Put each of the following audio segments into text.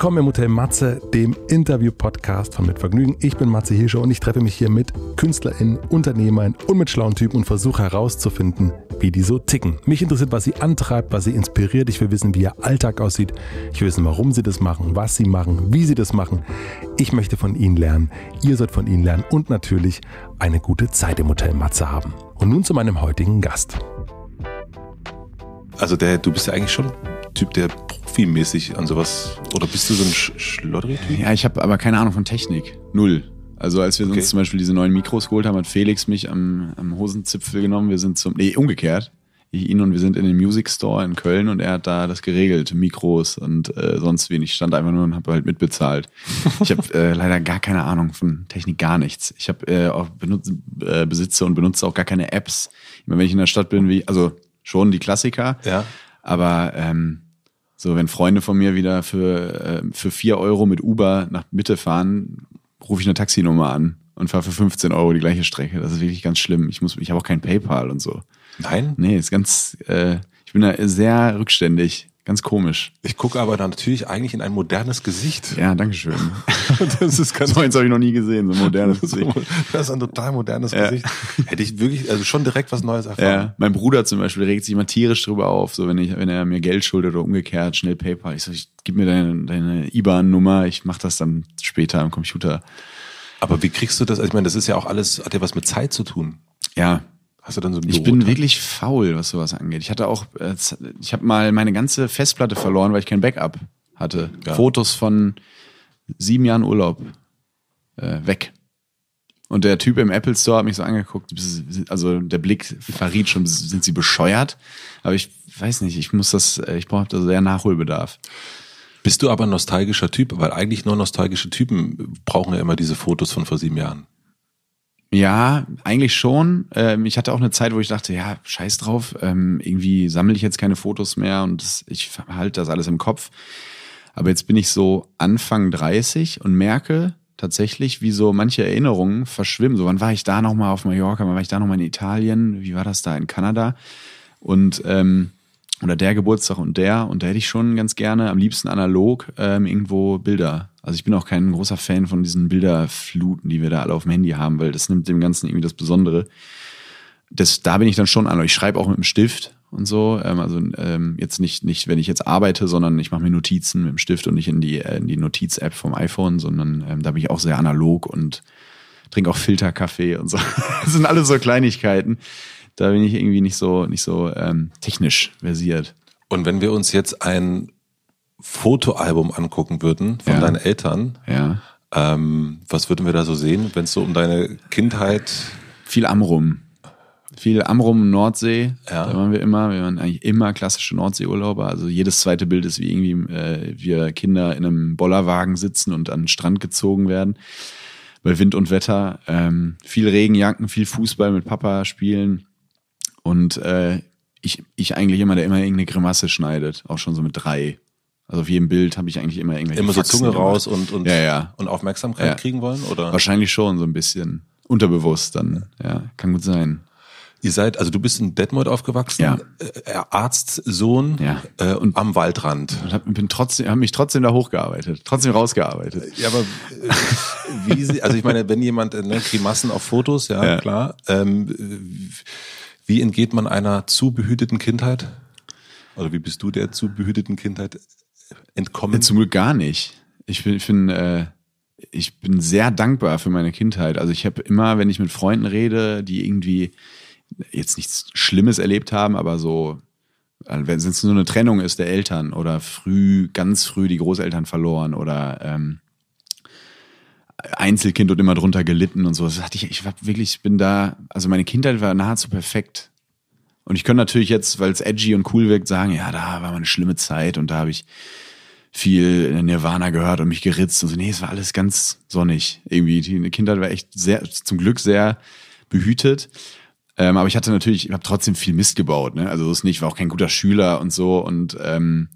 willkommen im Hotel Matze, dem Interview-Podcast von Mit Vergnügen. Ich bin Matze Hirscher und ich treffe mich hier mit KünstlerInnen, UnternehmerInnen und mit schlauen Typen und versuche herauszufinden, wie die so ticken. Mich interessiert, was sie antreibt, was sie inspiriert. Ich will wissen, wie ihr Alltag aussieht. Ich will wissen, warum sie das machen, was sie machen, wie sie das machen. Ich möchte von ihnen lernen. Ihr sollt von ihnen lernen und natürlich eine gute Zeit im Hotel Matze haben. Und nun zu meinem heutigen Gast. Also der, du bist ja eigentlich schon Typ, der profimäßig an sowas. Oder bist du so ein Sch Schlottery-Typ? Ja, ich habe aber keine Ahnung von Technik. Null. Also als wir okay. uns zum Beispiel diese neuen Mikros geholt haben, hat Felix mich am, am Hosenzipfel genommen. Wir sind zum. Nee, umgekehrt. Ich, ihn und wir sind in den Music Store in Köln und er hat da das geregelt, Mikros und äh, sonst wen. Ich stand einfach nur und habe halt mitbezahlt. Ich habe äh, leider gar keine Ahnung von Technik, gar nichts. Ich habe äh, auch äh, besitze und benutze auch gar keine Apps. Immer wenn ich in der Stadt bin, wie also schon die Klassiker. Ja. Aber ähm, so, wenn Freunde von mir wieder für, äh, für 4 Euro mit Uber nach Mitte fahren, rufe ich eine Taxinummer an und fahre für 15 Euro die gleiche Strecke. Das ist wirklich ganz schlimm. Ich, muss, ich habe auch kein PayPal und so. Nein? Nee, ist ganz, äh, ich bin da sehr rückständig. Ganz komisch. Ich gucke aber dann natürlich eigentlich in ein modernes Gesicht. Ja, danke schön. das ist ganz so eins habe ich noch nie gesehen, so ein modernes Gesicht. Das ist ein total modernes ja. Gesicht. Hätte ich wirklich, also schon direkt was Neues erfahren. Ja. Mein Bruder zum Beispiel regt sich immer tierisch drüber auf, so wenn ich, wenn er mir Geld schuldet oder umgekehrt, schnell PayPal. Ich sage, ich gib mir deine, deine IBAN-Nummer, ich mache das dann später am Computer. Aber wie kriegst du das? Also ich meine, das ist ja auch alles, hat ja was mit Zeit zu tun. Ja, Hast du dann so ein Ich bin wirklich faul, was sowas angeht. Ich hatte auch, ich habe mal meine ganze Festplatte verloren, weil ich kein Backup hatte. Ja. Fotos von sieben Jahren Urlaub äh, weg. Und der Typ im Apple Store hat mich so angeguckt, also der Blick verriet schon, sind sie bescheuert? Aber ich weiß nicht, ich muss das, äh, ich brauche da sehr Nachholbedarf. Bist du aber ein nostalgischer Typ? Weil eigentlich nur nostalgische Typen brauchen ja immer diese Fotos von vor sieben Jahren. Ja, eigentlich schon. Ähm, ich hatte auch eine Zeit, wo ich dachte, ja, scheiß drauf, ähm, irgendwie sammle ich jetzt keine Fotos mehr und das, ich halte das alles im Kopf. Aber jetzt bin ich so Anfang 30 und merke tatsächlich, wie so manche Erinnerungen verschwimmen. So, wann war ich da nochmal auf Mallorca? Wann war ich da nochmal in Italien? Wie war das da in Kanada? Und ähm, oder der Geburtstag und der und da hätte ich schon ganz gerne am liebsten analog ähm, irgendwo Bilder also ich bin auch kein großer Fan von diesen Bilderfluten, die wir da alle auf dem Handy haben, weil das nimmt dem Ganzen irgendwie das Besondere. Das, da bin ich dann schon an. Ich schreibe auch mit dem Stift und so. Ähm, also ähm, jetzt nicht, nicht, wenn ich jetzt arbeite, sondern ich mache mir Notizen mit dem Stift und nicht in die, äh, in die Notiz-App vom iPhone, sondern ähm, da bin ich auch sehr analog und trinke auch Filterkaffee und so. das sind alles so Kleinigkeiten. Da bin ich irgendwie nicht so, nicht so ähm, technisch versiert. Und wenn wir uns jetzt ein Fotoalbum angucken würden von ja. deinen Eltern, ja. ähm, was würden wir da so sehen, wenn es so um deine Kindheit. Viel Amrum. Viel Amrum Nordsee. Ja. Da waren wir immer. Wir waren eigentlich immer klassische Nordseeurlauber. Also jedes zweite Bild ist wie irgendwie äh, wir Kinder in einem Bollerwagen sitzen und an den Strand gezogen werden. Bei Wind und Wetter. Ähm, viel Regenjacken, viel Fußball mit Papa spielen. Und äh, ich, ich eigentlich immer, der immer irgendeine Grimasse schneidet. Auch schon so mit drei also auf jedem Bild habe ich eigentlich immer irgendwelche Immer so Faxen Zunge gemacht. raus und, und, ja, ja. und Aufmerksamkeit ja. kriegen wollen, oder? Wahrscheinlich schon, so ein bisschen. Unterbewusst dann, ja. Kann gut sein. Ihr seid, also du bist in Detmold aufgewachsen, ja. äh, äh Arztsohn ja. äh, und am Waldrand. Und hab, bin trotzdem, hab mich trotzdem da hochgearbeitet, trotzdem rausgearbeitet. Ja, aber äh, wie sie, also ich meine, wenn jemand äh, ne, Grimassen auf Fotos, ja, ja. klar. Ähm, wie entgeht man einer zu behüteten Kindheit? Oder wie bist du der zu behüteten Kindheit entkommen? Zum Glück gar nicht. Ich bin, ich bin, äh, ich bin sehr dankbar für meine Kindheit. Also ich habe immer, wenn ich mit Freunden rede, die irgendwie jetzt nichts Schlimmes erlebt haben, aber so, äh, wenn es nur eine Trennung ist der Eltern oder früh, ganz früh die Großeltern verloren oder ähm, Einzelkind und immer drunter gelitten und so. Das hatte ich, ich war wirklich, ich bin da, also meine Kindheit war nahezu perfekt. Und ich könnte natürlich jetzt, weil es edgy und cool wirkt, sagen, ja, da war mal eine schlimme Zeit und da habe ich viel Nirvana gehört und mich geritzt und so. Nee, es war alles ganz sonnig. Irgendwie, die Kindheit war echt sehr, zum Glück sehr behütet. Ähm, aber ich hatte natürlich, ich habe trotzdem viel Mist gebaut. Ne? Also ist nicht, war auch kein guter Schüler und so und ähm,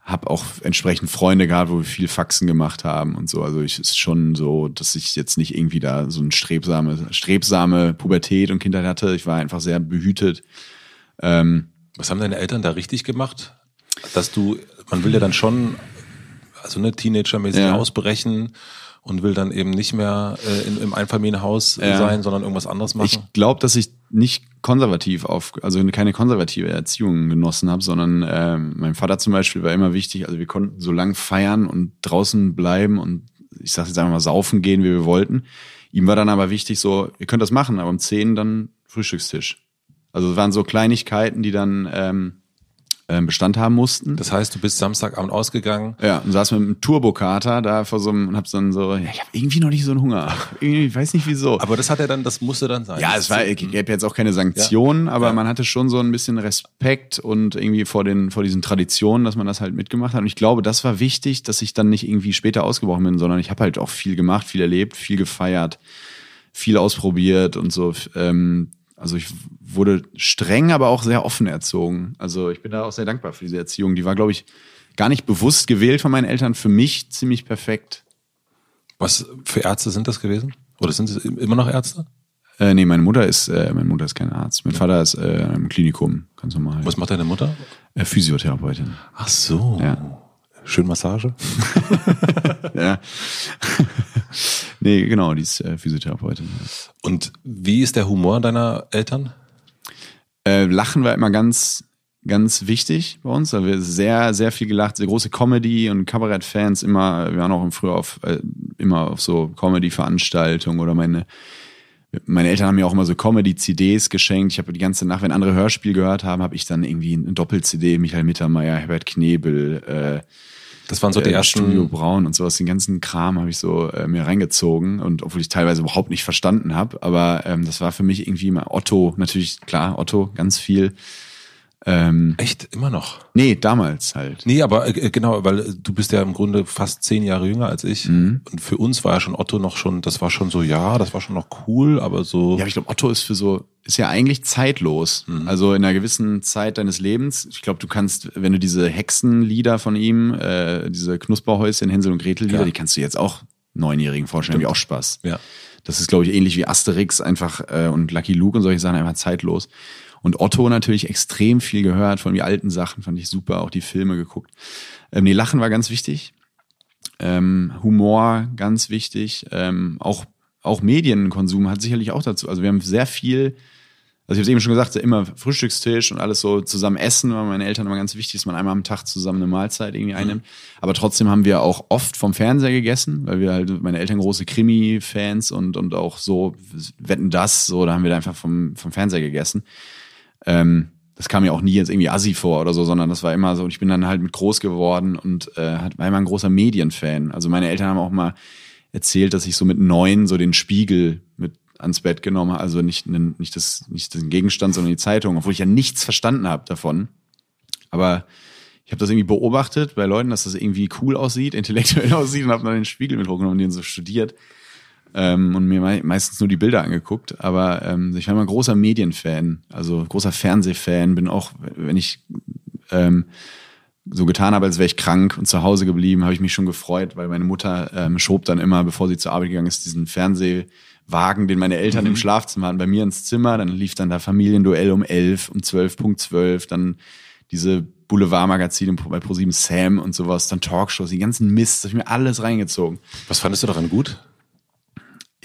habe auch entsprechend Freunde gehabt, wo wir viel Faxen gemacht haben und so. Also ich ist schon so, dass ich jetzt nicht irgendwie da so eine strebsame, strebsame Pubertät und Kindheit hatte. Ich war einfach sehr behütet. Ähm, Was haben deine Eltern da richtig gemacht? Dass du man will ja dann schon, also ne, Teenager-mäßig ja. ausbrechen und will dann eben nicht mehr äh, in, im Einfamilienhaus ja. sein, sondern irgendwas anderes machen. Ich glaube, dass ich nicht konservativ auf, also keine konservative Erziehung genossen habe, sondern ähm, mein Vater zum Beispiel war immer wichtig, also wir konnten so lang feiern und draußen bleiben und ich sage jetzt einfach mal saufen gehen, wie wir wollten. Ihm war dann aber wichtig, so, ihr könnt das machen, aber um zehn dann Frühstückstisch. Also es waren so Kleinigkeiten, die dann ähm, äh, Bestand haben mussten. Das heißt, du bist Samstagabend ausgegangen. Ja, und saß mit einem Turbokater da vor so einem und hab so so, ja, ich habe irgendwie noch nicht so einen Hunger. ich weiß nicht wieso. Aber das hat er dann, das musste dann sein. Ja, es war, ich hm. gäbe jetzt auch keine Sanktionen, ja. aber ja. man hatte schon so ein bisschen Respekt und irgendwie vor den, vor diesen Traditionen, dass man das halt mitgemacht hat. Und ich glaube, das war wichtig, dass ich dann nicht irgendwie später ausgebrochen bin, sondern ich habe halt auch viel gemacht, viel erlebt, viel gefeiert viel ausprobiert und so. Ähm, also ich wurde streng, aber auch sehr offen erzogen. Also ich bin da auch sehr dankbar für diese Erziehung. Die war, glaube ich, gar nicht bewusst gewählt von meinen Eltern. Für mich ziemlich perfekt. Was für Ärzte sind das gewesen? Oder sind es immer noch Ärzte? Äh, nee, meine Mutter ist, äh, meine Mutter ist kein Arzt. Mein ja. Vater ist äh, im Klinikum, ganz normal. Was macht deine Mutter? Äh, Physiotherapeutin. Ach so. Ja. Schön Massage. ja. nee, genau, die ist äh, Physiotherapeutin. Und wie ist der Humor deiner Eltern? Äh, Lachen war immer ganz, ganz wichtig bei uns. Da also haben wir sehr, sehr viel gelacht, sehr große Comedy und Kabarettfans immer, wir waren auch früher auf, äh, immer auf so Comedy-Veranstaltungen oder meine meine Eltern haben mir auch immer so Comedy-CDs geschenkt. Ich habe die ganze Nacht, wenn andere Hörspiel gehört haben, habe ich dann irgendwie eine Doppel-CD, Michael Mittermeier, Herbert Knebel, äh, das waren so die äh, ersten. Studio Braun und sowas, den ganzen Kram habe ich so äh, mir reingezogen und obwohl ich teilweise überhaupt nicht verstanden habe, aber ähm, das war für mich irgendwie immer Otto, natürlich klar, Otto, ganz viel ähm, Echt? Immer noch? Nee, damals halt. Nee, aber äh, äh genau, weil äh, du bist ja im Grunde fast zehn Jahre jünger als ich. Mhm. Und für uns war ja schon Otto noch schon, das war schon so, ja, das war schon noch cool, aber so. Ja, ich glaube, Otto ist für so, ist ja eigentlich zeitlos. Mhm. Also in einer gewissen Zeit deines Lebens. Ich glaube, du kannst, wenn du diese Hexenlieder von ihm, äh, diese Knusperhäuschen, Hänsel und Gretel-Lieder, ja. die kannst du jetzt auch Neunjährigen vorstellen, Stimmt. die auch Spaß. Ja. Das ist, glaube ich, ähnlich wie Asterix einfach äh, und Lucky Luke und solche Sachen einfach zeitlos. Und Otto natürlich extrem viel gehört von den alten Sachen, fand ich super, auch die Filme geguckt. Ähm, nee, Lachen war ganz wichtig. Ähm, Humor ganz wichtig. Ähm, auch, auch Medienkonsum hat sicherlich auch dazu. Also wir haben sehr viel, also ich habe es eben schon gesagt, immer Frühstückstisch und alles so zusammen essen, war meine Eltern immer ganz wichtig, dass man einmal am Tag zusammen eine Mahlzeit irgendwie mhm. einnimmt. Mhm. Aber trotzdem haben wir auch oft vom Fernseher gegessen, weil wir halt, meine Eltern große Krimi-Fans und, und auch so, wetten das, so, da haben wir da einfach vom, vom Fernseher gegessen. Ähm, das kam mir auch nie jetzt irgendwie assi vor oder so, sondern das war immer so. Und ich bin dann halt mit groß geworden und äh, war immer ein großer Medienfan. Also meine Eltern haben auch mal erzählt, dass ich so mit neun so den Spiegel mit ans Bett genommen habe. Also nicht, nicht, das, nicht den Gegenstand, sondern die Zeitung, obwohl ich ja nichts verstanden habe davon. Aber ich habe das irgendwie beobachtet bei Leuten, dass das irgendwie cool aussieht, intellektuell aussieht und habe dann den Spiegel mit hochgenommen und den so studiert ähm, und mir mei meistens nur die Bilder angeguckt. Aber ähm, ich war immer großer Medienfan, also großer Fernsehfan. Bin auch, wenn ich ähm, so getan habe, als wäre ich krank und zu Hause geblieben, habe ich mich schon gefreut, weil meine Mutter ähm, schob dann immer, bevor sie zur Arbeit gegangen ist, diesen Fernsehwagen, den meine Eltern mhm. im Schlafzimmer hatten, bei mir ins Zimmer. Dann lief dann da Familienduell um 11, um 12.12, 12, dann diese Boulevardmagazine bei ProSieben Sam und sowas, dann Talkshows, die ganzen Mist, habe ich mir alles reingezogen. Was fandest du daran gut?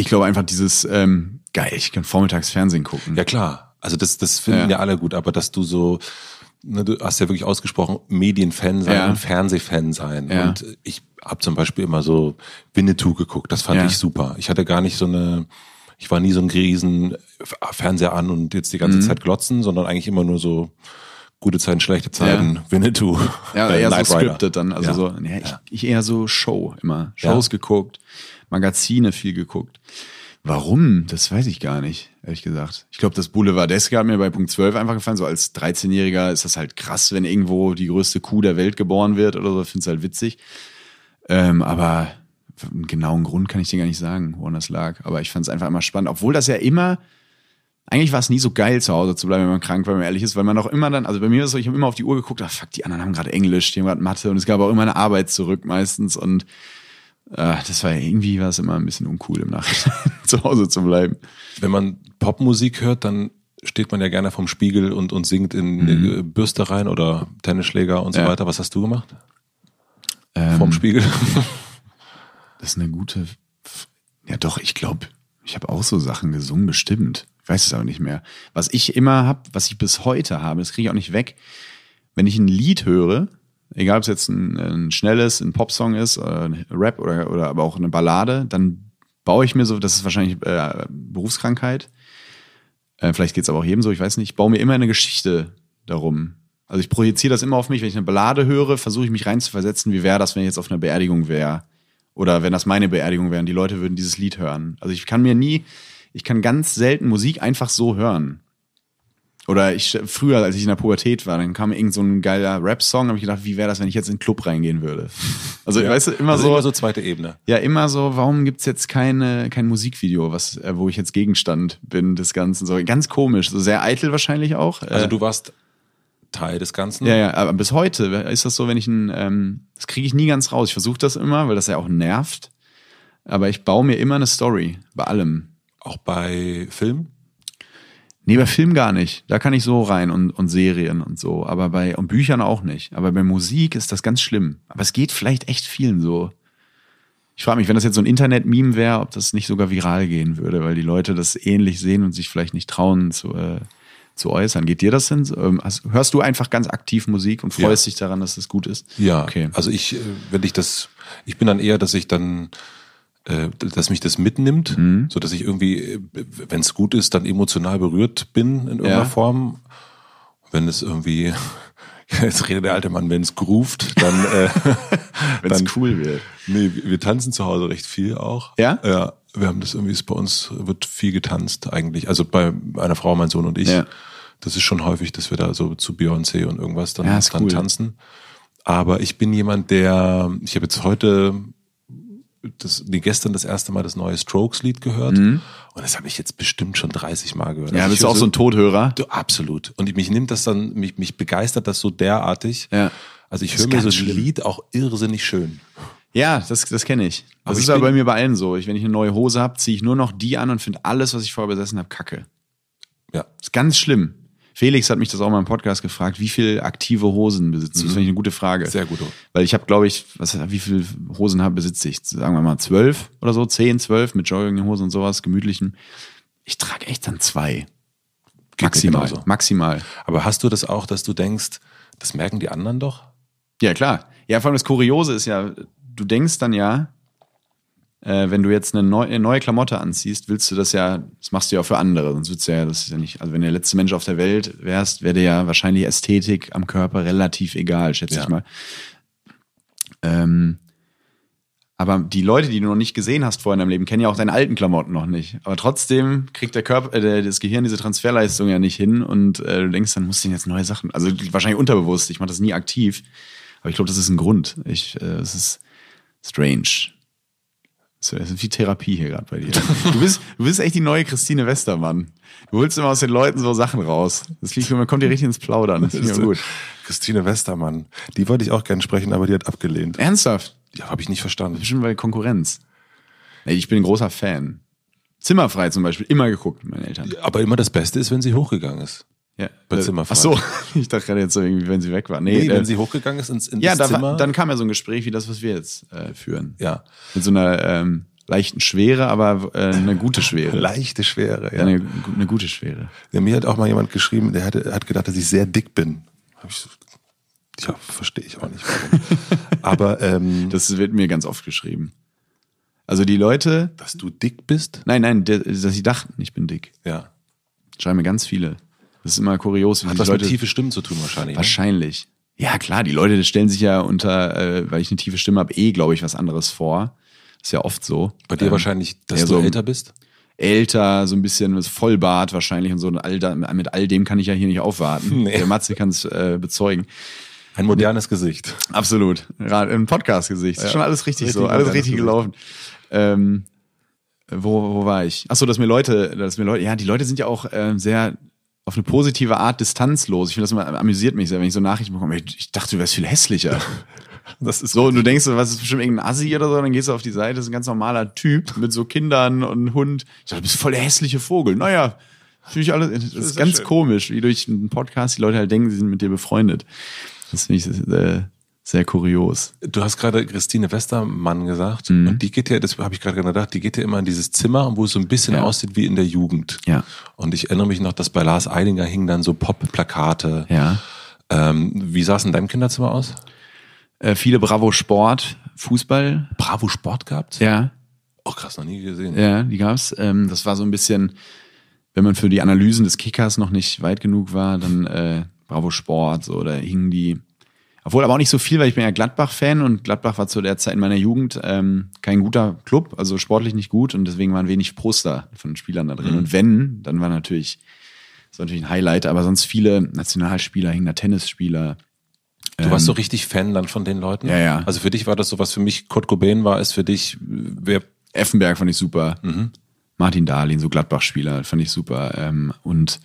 Ich glaube einfach dieses, ähm, geil, ich kann vormittags Fernsehen gucken. Ja klar, also das, das finden ja. ja alle gut, aber dass du so, ne, du hast ja wirklich ausgesprochen, Medienfan sein ja. und Fernsehfan sein. Ja. Und ich habe zum Beispiel immer so Winnetou geguckt, das fand ich super. Ich hatte gar nicht so eine, ich war nie so ein Riesen Fernseher an und jetzt die ganze mhm. Zeit glotzen, sondern eigentlich immer nur so, gute Zeiten, schlechte Zeiten, ja. Winnetou. Ja, äh, eher Night so scripted dann, also ja. so, ja, ich, ich, eher so Show immer, Shows geguckt. Magazine viel geguckt. Warum? Das weiß ich gar nicht, ehrlich gesagt. Ich glaube, das Boulevardeske hat mir bei Punkt 12 einfach gefallen. So als 13-Jähriger ist das halt krass, wenn irgendwo die größte Kuh der Welt geboren wird oder so. Ich finde es halt witzig. Ähm, aber einen genauen Grund kann ich dir gar nicht sagen, woran das lag. Aber ich fand es einfach immer spannend. Obwohl das ja immer, eigentlich war es nie so geil, zu Hause zu bleiben, wenn man krank war, wenn man ehrlich ist, weil man auch immer dann, also bei mir ist so, ich habe immer auf die Uhr geguckt, ach fuck, die anderen haben gerade Englisch, die haben gerade Mathe und es gab auch immer eine Arbeit zurück meistens und Ach, das war irgendwie war es immer ein bisschen uncool im Nachhinein zu Hause zu bleiben. Wenn man Popmusik hört, dann steht man ja gerne vorm Spiegel und, und singt in äh, mhm. Bürste rein oder Tennisschläger und so ja. weiter. Was hast du gemacht? Ähm, vorm Spiegel? das ist eine gute. F ja, doch, ich glaube, ich habe auch so Sachen gesungen, bestimmt. Ich weiß es aber nicht mehr. Was ich immer habe, was ich bis heute habe, das kriege ich auch nicht weg. Wenn ich ein Lied höre, egal ob es jetzt ein, ein schnelles, ein Popsong ist, äh, ein Rap oder, oder aber auch eine Ballade, dann baue ich mir so, das ist wahrscheinlich äh, Berufskrankheit. Äh, vielleicht geht es aber auch jedem so, ich weiß nicht. Ich baue mir immer eine Geschichte darum. Also ich projiziere das immer auf mich, wenn ich eine Ballade höre, versuche ich mich reinzuversetzen, wie wäre das, wenn ich jetzt auf einer Beerdigung wäre. Oder wenn das meine Beerdigung wäre und die Leute würden dieses Lied hören. Also ich kann mir nie, ich kann ganz selten Musik einfach so hören. Oder ich früher, als ich in der Pubertät war, dann kam irgend so ein geiler Rap-Song, habe ich gedacht, wie wäre das, wenn ich jetzt in den Club reingehen würde? Also, ja. weißt du, immer also so. Immer so zweite Ebene. Ja, immer so, warum gibt's jetzt keine, kein Musikvideo, was, äh, wo ich jetzt Gegenstand bin des Ganzen? So ganz komisch, so sehr eitel wahrscheinlich auch. Also, äh, du warst Teil des Ganzen. Ja, ja, aber bis heute ist das so, wenn ich ein, ähm, das kriege ich nie ganz raus. Ich versuche das immer, weil das ja auch nervt. Aber ich baue mir immer eine Story bei allem. Auch bei Filmen? Nee, bei Film gar nicht. Da kann ich so rein und, und Serien und so. Aber bei und Büchern auch nicht. Aber bei Musik ist das ganz schlimm. Aber es geht vielleicht echt vielen so. Ich frage mich, wenn das jetzt so ein Internet-Meme wäre, ob das nicht sogar viral gehen würde, weil die Leute das ähnlich sehen und sich vielleicht nicht trauen zu, äh, zu äußern. Geht dir das hin? Ähm, hörst du einfach ganz aktiv Musik und freust ja. dich daran, dass das gut ist? Ja. Okay. Also ich, äh, wenn ich das, ich bin dann eher, dass ich dann äh, dass mich das mitnimmt, mhm. so dass ich irgendwie, äh, wenn es gut ist, dann emotional berührt bin in irgendeiner ja. Form. Wenn es irgendwie, jetzt redet der alte Mann, wenn es groovt, dann, äh, wenn es cool wird. Nee, wir tanzen zu Hause recht viel auch. Ja. Ja, wir haben das irgendwie, ist bei uns wird viel getanzt eigentlich. Also bei einer Frau, mein Sohn und ich. Ja. Das ist schon häufig, dass wir da so zu Beyoncé und irgendwas dann, ja, dann cool. tanzen. Aber ich bin jemand, der, ich habe jetzt heute das, nee, gestern das erste Mal das neue Strokes-Lied gehört. Mhm. Und das habe ich jetzt bestimmt schon 30 Mal gehört. Ja, also bist du auch so ein Todhörer? Du, absolut. Und mich nimmt das dann, mich, mich begeistert das so derartig. Ja. Also ich höre mir so ein Lied auch irrsinnig schön. Ja, das, das kenne ich. Das aber ist ich aber bei mir bei allen so. Ich, wenn ich eine neue Hose habe, ziehe ich nur noch die an und finde alles, was ich vorher besessen habe, kacke. Ja. Ist ganz schlimm. Felix hat mich das auch mal im Podcast gefragt, wie viele aktive Hosen besitzt du? Mhm. Das finde ich eine gute Frage. Sehr gute. Weil ich habe, glaube ich, was, wie viele Hosen habe besitze ich? Sagen wir mal zwölf oder so, zehn, zwölf mit Jogginghosen und sowas, gemütlichen. Ich trage echt dann zwei. Maximal. So. Maximal. Aber hast du das auch, dass du denkst, das merken die anderen doch? Ja, klar. Ja, vor allem das Kuriose ist ja, du denkst dann ja, äh, wenn du jetzt eine, neu, neue Klamotte anziehst, willst du das ja, das machst du ja auch für andere, sonst würdest du ja, das ist ja nicht, also wenn du der letzte Mensch auf der Welt wärst, wäre dir ja wahrscheinlich Ästhetik am Körper relativ egal, schätze ja. ich mal. Ähm, aber die Leute, die du noch nicht gesehen hast vor in deinem Leben, kennen ja auch deine alten Klamotten noch nicht. Aber trotzdem kriegt der Körper, äh, das Gehirn diese Transferleistung ja nicht hin und äh, du denkst, dann musst du jetzt neue Sachen. Also wahrscheinlich unterbewusst. Ich mache das nie aktiv. Aber ich glaube, das ist ein Grund. Ich, äh, es ist strange. So, das ist wie Therapie hier gerade bei dir. Du bist, du bist echt die neue Christine Westermann. Du holst immer aus den Leuten so Sachen raus. Das liegt mir, man kommt dir richtig ins Plaudern. Das ist gut. Christine Westermann. Die wollte ich auch gerne sprechen, aber die hat abgelehnt. Ernsthaft? Ja, habe ich nicht verstanden. Bestimmt bei Konkurrenz. Ey, Ich bin ein großer Fan. Zimmerfrei zum Beispiel, immer geguckt mit meinen Eltern. Aber immer das Beste ist, wenn sie hochgegangen ist. Ja. Bei äh, Zimmerfahrt. Ach so, ich dachte gerade jetzt so irgendwie, wenn sie weg war. Nee, nee äh, wenn sie hochgegangen ist ins, ins ja, Zimmer. Ja, da, dann kam ja so ein Gespräch wie das, was wir jetzt äh, führen. Ja. Mit so einer ähm, leichten Schwere, aber äh, eine gute Schwere. Leichte Schwere, ja. Eine, eine, gute Schwere. Ja, mir hat auch mal jemand geschrieben, der hatte, hat gedacht, dass ich sehr dick bin. Hab ich so, ja, verstehe ich auch nicht. aber ähm, das wird mir ganz oft geschrieben. Also die Leute. Dass du dick bist? Nein, nein, dass sie dachten, ich bin dick. Ja. Schreiben mir ganz viele. Das ist immer kurios. Wie Hat was Leute, mit tiefe Stimmen zu tun wahrscheinlich. Ne? Wahrscheinlich. Ne? Ja klar, die Leute stellen sich ja unter, äh, weil ich eine tiefe Stimme habe, eh, glaube ich, was anderes vor. Ist ja oft so. Bei dir ähm, wahrscheinlich, dass du älter bist? Älter, so ein bisschen Vollbart wahrscheinlich und so. Und all da, mit all dem kann ich ja hier nicht aufwarten. Nee. Der Matze kann es äh, bezeugen. Ein modernes Gesicht. Absolut. Ein Podcast-Gesicht. Ja. Schon alles richtig, richtig so, alles richtig gelaufen. Ähm, wo, wo war ich? Achso, dass mir Leute, dass mir Leute, ja, die Leute sind ja auch äh, sehr auf eine positive Art distanzlos. Ich finde das immer, amüsiert mich sehr, wenn ich so Nachrichten bekomme. Ich, ich dachte, du wärst viel hässlicher. Das ist so, und du denkst, was ist bestimmt irgendein Assi oder so, dann gehst du auf die Seite, das ist ein ganz normaler Typ mit so Kindern und Hund. Ich dachte, du bist voll der hässliche Vogel. Naja, natürlich alles, das, das ist, ist ganz schön. komisch, wie durch einen Podcast die Leute halt denken, sie sind mit dir befreundet. Das finde ich, äh, sehr kurios. Du hast gerade Christine Westermann gesagt mhm. und die geht ja, das habe ich gerade gedacht, die geht ja immer in dieses Zimmer, wo es so ein bisschen ja. aussieht wie in der Jugend. Ja. Und ich erinnere mich noch, dass bei Lars Eidinger hingen dann so Pop-Plakate. Ja. Ähm, wie sah es in deinem Kinderzimmer aus? Äh, viele Bravo Sport, Fußball. Bravo Sport gehabt? Ja. Oh krass, noch nie gesehen. Ja, die gab's. Ähm, das war so ein bisschen, wenn man für die Analysen des Kickers noch nicht weit genug war, dann äh, Bravo Sport so, oder hingen die obwohl aber auch nicht so viel, weil ich bin ja Gladbach-Fan und Gladbach war zu der Zeit in meiner Jugend ähm, kein guter Club, also sportlich nicht gut und deswegen waren wenig Poster von Spielern da drin. Mhm. Und wenn, dann war natürlich, das war natürlich ein Highlight, aber sonst viele Nationalspieler, hingen da Tennisspieler, Du warst so ähm, richtig Fan dann von den Leuten? Ja, ja. Also für dich war das so, was für mich Kurt Cobain war, ist für dich, wer? Effenberg fand ich super. Mhm. Martin Dahlin, so Gladbach-Spieler, fand ich super. Ähm, und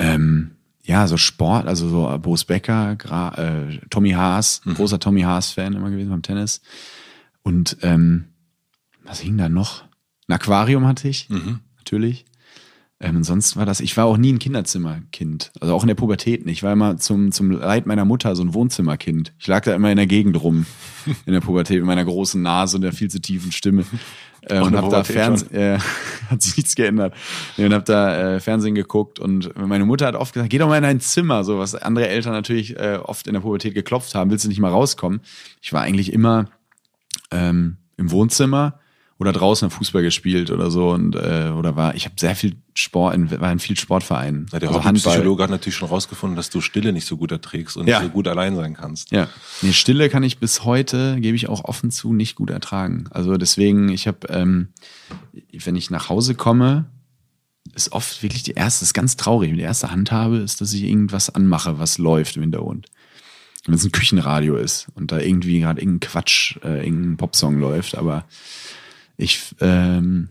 ähm, ja, so Sport, also so äh, Boos Becker, Gra äh, Tommy Haas, mhm. großer Tommy Haas-Fan immer gewesen beim Tennis. Und ähm, was hing da noch? Ein Aquarium hatte ich, mhm. natürlich. Ähm, sonst war das, ich war auch nie ein Kinderzimmerkind, also auch in der Pubertät nicht. Ich war immer zum, zum Leid meiner Mutter so ein Wohnzimmerkind. Ich lag da immer in der Gegend rum, in der Pubertät, mit meiner großen Nase und der viel zu tiefen Stimme. Äh, und hab da Fernsehen, äh, hat sich nichts geändert. Nee, und hab da äh, Fernsehen geguckt und meine Mutter hat oft gesagt, geh doch mal in dein Zimmer, so was andere Eltern natürlich äh, oft in der Pubertät geklopft haben, willst du nicht mal rauskommen? Ich war eigentlich immer ähm, im Wohnzimmer oder draußen Fußball gespielt oder so und äh, oder war ich habe sehr viel Sport in, war in vielen Sportvereinen. Ja, der also Psychologe hat natürlich schon rausgefunden, dass du Stille nicht so gut erträgst und ja. nicht so gut allein sein kannst. Ja, nee, Stille kann ich bis heute gebe ich auch offen zu nicht gut ertragen. Also deswegen ich habe ähm, wenn ich nach Hause komme ist oft wirklich die erste, ist ganz traurig. Die erste Handhabe ist, dass ich irgendwas anmache, was läuft im Hintergrund wenn es ein Küchenradio ist und da irgendwie gerade irgendein Quatsch, äh, irgendein Popsong läuft, aber ich, ähm,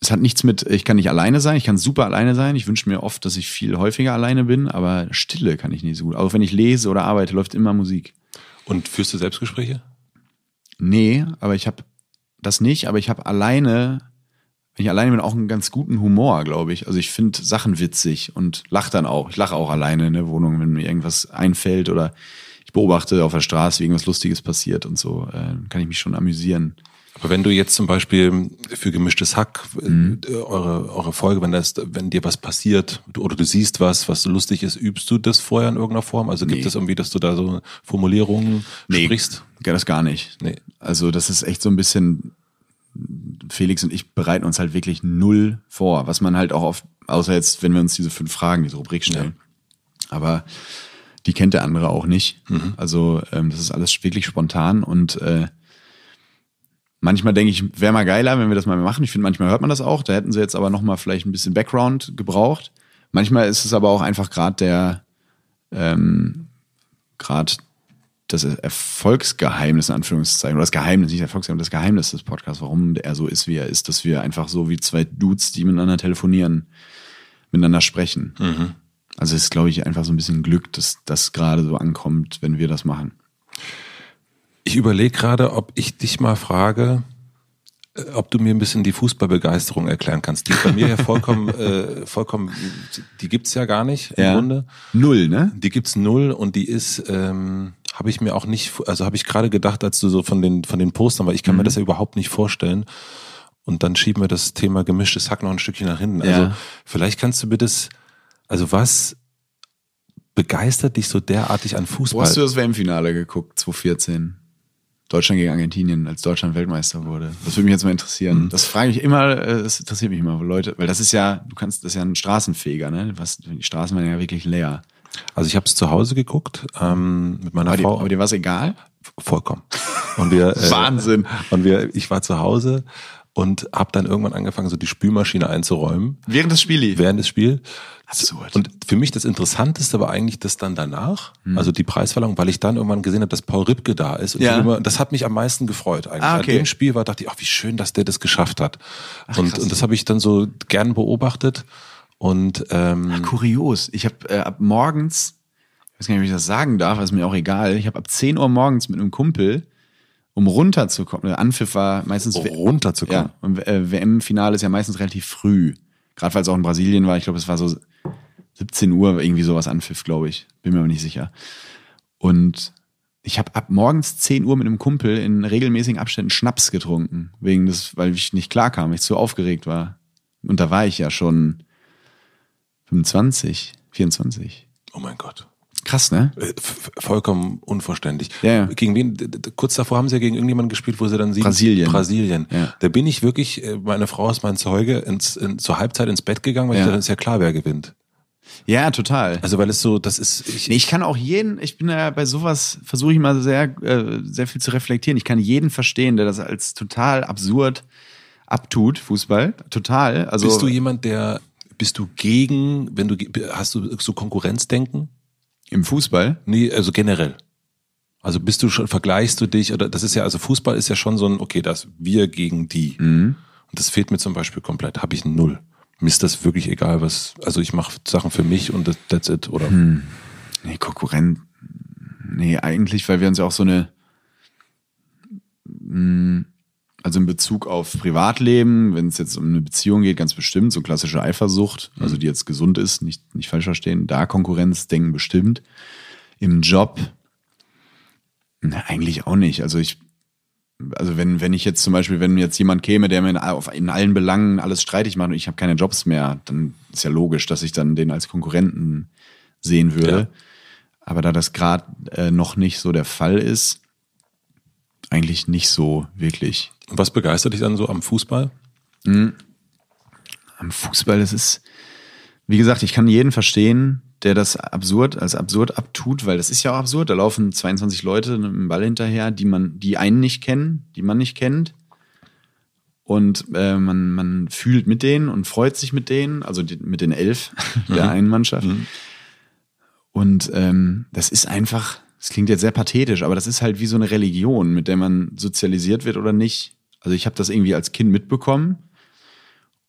es hat nichts mit, ich kann nicht alleine sein, ich kann super alleine sein. Ich wünsche mir oft, dass ich viel häufiger alleine bin, aber Stille kann ich nicht so gut. Auch wenn ich lese oder arbeite, läuft immer Musik. Und führst du Selbstgespräche? Nee, aber ich habe das nicht, aber ich habe alleine, wenn ich alleine bin, auch einen ganz guten Humor, glaube ich. Also ich finde Sachen witzig und lache dann auch. Ich lache auch alleine in der Wohnung, wenn mir irgendwas einfällt oder ich beobachte auf der Straße, wie irgendwas Lustiges passiert und so. Äh, kann ich mich schon amüsieren. Aber wenn du jetzt zum Beispiel für gemischtes Hack äh, mhm. eure, eure Folge, wenn das, wenn dir was passiert du, oder du siehst was, was lustig ist, übst du das vorher in irgendeiner Form? Also gibt es nee. irgendwie, dass du da so Formulierungen nee, sprichst? Das gar nicht. Nee. Also das ist echt so ein bisschen, Felix und ich bereiten uns halt wirklich null vor, was man halt auch oft, außer jetzt, wenn wir uns diese fünf Fragen, diese Rubrik stellen. Ja. Aber die kennt der andere auch nicht. Mhm. Also ähm, das ist alles wirklich spontan und äh, Manchmal denke ich, wäre mal geiler, wenn wir das mal machen. Ich finde, manchmal hört man das auch. Da hätten sie jetzt aber nochmal vielleicht ein bisschen Background gebraucht. Manchmal ist es aber auch einfach gerade der, ähm, gerade das Erfolgsgeheimnis, in Anführungszeichen, oder das Geheimnis, nicht Erfolgsgeheimnis, das Geheimnis des Podcasts, warum er so ist, wie er ist, dass wir einfach so wie zwei Dudes, die miteinander telefonieren, miteinander sprechen. Mhm. Also es ist, glaube ich, einfach so ein bisschen Glück, dass das gerade so ankommt, wenn wir das machen. Ich überlege gerade, ob ich dich mal frage, äh, ob du mir ein bisschen die Fußballbegeisterung erklären kannst. Die bei mir ja vollkommen, äh, vollkommen, die gibt's ja gar nicht im ja. Grunde. Null, ne? Die gibt's null und die ist, ähm, habe ich mir auch nicht, also habe ich gerade gedacht, als du so von den von den Postern, weil ich kann mhm. mir das ja überhaupt nicht vorstellen. Und dann schieben wir das Thema gemischtes Hack noch ein Stückchen nach hinten. Also ja. Also vielleicht kannst du mir das, also was begeistert dich so derartig an Fußball? Wo hast du das WM-Finale geguckt, 2014? Deutschland gegen Argentinien, als Deutschland Weltmeister wurde. Das würde mich jetzt mal interessieren. Mhm. Das frage ich immer, äh, das interessiert mich immer, Leute, weil das ist ja, du kannst, das ist ja ein Straßenfeger, ne? Was, die Straßen waren ja wirklich leer. Also ich habe es zu Hause geguckt ähm, mit meiner aber Frau. Dir, aber dir war es egal? Vollkommen. Und wir, äh, Wahnsinn. Und wir, ich war zu Hause und habe dann irgendwann angefangen, so die Spülmaschine einzuräumen. Während des Spieli? Während des Spiels. Absurd. Und für mich das Interessanteste war eigentlich das dann danach, hm. also die Preisverleihung, weil ich dann irgendwann gesehen habe, dass Paul Ripke da ist. Und ja. immer, das hat mich am meisten gefreut eigentlich. Ah, okay. An dem Spiel war, dachte ich, ach, wie schön, dass der das geschafft hat. Ach, und, und das habe ich dann so gern beobachtet. Und ähm, ach, kurios, ich habe äh, ab morgens, ich weiß gar nicht, ob ich das sagen darf, ist mir auch egal, ich habe ab 10 Uhr morgens mit einem Kumpel um runterzukommen. Anpfiff war meistens. Um runterzukommen. Ja, und äh, WM-Finale ist ja meistens relativ früh. Gerade weil es auch in Brasilien war. Ich glaube, es war so 17 Uhr irgendwie sowas Anpfiff, glaube ich. Bin mir aber nicht sicher. Und ich habe ab morgens 10 Uhr mit einem Kumpel in regelmäßigen Abständen Schnaps getrunken. Wegen des, weil ich nicht klar kam, ich zu aufgeregt war. Und da war ich ja schon 25, 24. Oh mein Gott. Krass, ne? Äh, vollkommen unverständlich. Ja, ja. Gegen wen? Kurz davor haben sie ja gegen irgendjemanden gespielt, wo sie dann sieht Brasilien. Brasilien. Ja. Da bin ich wirklich, äh, meine Frau ist mein Zeuge, ins, in, zur Halbzeit ins Bett gegangen, weil ja. ich dachte, ist ja klar, wer gewinnt. Ja, total. Also weil es so, das ist. Ich, nee, ich kann auch jeden, ich bin ja bei sowas, versuche ich mal sehr, äh, sehr viel zu reflektieren. Ich kann jeden verstehen, der das als total absurd abtut, Fußball. Total. Also, bist du jemand, der, bist du gegen, wenn du hast du so Konkurrenzdenken? Im Fußball? Nee, also generell. Also bist du schon, vergleichst du dich, oder das ist ja, also Fußball ist ja schon so ein, okay, das wir gegen die. Mhm. Und das fehlt mir zum Beispiel komplett, habe ich null. Mir ist das wirklich egal, was, also ich mache Sachen für mich und that's it, oder? Hm. Nee, Konkurrent, nee, eigentlich, weil wir uns ja auch so eine, mh, hm, also in Bezug auf Privatleben, wenn es jetzt um eine Beziehung geht, ganz bestimmt, so klassische Eifersucht, mhm. also die jetzt gesund ist, nicht, nicht falsch verstehen, da Konkurrenz denken bestimmt. Im Job, na, ne, eigentlich auch nicht. Also ich, also wenn, wenn ich jetzt zum Beispiel, wenn jetzt jemand käme, der mir in, auf, in allen Belangen alles streitig macht und ich habe keine Jobs mehr, dann ist ja logisch, dass ich dann den als Konkurrenten sehen würde. Ja. Aber da das gerade äh, noch nicht so der Fall ist, eigentlich nicht so wirklich. Und Was begeistert dich dann so am Fußball? Mhm. Am Fußball, das ist, wie gesagt, ich kann jeden verstehen, der das absurd als absurd abtut, weil das ist ja auch absurd. Da laufen 22 Leute einen Ball hinterher, die man, die einen nicht kennen, die man nicht kennt. Und äh, man, man fühlt mit denen und freut sich mit denen, also die, mit den elf der mhm. einen Mannschaft. Mhm. Und ähm, das ist einfach, das klingt jetzt sehr pathetisch, aber das ist halt wie so eine Religion, mit der man sozialisiert wird oder nicht. Also ich habe das irgendwie als Kind mitbekommen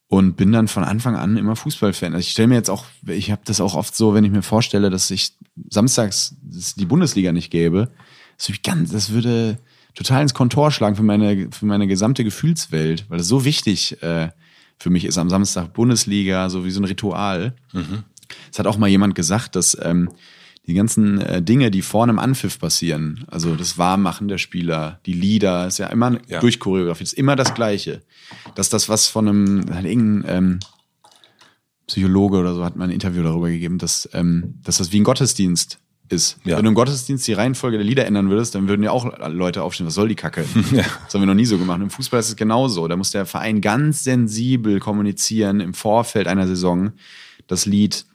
und bin dann von Anfang an immer Fußballfan. Also ich stelle mir jetzt auch, ich habe das auch oft so, wenn ich mir vorstelle, dass ich samstags dass die Bundesliga nicht gäbe, das würde, ganz, das würde total ins Kontor schlagen für meine für meine gesamte Gefühlswelt, weil es so wichtig äh, für mich ist am Samstag Bundesliga, so wie so ein Ritual. Mhm. Es mhm. hat auch mal jemand gesagt, dass ähm, die ganzen äh, Dinge, die vorne im Anpfiff passieren, also das Warmmachen der Spieler, die Lieder, ist ja immer ja. durchchoreografiert, ist immer das Gleiche. Dass das was von einem, irgendein ähm, Psychologe oder so hat mal ein Interview darüber gegeben, dass, ähm, dass das wie ein Gottesdienst ist. Ja. Wenn du im Gottesdienst die Reihenfolge der Lieder ändern würdest, dann würden ja auch Leute aufstehen, was soll die Kacke? ja. Das haben wir noch nie so gemacht. Im Fußball ist es genauso. Da muss der Verein ganz sensibel kommunizieren im Vorfeld einer Saison. Das Lied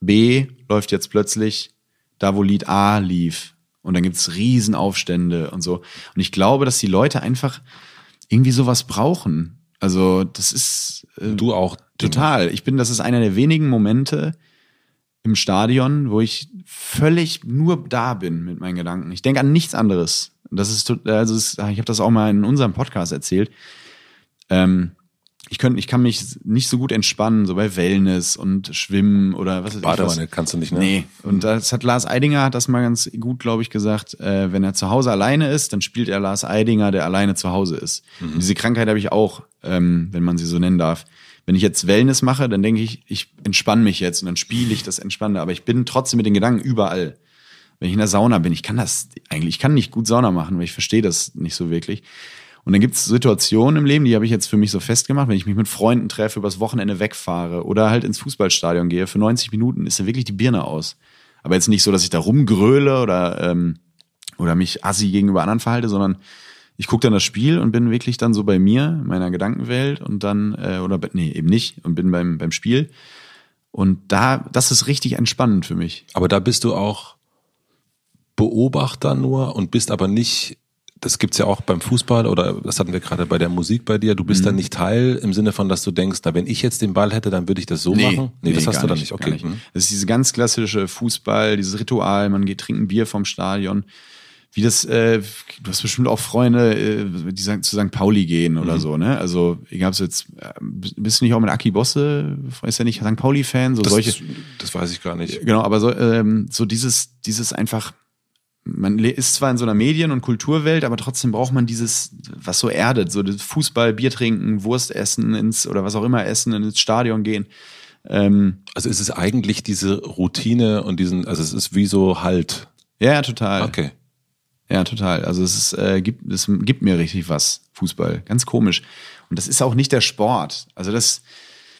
B läuft jetzt plötzlich da, wo Lied A lief. Und dann gibt gibt's Riesenaufstände und so. Und ich glaube, dass die Leute einfach irgendwie sowas brauchen. Also das ist... Äh, du auch. Total. Ich bin, das ist einer der wenigen Momente im Stadion, wo ich völlig nur da bin mit meinen Gedanken. Ich denke an nichts anderes. Das ist, also ich habe das auch mal in unserem Podcast erzählt. Ähm, ich, könnt, ich kann mich nicht so gut entspannen, so bei Wellness und Schwimmen oder was ist Badewanne was. kannst du nicht, ne? Nee. Und hm. das hat Lars Eidinger hat das mal ganz gut, glaube ich, gesagt. Äh, wenn er zu Hause alleine ist, dann spielt er Lars Eidinger, der alleine zu Hause ist. Mhm. Diese Krankheit habe ich auch, ähm, wenn man sie so nennen darf. Wenn ich jetzt Wellness mache, dann denke ich, ich entspanne mich jetzt und dann spiele ich das Entspannende. Aber ich bin trotzdem mit den Gedanken überall wenn ich in der Sauna bin, ich kann das eigentlich, ich kann nicht gut Sauna machen, weil ich verstehe das nicht so wirklich. Und dann gibt es Situationen im Leben, die habe ich jetzt für mich so festgemacht, wenn ich mich mit Freunden treffe, übers Wochenende wegfahre oder halt ins Fußballstadion gehe, für 90 Minuten ist dann wirklich die Birne aus. Aber jetzt nicht so, dass ich da rumgröle oder, ähm, oder mich assi gegenüber anderen verhalte, sondern ich gucke dann das Spiel und bin wirklich dann so bei mir, meiner Gedankenwelt und dann, äh, oder nee, eben nicht, und bin beim, beim Spiel. Und da, das ist richtig entspannend für mich. Aber da bist du auch Beobachter nur und bist aber nicht das gibt's ja auch beim Fußball oder das hatten wir gerade bei der Musik bei dir. Du bist mhm. dann nicht Teil im Sinne von, dass du denkst, na, wenn ich jetzt den Ball hätte, dann würde ich das so nee, machen. Nee, nee das hast du dann nicht. Okay. Nicht. Mhm. Das ist diese ganz klassische Fußball, dieses Ritual, man geht trinken Bier vom Stadion. Wie das, äh, du hast bestimmt auch Freunde, äh, die sagen, zu St. Pauli gehen oder mhm. so, ne? Also, ich hab's jetzt, äh, bist du nicht auch mit Aki Bosse, ist ja nicht St. Pauli-Fan, so das, solche. Das weiß ich gar nicht. Genau, aber so, ähm, so dieses, dieses einfach, man ist zwar in so einer Medien- und Kulturwelt, aber trotzdem braucht man dieses, was so erdet, so das Fußball, Bier trinken, Wurst essen ins oder was auch immer essen, ins Stadion gehen. Ähm, also ist es eigentlich diese Routine und diesen, also es ist wie so Halt. Ja, total. Okay. Ja, total. Also es ist, äh, gibt, es gibt mir richtig was, Fußball. Ganz komisch. Und das ist auch nicht der Sport. Also das,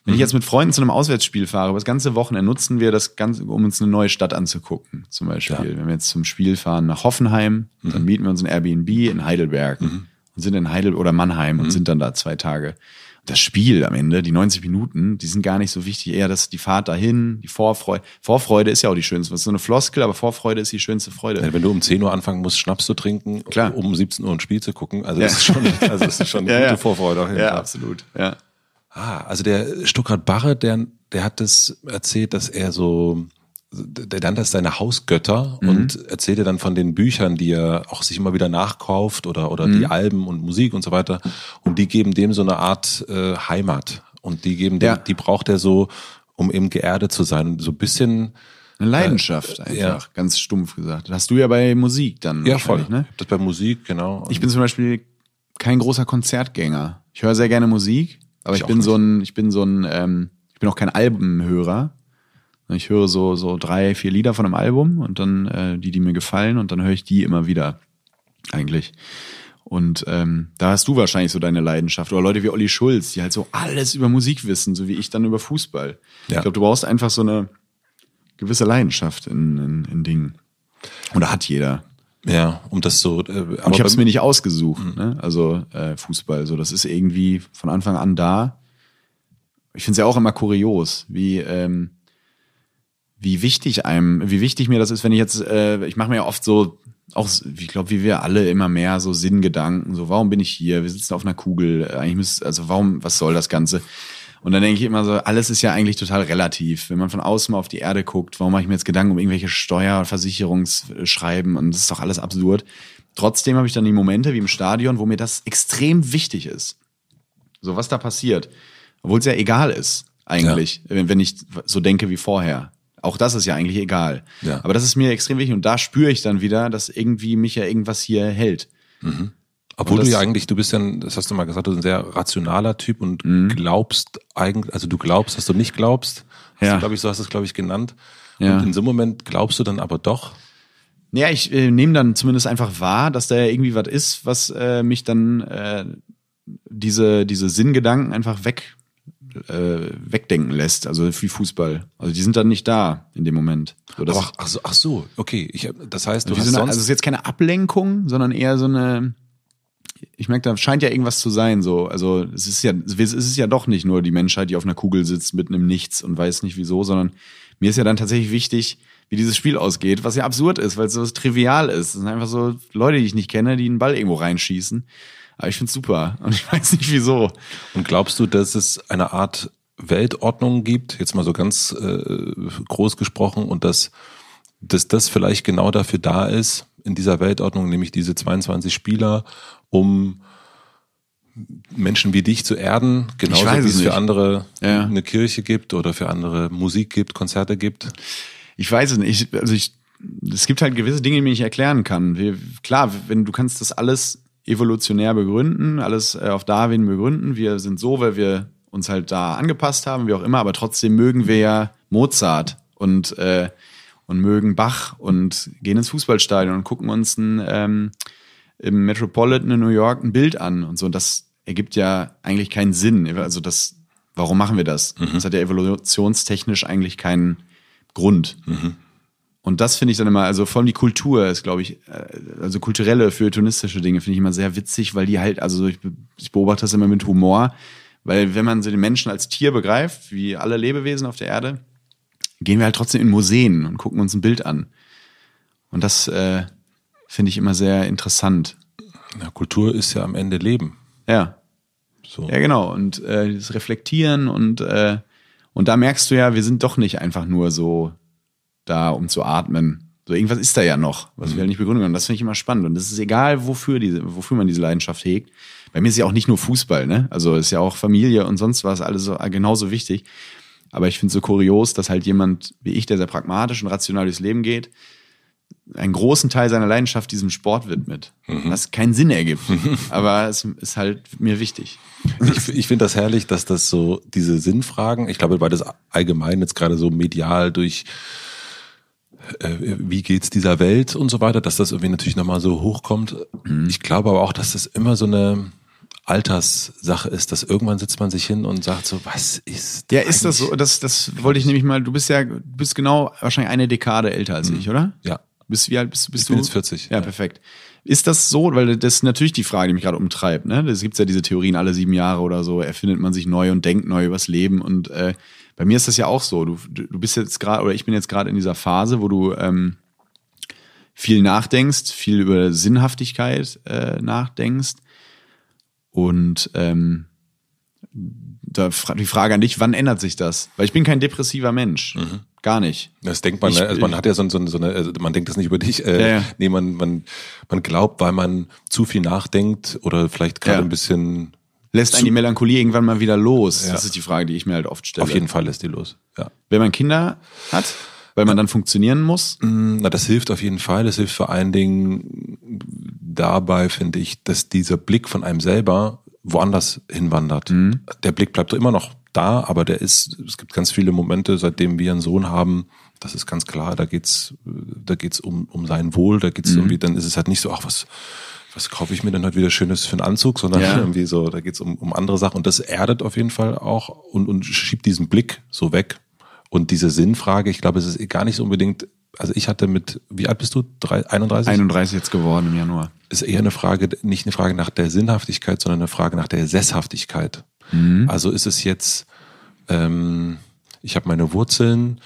wenn mhm. ich jetzt mit Freunden zu einem Auswärtsspiel fahre, das ganze Wochenende nutzen wir das Ganze, um uns eine neue Stadt anzugucken. Zum Beispiel, ja. wenn wir jetzt zum Spiel fahren nach Hoffenheim, mhm. dann mieten wir uns ein Airbnb in Heidelberg mhm. und sind in Heidelberg oder Mannheim und mhm. sind dann da zwei Tage. Das Spiel am Ende, die 90 Minuten, die sind gar nicht so wichtig. Eher dass die Fahrt dahin, die Vorfreude. Vorfreude ist ja auch die schönste. Das ist so eine Floskel, aber Vorfreude ist die schönste Freude. Ja, wenn du um 10 Uhr anfangen musst, Schnaps zu trinken, Klar. um 17 Uhr ein Spiel zu gucken, also ja. das ist schon, also das ist schon eine ja, gute Vorfreude. Auf jeden ja, Fall. absolut. Ja. Ah, also der Stuttgart Barre, der, der hat das erzählt, dass er so, der nannte das seine Hausgötter mhm. und erzählte dann von den Büchern, die er auch sich immer wieder nachkauft oder, oder mhm. die Alben und Musik und so weiter. Und die geben dem so eine Art äh, Heimat. Und die geben dem, ja. die braucht er so, um eben geerdet zu sein. Und so ein bisschen. Eine Leidenschaft äh, einfach, ja. ganz stumpf gesagt. Das hast du ja bei Musik dann. Ja, voll. Ne? Das bei Musik, genau. Ich bin zum Beispiel kein großer Konzertgänger. Ich höre sehr gerne Musik, aber ich, ich bin nicht. so ein, ich bin so ein, ähm, ich bin auch kein Albumhörer. Ich höre so, so drei, vier Lieder von einem Album und dann äh, die, die mir gefallen und dann höre ich die immer wieder eigentlich. Und ähm, da hast du wahrscheinlich so deine Leidenschaft. Oder Leute wie Olli Schulz, die halt so alles über Musik wissen, so wie ich dann über Fußball. Ja. Ich glaube, du brauchst einfach so eine gewisse Leidenschaft in, in, in Dingen. Und da hat jeder. Ja, um das so. Äh, und ich habe es mir nicht ausgesucht, hm. ne? also äh, Fußball. So, das ist irgendwie von Anfang an da. Ich finde es ja auch immer kurios, wie ähm, wie wichtig einem, wie wichtig mir das ist, wenn ich jetzt, äh, ich mache mir ja oft so, auch ich glaube, wie wir alle immer mehr so Sinngedanken, so warum bin ich hier? Wir sitzen auf einer Kugel. Äh, eigentlich müsste, also warum, was soll das Ganze? Und dann denke ich immer so, alles ist ja eigentlich total relativ. Wenn man von außen mal auf die Erde guckt, warum mache ich mir jetzt Gedanken um irgendwelche Steuer- und Versicherungsschreiben und das ist doch alles absurd. Trotzdem habe ich dann die Momente wie im Stadion, wo mir das extrem wichtig ist. So was da passiert. Obwohl es ja egal ist, eigentlich, ja. wenn ich so denke wie vorher. Auch das ist ja eigentlich egal. Ja. Aber das ist mir extrem wichtig und da spüre ich dann wieder, dass irgendwie mich ja irgendwas hier hält. Mhm. Obwohl du ja eigentlich, du bist ja, das hast du mal gesagt, du bist ein sehr rationaler Typ und mh. glaubst eigentlich, also du glaubst, dass du nicht glaubst. Hast ja. glaube ich, so hast du es, glaube ich, genannt. Ja. Und in so einem Moment glaubst du dann aber doch. Ja, ich äh, nehme dann zumindest einfach wahr, dass da ja irgendwie was ist, was äh, mich dann äh, diese, diese Sinngedanken einfach weg, äh, wegdenken lässt. Also wie Fußball. Also die sind dann nicht da in dem Moment. So, ach, ach, so, ach so, okay. Ich, das heißt, du hast eine, sonst also es ist jetzt keine Ablenkung, sondern eher so eine ich merke, da scheint ja irgendwas zu sein. So. Also es ist ja, es ist ja doch nicht nur die Menschheit, die auf einer Kugel sitzt mitten im Nichts und weiß nicht wieso, sondern mir ist ja dann tatsächlich wichtig, wie dieses Spiel ausgeht, was ja absurd ist, weil es so trivial ist. Es sind einfach so Leute, die ich nicht kenne, die einen Ball irgendwo reinschießen. Aber ich find's super und ich weiß nicht wieso. Und glaubst du, dass es eine Art Weltordnung gibt, jetzt mal so ganz äh, groß gesprochen, und dass, dass das vielleicht genau dafür da ist, in dieser Weltordnung, nämlich diese 22 Spieler, um Menschen wie dich zu erden, genauso wie es, es für andere ja. eine Kirche gibt oder für andere Musik gibt, Konzerte gibt? Ich weiß es nicht. also ich, es gibt halt gewisse Dinge, die ich nicht erklären kann. Wir, klar, wenn du kannst das alles evolutionär begründen, alles äh, auf Darwin begründen. Wir sind so, weil wir uns halt da angepasst haben, wie auch immer, aber trotzdem mögen wir ja Mozart und äh, und mögen Bach und gehen ins Fußballstadion und gucken uns ein, ähm, im Metropolitan in New York ein Bild an und so. Und das ergibt ja eigentlich keinen Sinn. Also das, warum machen wir das? Mhm. Das hat ja evolutionstechnisch eigentlich keinen Grund. Mhm. Und das finde ich dann immer, also vor allem die Kultur ist, glaube ich, äh, also kulturelle, feuilletonistische Dinge finde ich immer sehr witzig, weil die halt, also ich, ich, beobachte das immer mit Humor, weil wenn man so den Menschen als Tier begreift, wie alle Lebewesen auf der Erde, gehen wir halt trotzdem in Museen und gucken uns ein Bild an. Und das äh, finde ich immer sehr interessant. Na, Kultur ist ja am Ende Leben. Ja. So. Ja, genau. Und äh, das Reflektieren und, äh, und da merkst du ja, wir sind doch nicht einfach nur so da, um zu atmen. So irgendwas ist da ja noch, was mhm. wir halt nicht begründen können. Das finde ich immer spannend. Und es ist egal, wofür, diese, wofür man diese Leidenschaft hegt. Bei mir ist ja auch nicht nur Fußball, ne? Also ist ja auch Familie und sonst was alles so, ah, genauso wichtig. Aber ich finde es so kurios, dass halt jemand wie ich, der sehr pragmatisch und rational durchs Leben geht, einen großen Teil seiner Leidenschaft diesem Sport widmet, mhm. was keinen Sinn ergibt. Aber es ist halt mir wichtig. Ich, ich finde das herrlich, dass das so diese Sinnfragen, ich glaube, weil das allgemein jetzt gerade so medial durch äh, wie geht es dieser Welt und so weiter, dass das irgendwie natürlich nochmal so hochkommt. Mhm. Ich glaube aber auch, dass das immer so eine, Alterssache ist, dass irgendwann sitzt man sich hin und sagt so, was ist das? Ja, ist das so? Das, das wollte ich nämlich mal, du bist ja, du bist genau wahrscheinlich eine Dekade älter als mhm. ich, oder? Ja. Bist, wie alt bist, bist ich du? Ich bin jetzt 40. Ja, ja, perfekt. Ist das so? Weil das ist natürlich die Frage, die mich gerade umtreibt. Ne? Es gibt ja diese Theorien, alle sieben Jahre oder so erfindet man sich neu und denkt neu übers Leben. Und äh, bei mir ist das ja auch so. Du, du bist jetzt gerade, oder ich bin jetzt gerade in dieser Phase, wo du ähm, viel nachdenkst, viel über Sinnhaftigkeit äh, nachdenkst und ähm, da die Frage an dich, wann ändert sich das? Weil ich bin kein depressiver Mensch. Mhm. Gar nicht. Das denkt man, ich, ne? also man hat ja so, so, so eine, also man denkt das nicht über dich. Äh, ja, ja. Nee, man, man, man glaubt, weil man zu viel nachdenkt oder vielleicht gerade ja. ein bisschen. Lässt einen die Melancholie irgendwann mal wieder los? Das ist die Frage, die ich mir halt oft stelle. Auf jeden Fall lässt die los. Ja. Wenn man Kinder hat, weil man dann funktionieren muss? Mm, na, das hilft auf jeden Fall. Das hilft vor allen Dingen, dabei finde ich, dass dieser Blick von einem selber woanders hinwandert. Mhm. Der Blick bleibt immer noch da, aber der ist, es gibt ganz viele Momente, seitdem wir einen Sohn haben, das ist ganz klar, da geht's, da geht's um, um sein Wohl, da geht's mhm. irgendwie, dann ist es halt nicht so, ach, was, was kaufe ich mir denn heute wieder Schönes für einen Anzug, sondern ja. irgendwie so, da geht's um, um andere Sachen und das erdet auf jeden Fall auch und, und schiebt diesen Blick so weg und diese Sinnfrage, ich glaube, es ist gar nicht so unbedingt, also ich hatte mit, wie alt bist du? 31? 31 jetzt geworden im Januar. Ist eher eine Frage, nicht eine Frage nach der Sinnhaftigkeit, sondern eine Frage nach der Sesshaftigkeit. Mhm. Also ist es jetzt, ähm, ich habe meine Wurzeln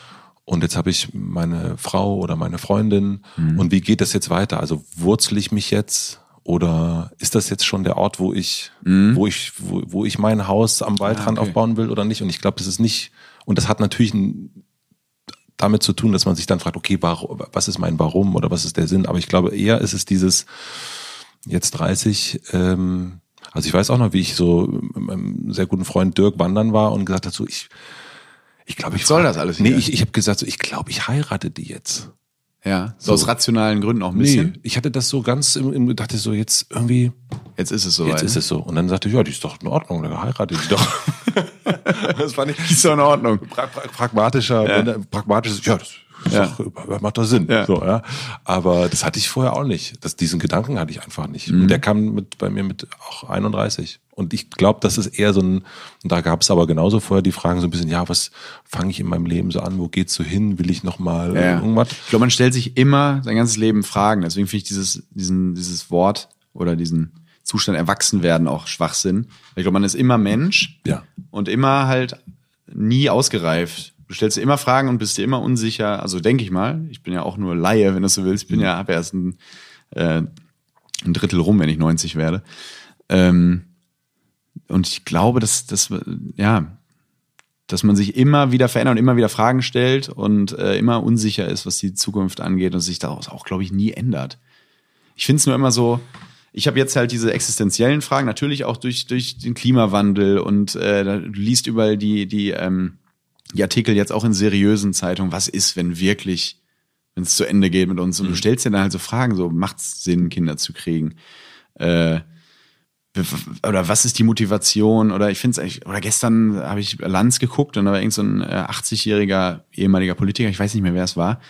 und jetzt habe ich meine Frau oder meine Freundin mhm. und wie geht das jetzt weiter? Also wurzel ich mich jetzt oder ist das jetzt schon der Ort, wo ich, mhm. wo ich, wo, wo, ich mein Haus am ah, Waldrand ah, okay. aufbauen will oder nicht? Und ich glaube, es ist nicht und das hat natürlich ein, damit zu tun, dass man sich dann fragt, okay, war, was ist mein Warum oder was ist der Sinn? Aber ich glaube, eher ist es dieses jetzt 30, ähm, also ich weiß auch noch, wie ich so mit meinem sehr guten Freund Dirk wandern war und gesagt dazu, so, ich, ich glaube, ich was soll frage, das alles. Hier? Nee, ich, ich habe gesagt, so, ich glaube, ich heirate die jetzt. Ja, so, so, aus rationalen Gründen auch ein bisschen. Nee, ich hatte das so ganz im, im dachte so jetzt irgendwie. Jetzt ist es so. Jetzt ist ne? es so. Und dann sagte ich, ja, die ist doch in Ordnung, dann heirate die doch. das fand ich. Die ist doch in Ordnung. Pra pra pragmatischer, ja. pragmatisches, ja, das ja. Doch, macht doch Sinn. Ja. So, ja. Aber das hatte ich vorher auch nicht. Das, diesen Gedanken hatte ich einfach nicht. Mhm. Und der kam mit, bei mir mit auch 31. Und ich glaube, das ist eher so ein, und da gab es aber genauso vorher die Fragen so ein bisschen, ja, was fange ich in meinem Leben so an, wo geht's so hin, will ich nochmal ja. irgendwas? Ich glaube, man stellt sich immer sein ganzes Leben Fragen. Deswegen finde ich dieses, diesen, dieses Wort oder diesen Zustand erwachsen werden auch Schwachsinn. Ich glaube, man ist immer Mensch ja. und immer halt nie ausgereift du stellst dir immer Fragen und bist dir immer unsicher. Also denke ich mal, ich bin ja auch nur Laie, wenn du so willst. Ich bin mhm. ja, habe erst ein, äh, ein Drittel rum, wenn ich 90 werde. Ähm, und ich glaube, dass, dass, ja, dass man sich immer wieder verändert und immer wieder Fragen stellt und äh, immer unsicher ist, was die Zukunft angeht und sich daraus auch, glaube ich, nie ändert. Ich finde es nur immer so, ich habe jetzt halt diese existenziellen Fragen, natürlich auch durch, durch den Klimawandel und äh, du liest überall die, die, ähm, die Artikel jetzt auch in seriösen Zeitungen, was ist, wenn wirklich, wenn es zu Ende geht mit uns? Und mhm. du stellst dir dann halt so Fragen, so macht es Sinn, Kinder zu kriegen? Äh, oder was ist die Motivation? Oder ich finde es eigentlich, oder gestern habe ich Lanz geguckt und da war irgend so ein 80-jähriger äh, ehemaliger Politiker, ich weiß nicht mehr, wer es war,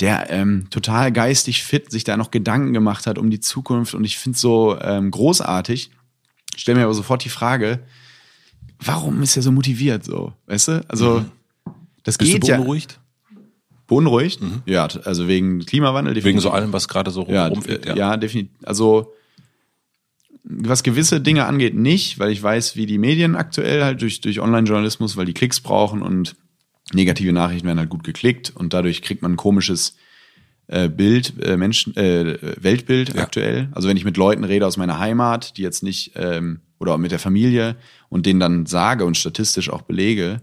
der ähm, total geistig fit sich da noch Gedanken gemacht hat um die Zukunft und ich finde es so ähm, großartig. Ich stelle mir aber sofort die Frage, warum ist er so motiviert, so, weißt du? Also, mhm. das Bist geht du beunruhigt? ja. Beunruhigt? Mhm. Ja, also wegen Klimawandel. Definitiv. Wegen so allem, was gerade so rum, ja, rumfliegt, ja. Ja, definitiv. Also, was gewisse Dinge angeht, nicht, weil ich weiß, wie die Medien aktuell halt durch, durch Online-Journalismus, weil die Klicks brauchen und negative Nachrichten werden halt gut geklickt und dadurch kriegt man ein komisches äh, Bild, äh, Menschen, äh, Weltbild ja. aktuell. Also wenn ich mit Leuten rede aus meiner Heimat, die jetzt nicht ähm, oder mit der Familie und denen dann sage und statistisch auch belege,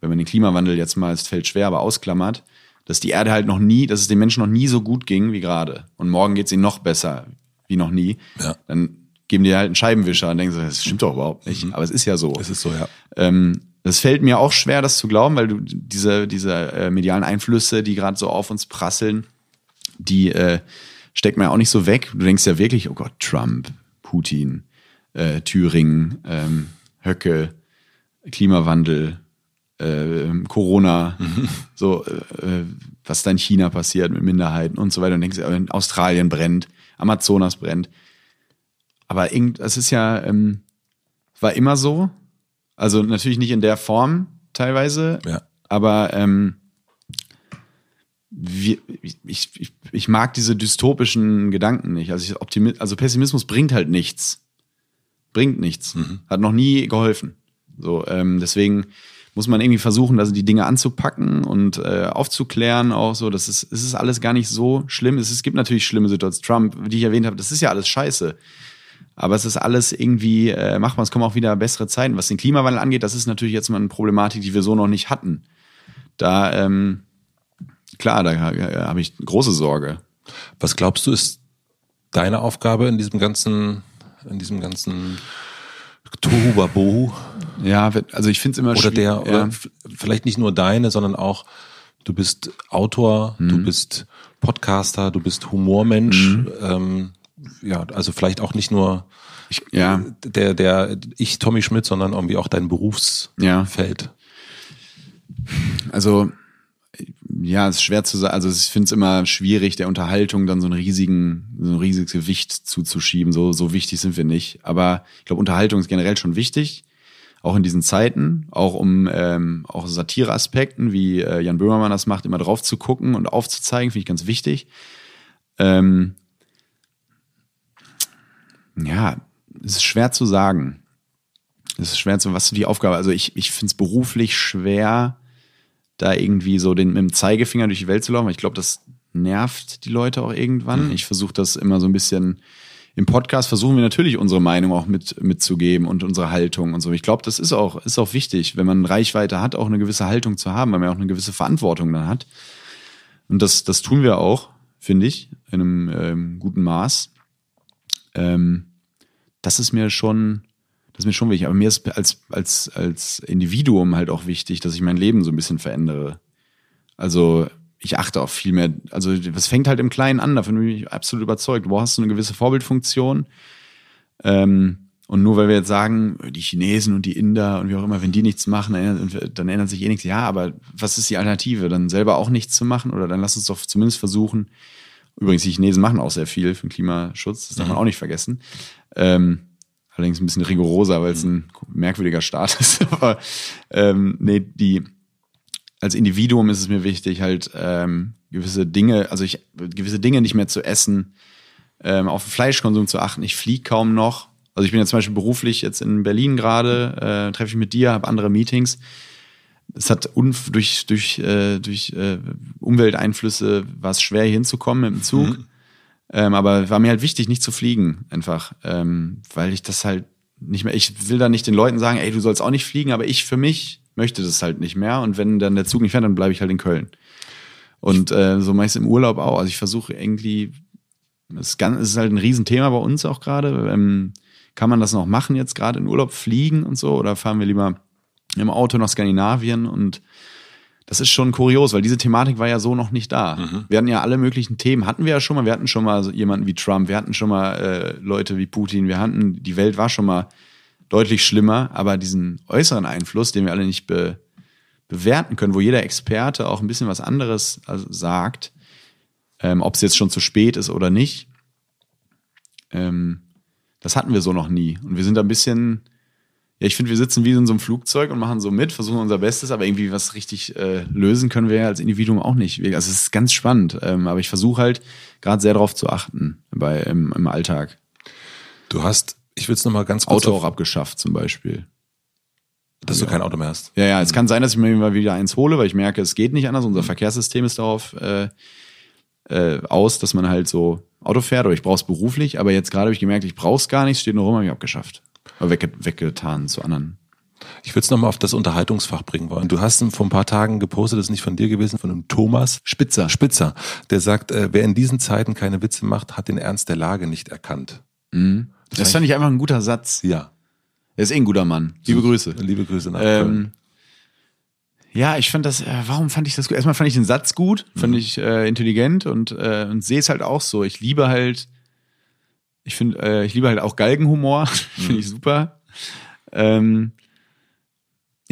wenn man den Klimawandel jetzt mal, es fällt schwer, aber ausklammert, dass die Erde halt noch nie, dass es den Menschen noch nie so gut ging wie gerade und morgen geht es ihnen noch besser wie noch nie, ja. dann geben die halt einen Scheibenwischer und denken so, das stimmt doch überhaupt nicht. Mhm. Aber es ist ja so. Es ist so, ja. Ähm, das fällt mir auch schwer, das zu glauben, weil du diese, diese äh, medialen Einflüsse, die gerade so auf uns prasseln, die äh, steckt man ja auch nicht so weg. Du denkst ja wirklich, oh Gott, Trump, Putin, äh, Thüringen, ähm, Höcke, Klimawandel, äh, Corona, so äh, was da in China passiert mit Minderheiten und so weiter. Und denkst, in Australien brennt, Amazonas brennt. Aber irgend, es ist ja, ähm, war immer so. Also natürlich nicht in der Form teilweise, ja. aber ähm, wir, ich, ich, ich mag diese dystopischen Gedanken nicht. Also, ich, Optimi also Pessimismus bringt halt nichts. Bringt nichts. Mhm. Hat noch nie geholfen. So, ähm, deswegen muss man irgendwie versuchen, also die Dinge anzupacken und äh, aufzuklären, auch so. Das ist, es ist alles gar nicht so schlimm. Es, es gibt natürlich schlimme Situationen. Trump, die ich erwähnt habe, das ist ja alles scheiße. Aber es ist alles irgendwie äh, machbar. Es kommen auch wieder bessere Zeiten. Was den Klimawandel angeht, das ist natürlich jetzt mal eine Problematik, die wir so noch nicht hatten. Da, ähm, klar, da habe ich große Sorge. Was glaubst du, ist deine Aufgabe in diesem ganzen, in diesem ganzen Tohu Wabohu? Ja, also ich finde es immer oder der, oder vielleicht nicht nur deine, sondern auch du bist Autor, mhm. du bist Podcaster, du bist Humormensch. Mhm. Ähm, ja, also vielleicht auch nicht nur ich, ja. der, der ich Tommy Schmidt, sondern irgendwie auch dein Berufsfeld. Ja. Also ja, es ist schwer zu sagen. Also ich finde es immer schwierig, der Unterhaltung dann so, einen riesigen, so ein riesiges Gewicht zuzuschieben. So, so wichtig sind wir nicht. Aber ich glaube, Unterhaltung ist generell schon wichtig, auch in diesen Zeiten, auch um ähm, auch Satireaspekten, wie äh, Jan Böhmermann das macht, immer drauf zu gucken und aufzuzeigen, finde ich ganz wichtig. Ähm, ja, es ist schwer zu sagen. Es ist schwer zu, was ist die Aufgabe? Also ich, ich finde es beruflich schwer, da irgendwie so den, mit dem Zeigefinger durch die Welt zu laufen. Ich glaube, das nervt die Leute auch irgendwann. Mhm. Ich versuche das immer so ein bisschen. Im Podcast versuchen wir natürlich unsere Meinung auch mit, mitzugeben und unsere Haltung und so. Ich glaube, das ist auch, ist auch wichtig, wenn man Reichweite hat, auch eine gewisse Haltung zu haben, weil man auch eine gewisse Verantwortung dann hat. Und das, das tun wir auch, finde ich, in einem ähm, guten Maß. Ähm, das ist mir schon das ist mir schon wichtig. Aber mir ist als, als, als Individuum halt auch wichtig, dass ich mein Leben so ein bisschen verändere. Also ich achte auf viel mehr. Also das fängt halt im Kleinen an, davon bin ich absolut überzeugt. Du brauchst eine gewisse Vorbildfunktion. Ähm, und nur weil wir jetzt sagen, die Chinesen und die Inder und wie auch immer, wenn die nichts machen, dann ändert sich eh nichts. Ja, aber was ist die Alternative? Dann selber auch nichts zu machen? Oder dann lass uns doch zumindest versuchen, Übrigens, die Chinesen machen auch sehr viel für den Klimaschutz, das darf man mhm. auch nicht vergessen. Ähm, Allerdings ein bisschen rigoroser, weil es mhm. ein merkwürdiger Staat ist. Aber ähm, nee, die, als Individuum ist es mir wichtig, halt ähm, gewisse Dinge, also ich, gewisse Dinge nicht mehr zu essen, ähm, auf den Fleischkonsum zu achten. Ich fliege kaum noch. Also ich bin ja zum Beispiel beruflich jetzt in Berlin gerade, äh, treffe ich mit dir, habe andere Meetings. Es hat durch, durch, äh, durch äh, Umwelteinflüsse war es schwer, hier hinzukommen mit dem Zug. Mhm. Ähm, aber war mir halt wichtig, nicht zu fliegen, einfach, ähm, weil ich das halt nicht mehr, ich will da nicht den Leuten sagen, ey, du sollst auch nicht fliegen, aber ich für mich möchte das halt nicht mehr. Und wenn dann der Zug nicht fährt, dann bleibe ich halt in Köln. Und äh, so meist im Urlaub auch. Also ich versuche irgendwie, es ist halt ein Riesenthema bei uns auch gerade. Ähm, kann man das noch machen jetzt gerade in Urlaub fliegen und so? Oder fahren wir lieber im Auto nach Skandinavien und das ist schon kurios, weil diese Thematik war ja so noch nicht da. Mhm. Wir hatten ja alle möglichen Themen, hatten wir ja schon mal. Wir hatten schon mal jemanden wie Trump, wir hatten schon mal äh, Leute wie Putin, wir hatten, die Welt war schon mal deutlich schlimmer, aber diesen äußeren Einfluss, den wir alle nicht be, bewerten können, wo jeder Experte auch ein bisschen was anderes also sagt, ähm, ob es jetzt schon zu spät ist oder nicht, ähm, das hatten wir so noch nie. Und wir sind da ein bisschen ja, ich finde, wir sitzen wie in so einem Flugzeug und machen so mit, versuchen unser Bestes, aber irgendwie was richtig äh, lösen können wir ja als Individuum auch nicht. Also es ist ganz spannend, ähm, aber ich versuche halt gerade sehr darauf zu achten bei, im, im Alltag. Du hast, ich will es nochmal ganz kurz. Auto auch abgeschafft zum Beispiel. Dass du kein Auto mehr hast. Ja, ja, es mhm. kann sein, dass ich mir mal wieder eins hole, weil ich merke, es geht nicht anders. Unser mhm. Verkehrssystem ist darauf äh, äh, aus, dass man halt so Auto fährt, aber ich brauche es beruflich. Aber jetzt gerade habe ich gemerkt, ich brauche es gar nicht, steht nur rum, habe ich abgeschafft wegge weggetan zu anderen. Ich würde es nochmal auf das Unterhaltungsfach bringen wollen. Du hast vor ein paar Tagen gepostet, das ist nicht von dir gewesen, von einem Thomas Spitzer. Spitzer, der sagt, äh, wer in diesen Zeiten keine Witze macht, hat den Ernst der Lage nicht erkannt. Mhm. Das, das fand ich einfach ein guter Satz. Ja. Er ist eh ein guter Mann. Liebe Grüße. Liebe Grüße nach ähm, Köln. Ja, ich fand das, äh, warum fand ich das gut? Erstmal fand ich den Satz gut, fand mhm. ich äh, intelligent und, äh, und sehe es halt auch so. Ich liebe halt ich finde, äh, ich liebe halt auch Galgenhumor, finde ich mhm. super. Ähm,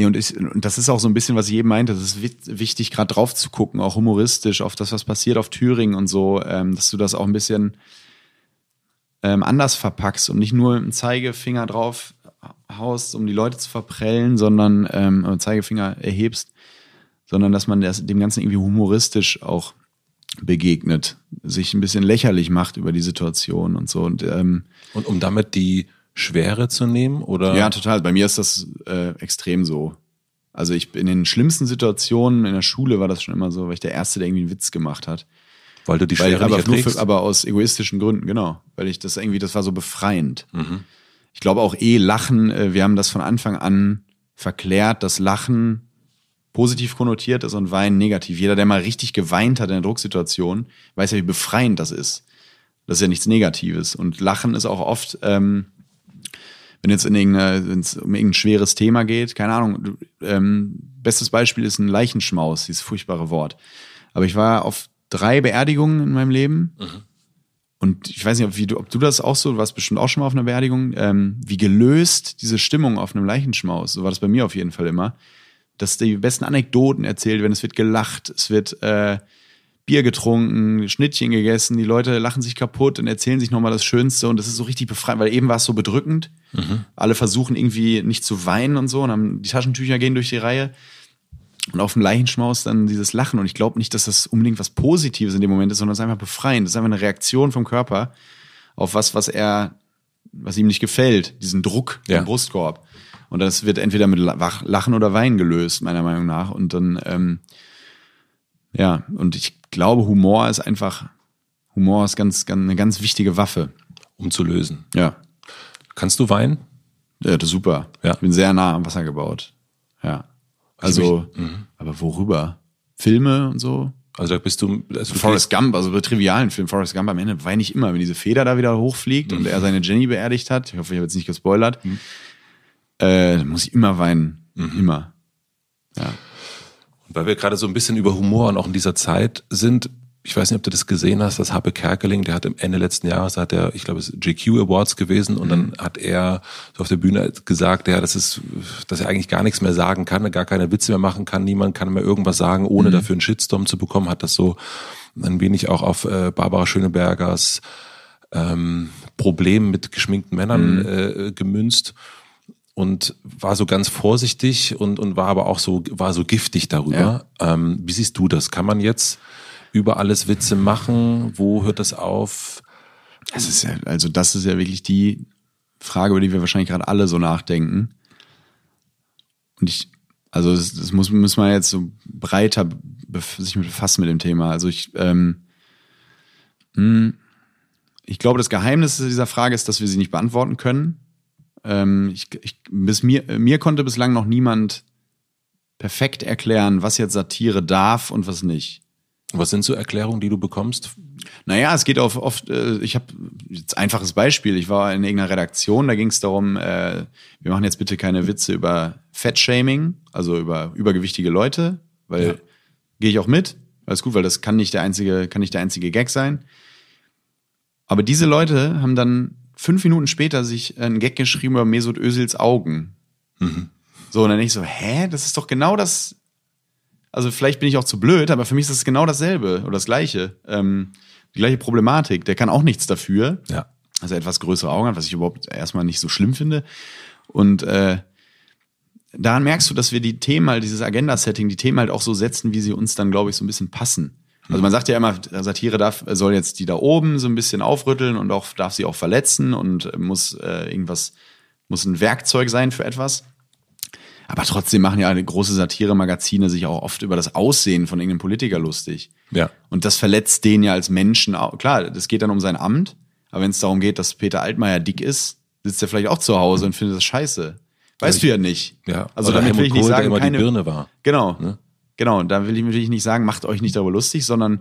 Nee, und, ich, und das ist auch so ein bisschen, was ich eben meinte. Es ist wichtig, gerade drauf zu gucken, auch humoristisch, auf das, was passiert auf Thüringen und so, ähm, dass du das auch ein bisschen ähm, anders verpackst und nicht nur mit dem Zeigefinger drauf haust, um die Leute zu verprellen, sondern ähm, Zeigefinger erhebst, sondern dass man das, dem Ganzen irgendwie humoristisch auch begegnet, sich ein bisschen lächerlich macht über die Situation und so. Und, ähm, und um damit die Schwere zu nehmen, oder? Ja, total. Bei mir ist das äh, extrem so. Also ich in den schlimmsten Situationen in der Schule war das schon immer so, weil ich der Erste, der irgendwie einen Witz gemacht hat. Weil du die Schwere weil, aber, nicht erträgst? Für, aber aus egoistischen Gründen, genau. Weil ich das irgendwie, das war so befreiend. Mhm. Ich glaube auch eh Lachen, äh, wir haben das von Anfang an verklärt, dass Lachen positiv konnotiert ist und Weinen negativ. Jeder, der mal richtig geweint hat in der Drucksituation, weiß ja, wie befreiend das ist. Das ist ja nichts Negatives. Und Lachen ist auch oft, ähm, wenn es in wenn's um irgendein schweres Thema geht, keine Ahnung, ähm, bestes Beispiel ist ein Leichenschmaus, dieses furchtbare Wort. Aber ich war auf drei Beerdigungen in meinem Leben. Mhm. Und ich weiß nicht, ob, wie du, ob du das auch so, du warst bestimmt auch schon mal auf einer Beerdigung, ähm, wie gelöst diese Stimmung auf einem Leichenschmaus, so war das bei mir auf jeden Fall immer, dass die besten Anekdoten erzählt werden, es wird gelacht, es wird äh, Bier getrunken, Schnittchen gegessen, die Leute lachen sich kaputt und erzählen sich nochmal das Schönste und das ist so richtig befreiend, weil eben war es so bedrückend. Mhm. Alle versuchen irgendwie nicht zu weinen und so und haben, die Taschentücher gehen durch die Reihe. Und auf dem Leichenschmaus dann dieses Lachen. Und ich glaube nicht, dass das unbedingt was Positives in dem Moment ist, sondern es ist einfach befreiend. Es ist einfach eine Reaktion vom Körper auf was, was er, was ihm nicht gefällt, diesen Druck ja. im Brustkorb. Und das wird entweder mit Lachen oder Weinen gelöst, meiner Meinung nach. Und dann, ähm, ja, und ich glaube, Humor ist einfach, Humor ist ganz, ganz, eine ganz wichtige Waffe. Um zu lösen. Ja. Kannst du weinen? Ja, das ist super. Ja. Ich bin sehr nah am Wasser gebaut. Ja. Also, also mhm. aber worüber? Filme und so? Also da bist du. Also Forrest Gump, also bei trivialen Film. Forrest Gump am Ende weine ich immer, wenn diese Feder da wieder hochfliegt mhm. und er seine Jenny beerdigt hat. Ich hoffe, ich habe jetzt nicht gespoilert. Mhm. Äh, muss ich immer weinen. Mhm. Immer. Ja. Und weil wir gerade so ein bisschen über Humor und auch in dieser Zeit sind, ich weiß nicht, ob du das gesehen hast, das Habe Kerkeling, der hat im Ende letzten Jahres, hat er, ich glaube, es GQ Awards gewesen und dann mhm. hat er so auf der Bühne gesagt, ja, das ist, dass er eigentlich gar nichts mehr sagen kann, gar keine Witze mehr machen kann, niemand kann mehr irgendwas sagen, ohne mhm. dafür einen Shitstorm zu bekommen, hat das so ein wenig auch auf äh, Barbara Schönebergers ähm, Problem mit geschminkten Männern mhm. äh, gemünzt und war so ganz vorsichtig und, und war aber auch so, war so giftig darüber. Ja. Ähm, wie siehst du das? Kann man jetzt über alles Witze machen? Wo hört das auf? Das ist ja, also das ist ja wirklich die Frage, über die wir wahrscheinlich gerade alle so nachdenken. Und ich, also das, das muss, muss man jetzt so breiter sich befassen mit dem Thema. Also ich, ähm, hm, ich glaube, das Geheimnis dieser Frage ist, dass wir sie nicht beantworten können ähm, ich, ich, bis mir, mir konnte bislang noch niemand perfekt erklären, was jetzt Satire darf und was nicht. Was sind so Erklärungen, die du bekommst? Naja, es geht auf oft, äh, ich habe jetzt einfaches Beispiel, ich war in irgendeiner Redaktion, da ging es darum, äh, wir machen jetzt bitte keine Witze über Fettshaming, also über übergewichtige Leute, weil ja. gehe ich auch mit, alles gut, weil das kann nicht der einzige, kann nicht der einzige Gag sein. Aber diese Leute haben dann fünf Minuten später sich ein Gag geschrieben über Mesut Özils Augen. Mhm. So, und dann denke ich so, hä, das ist doch genau das. Also vielleicht bin ich auch zu blöd, aber für mich ist das genau dasselbe oder das Gleiche. Ähm, die gleiche Problematik. Der kann auch nichts dafür. Ja. Also etwas größere Augen hat, was ich überhaupt erstmal nicht so schlimm finde. Und äh, daran merkst du, dass wir die Themen halt, dieses Agenda-Setting, die Themen halt auch so setzen, wie sie uns dann, glaube ich, so ein bisschen passen. Also man sagt ja immer, Satire darf, soll jetzt die da oben so ein bisschen aufrütteln und auch darf sie auch verletzen und muss äh, irgendwas, muss ein Werkzeug sein für etwas. Aber trotzdem machen ja große Satire-Magazine sich auch oft über das Aussehen von irgendeinem Politiker lustig. Ja. Und das verletzt den ja als Menschen auch. Klar, das geht dann um sein Amt, aber wenn es darum geht, dass Peter Altmaier dick ist, sitzt er vielleicht auch zu Hause und findet das scheiße. Weißt also, du ja nicht. Ja. Also Oder damit Helmut will ich nicht sagen, der immer keine, die Birne war. Genau. Ne? Genau, da will ich natürlich nicht sagen, macht euch nicht darüber lustig, sondern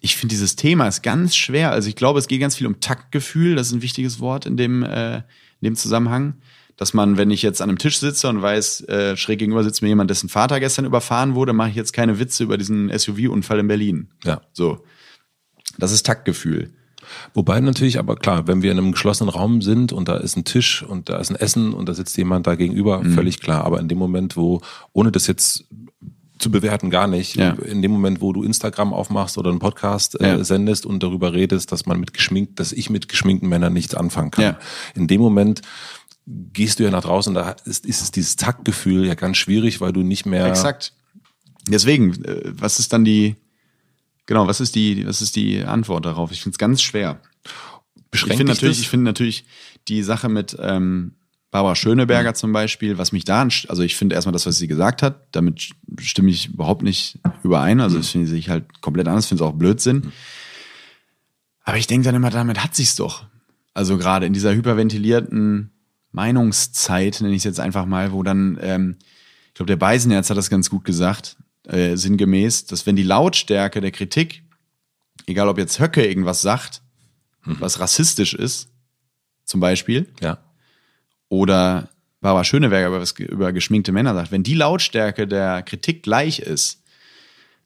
ich finde dieses Thema ist ganz schwer. Also ich glaube, es geht ganz viel um Taktgefühl, das ist ein wichtiges Wort in dem, äh, in dem Zusammenhang. Dass man, wenn ich jetzt an einem Tisch sitze und weiß, äh, schräg gegenüber sitzt mir jemand, dessen Vater gestern überfahren wurde, mache ich jetzt keine Witze über diesen SUV-Unfall in Berlin. Ja. So. Das ist Taktgefühl. Wobei natürlich, aber klar, wenn wir in einem geschlossenen Raum sind und da ist ein Tisch und da ist ein Essen und da sitzt jemand da gegenüber, mhm. völlig klar. Aber in dem Moment, wo, ohne das jetzt zu bewerten gar nicht. Ja. In dem Moment, wo du Instagram aufmachst oder einen Podcast äh, ja. sendest und darüber redest, dass man mit geschminkt, dass ich mit geschminkten Männern nichts anfangen kann. Ja. In dem Moment gehst du ja nach draußen, da ist, ist es dieses Taktgefühl ja ganz schwierig, weil du nicht mehr. Exakt. Deswegen, äh, was ist dann die, genau, was ist die, was ist die Antwort darauf? Ich finde es ganz schwer. Beschränkt ich finde natürlich, das? ich finde natürlich die Sache mit, ähm, Barbara Schöneberger mhm. zum Beispiel, was mich da, also ich finde erstmal das, was sie gesagt hat, damit stimme ich überhaupt nicht überein. Also das finde ich halt komplett anders, finde es auch Blödsinn. Mhm. Aber ich denke dann immer, damit hat sich's doch. Also gerade in dieser hyperventilierten Meinungszeit, nenne ich es jetzt einfach mal, wo dann, ähm, ich glaube, der Beisenherz hat das ganz gut gesagt, äh, sinngemäß, dass wenn die Lautstärke der Kritik, egal ob jetzt Höcke irgendwas sagt, mhm. was rassistisch ist, zum Beispiel, ja oder Barbara Schöneberger über, über geschminkte Männer sagt, wenn die Lautstärke der Kritik gleich ist,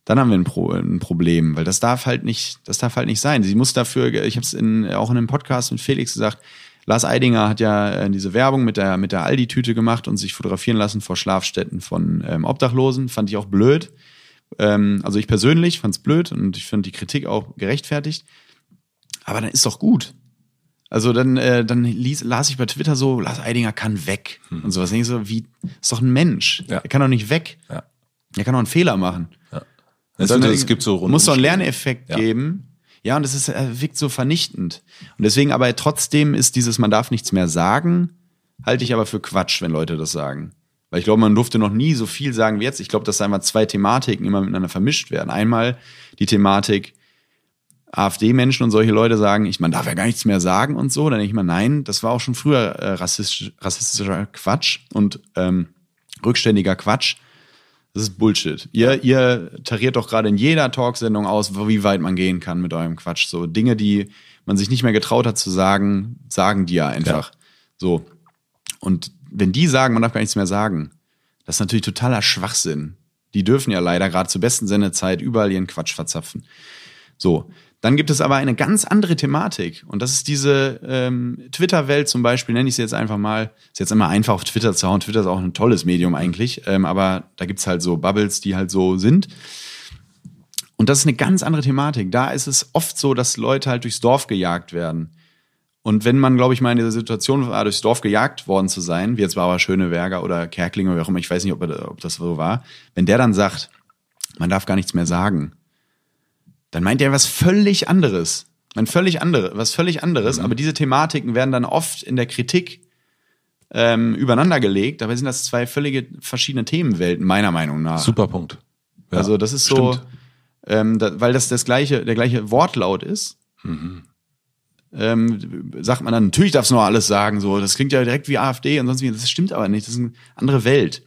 dann haben wir ein, Pro, ein, Problem, weil das darf halt nicht, das darf halt nicht sein. Sie muss dafür, ich habe es auch in einem Podcast mit Felix gesagt, Lars Eidinger hat ja äh, diese Werbung mit der, mit der Aldi-Tüte gemacht und sich fotografieren lassen vor Schlafstätten von ähm, Obdachlosen. Fand ich auch blöd. Ähm, also ich persönlich fand es blöd und ich finde die Kritik auch gerechtfertigt. Aber dann ist doch gut. Also dann, äh, dann ließ, las ich bei Twitter so, Lars Eidinger kann weg hm. und sowas. Denke ich so, wie, ist doch ein Mensch. Ja. Er kann doch nicht weg. Ja. Er kann doch einen Fehler machen. Ja. Also, also, es gibt so Runden Muss doch einen Lerneffekt ja. geben. Ja, und das ist, äh, wirkt so vernichtend. Und deswegen, aber trotzdem ist dieses, man darf nichts mehr sagen, halte ich aber für Quatsch, wenn Leute das sagen. Weil ich glaube, man durfte noch nie so viel sagen wie jetzt. Ich glaube, dass da einmal zwei Thematiken immer miteinander vermischt werden. Einmal die Thematik, AfD-Menschen und solche Leute sagen, ich, man darf ja gar nichts mehr sagen und so, dann denke ich mal, nein, das war auch schon früher äh, rassistisch, rassistischer Quatsch und ähm, rückständiger Quatsch. Das ist Bullshit. Ihr, ihr tariert doch gerade in jeder Talksendung aus, wie weit man gehen kann mit eurem Quatsch. So Dinge, die man sich nicht mehr getraut hat zu sagen, sagen die ja einfach. Ja. So. Und wenn die sagen, man darf gar nichts mehr sagen, das ist natürlich totaler Schwachsinn. Die dürfen ja leider gerade zur besten Sendezeit überall ihren Quatsch verzapfen. So. Dann gibt es aber eine ganz andere Thematik und das ist diese ähm, Twitter-Welt zum Beispiel, nenne ich sie jetzt einfach mal. Ist jetzt immer einfach auf Twitter zu hauen. Twitter ist auch ein tolles Medium eigentlich, ähm, aber da gibt es halt so Bubbles, die halt so sind. Und das ist eine ganz andere Thematik. Da ist es oft so, dass Leute halt durchs Dorf gejagt werden. Und wenn man, glaube ich, mal in dieser Situation war, durchs Dorf gejagt worden zu sein, wie jetzt war aber Schöneberger oder Kerklinger oder wie auch immer, ich weiß nicht, ob, das so war, wenn der dann sagt, man darf gar nichts mehr sagen, dann meint er was völlig anderes. Ein völlig andere, was völlig anderes, mhm. aber diese Thematiken werden dann oft in der Kritik ähm, übereinander gelegt. Dabei sind das zwei völlige verschiedene Themenwelten, meiner Meinung nach. Super Punkt. Ja, also, das ist so, ähm, da, weil das, das gleiche, der gleiche Wortlaut ist. Mhm. Ähm, sagt man dann, natürlich darfst du noch alles sagen, so, das klingt ja direkt wie AfD und sonst wie, das stimmt aber nicht, das ist eine andere Welt.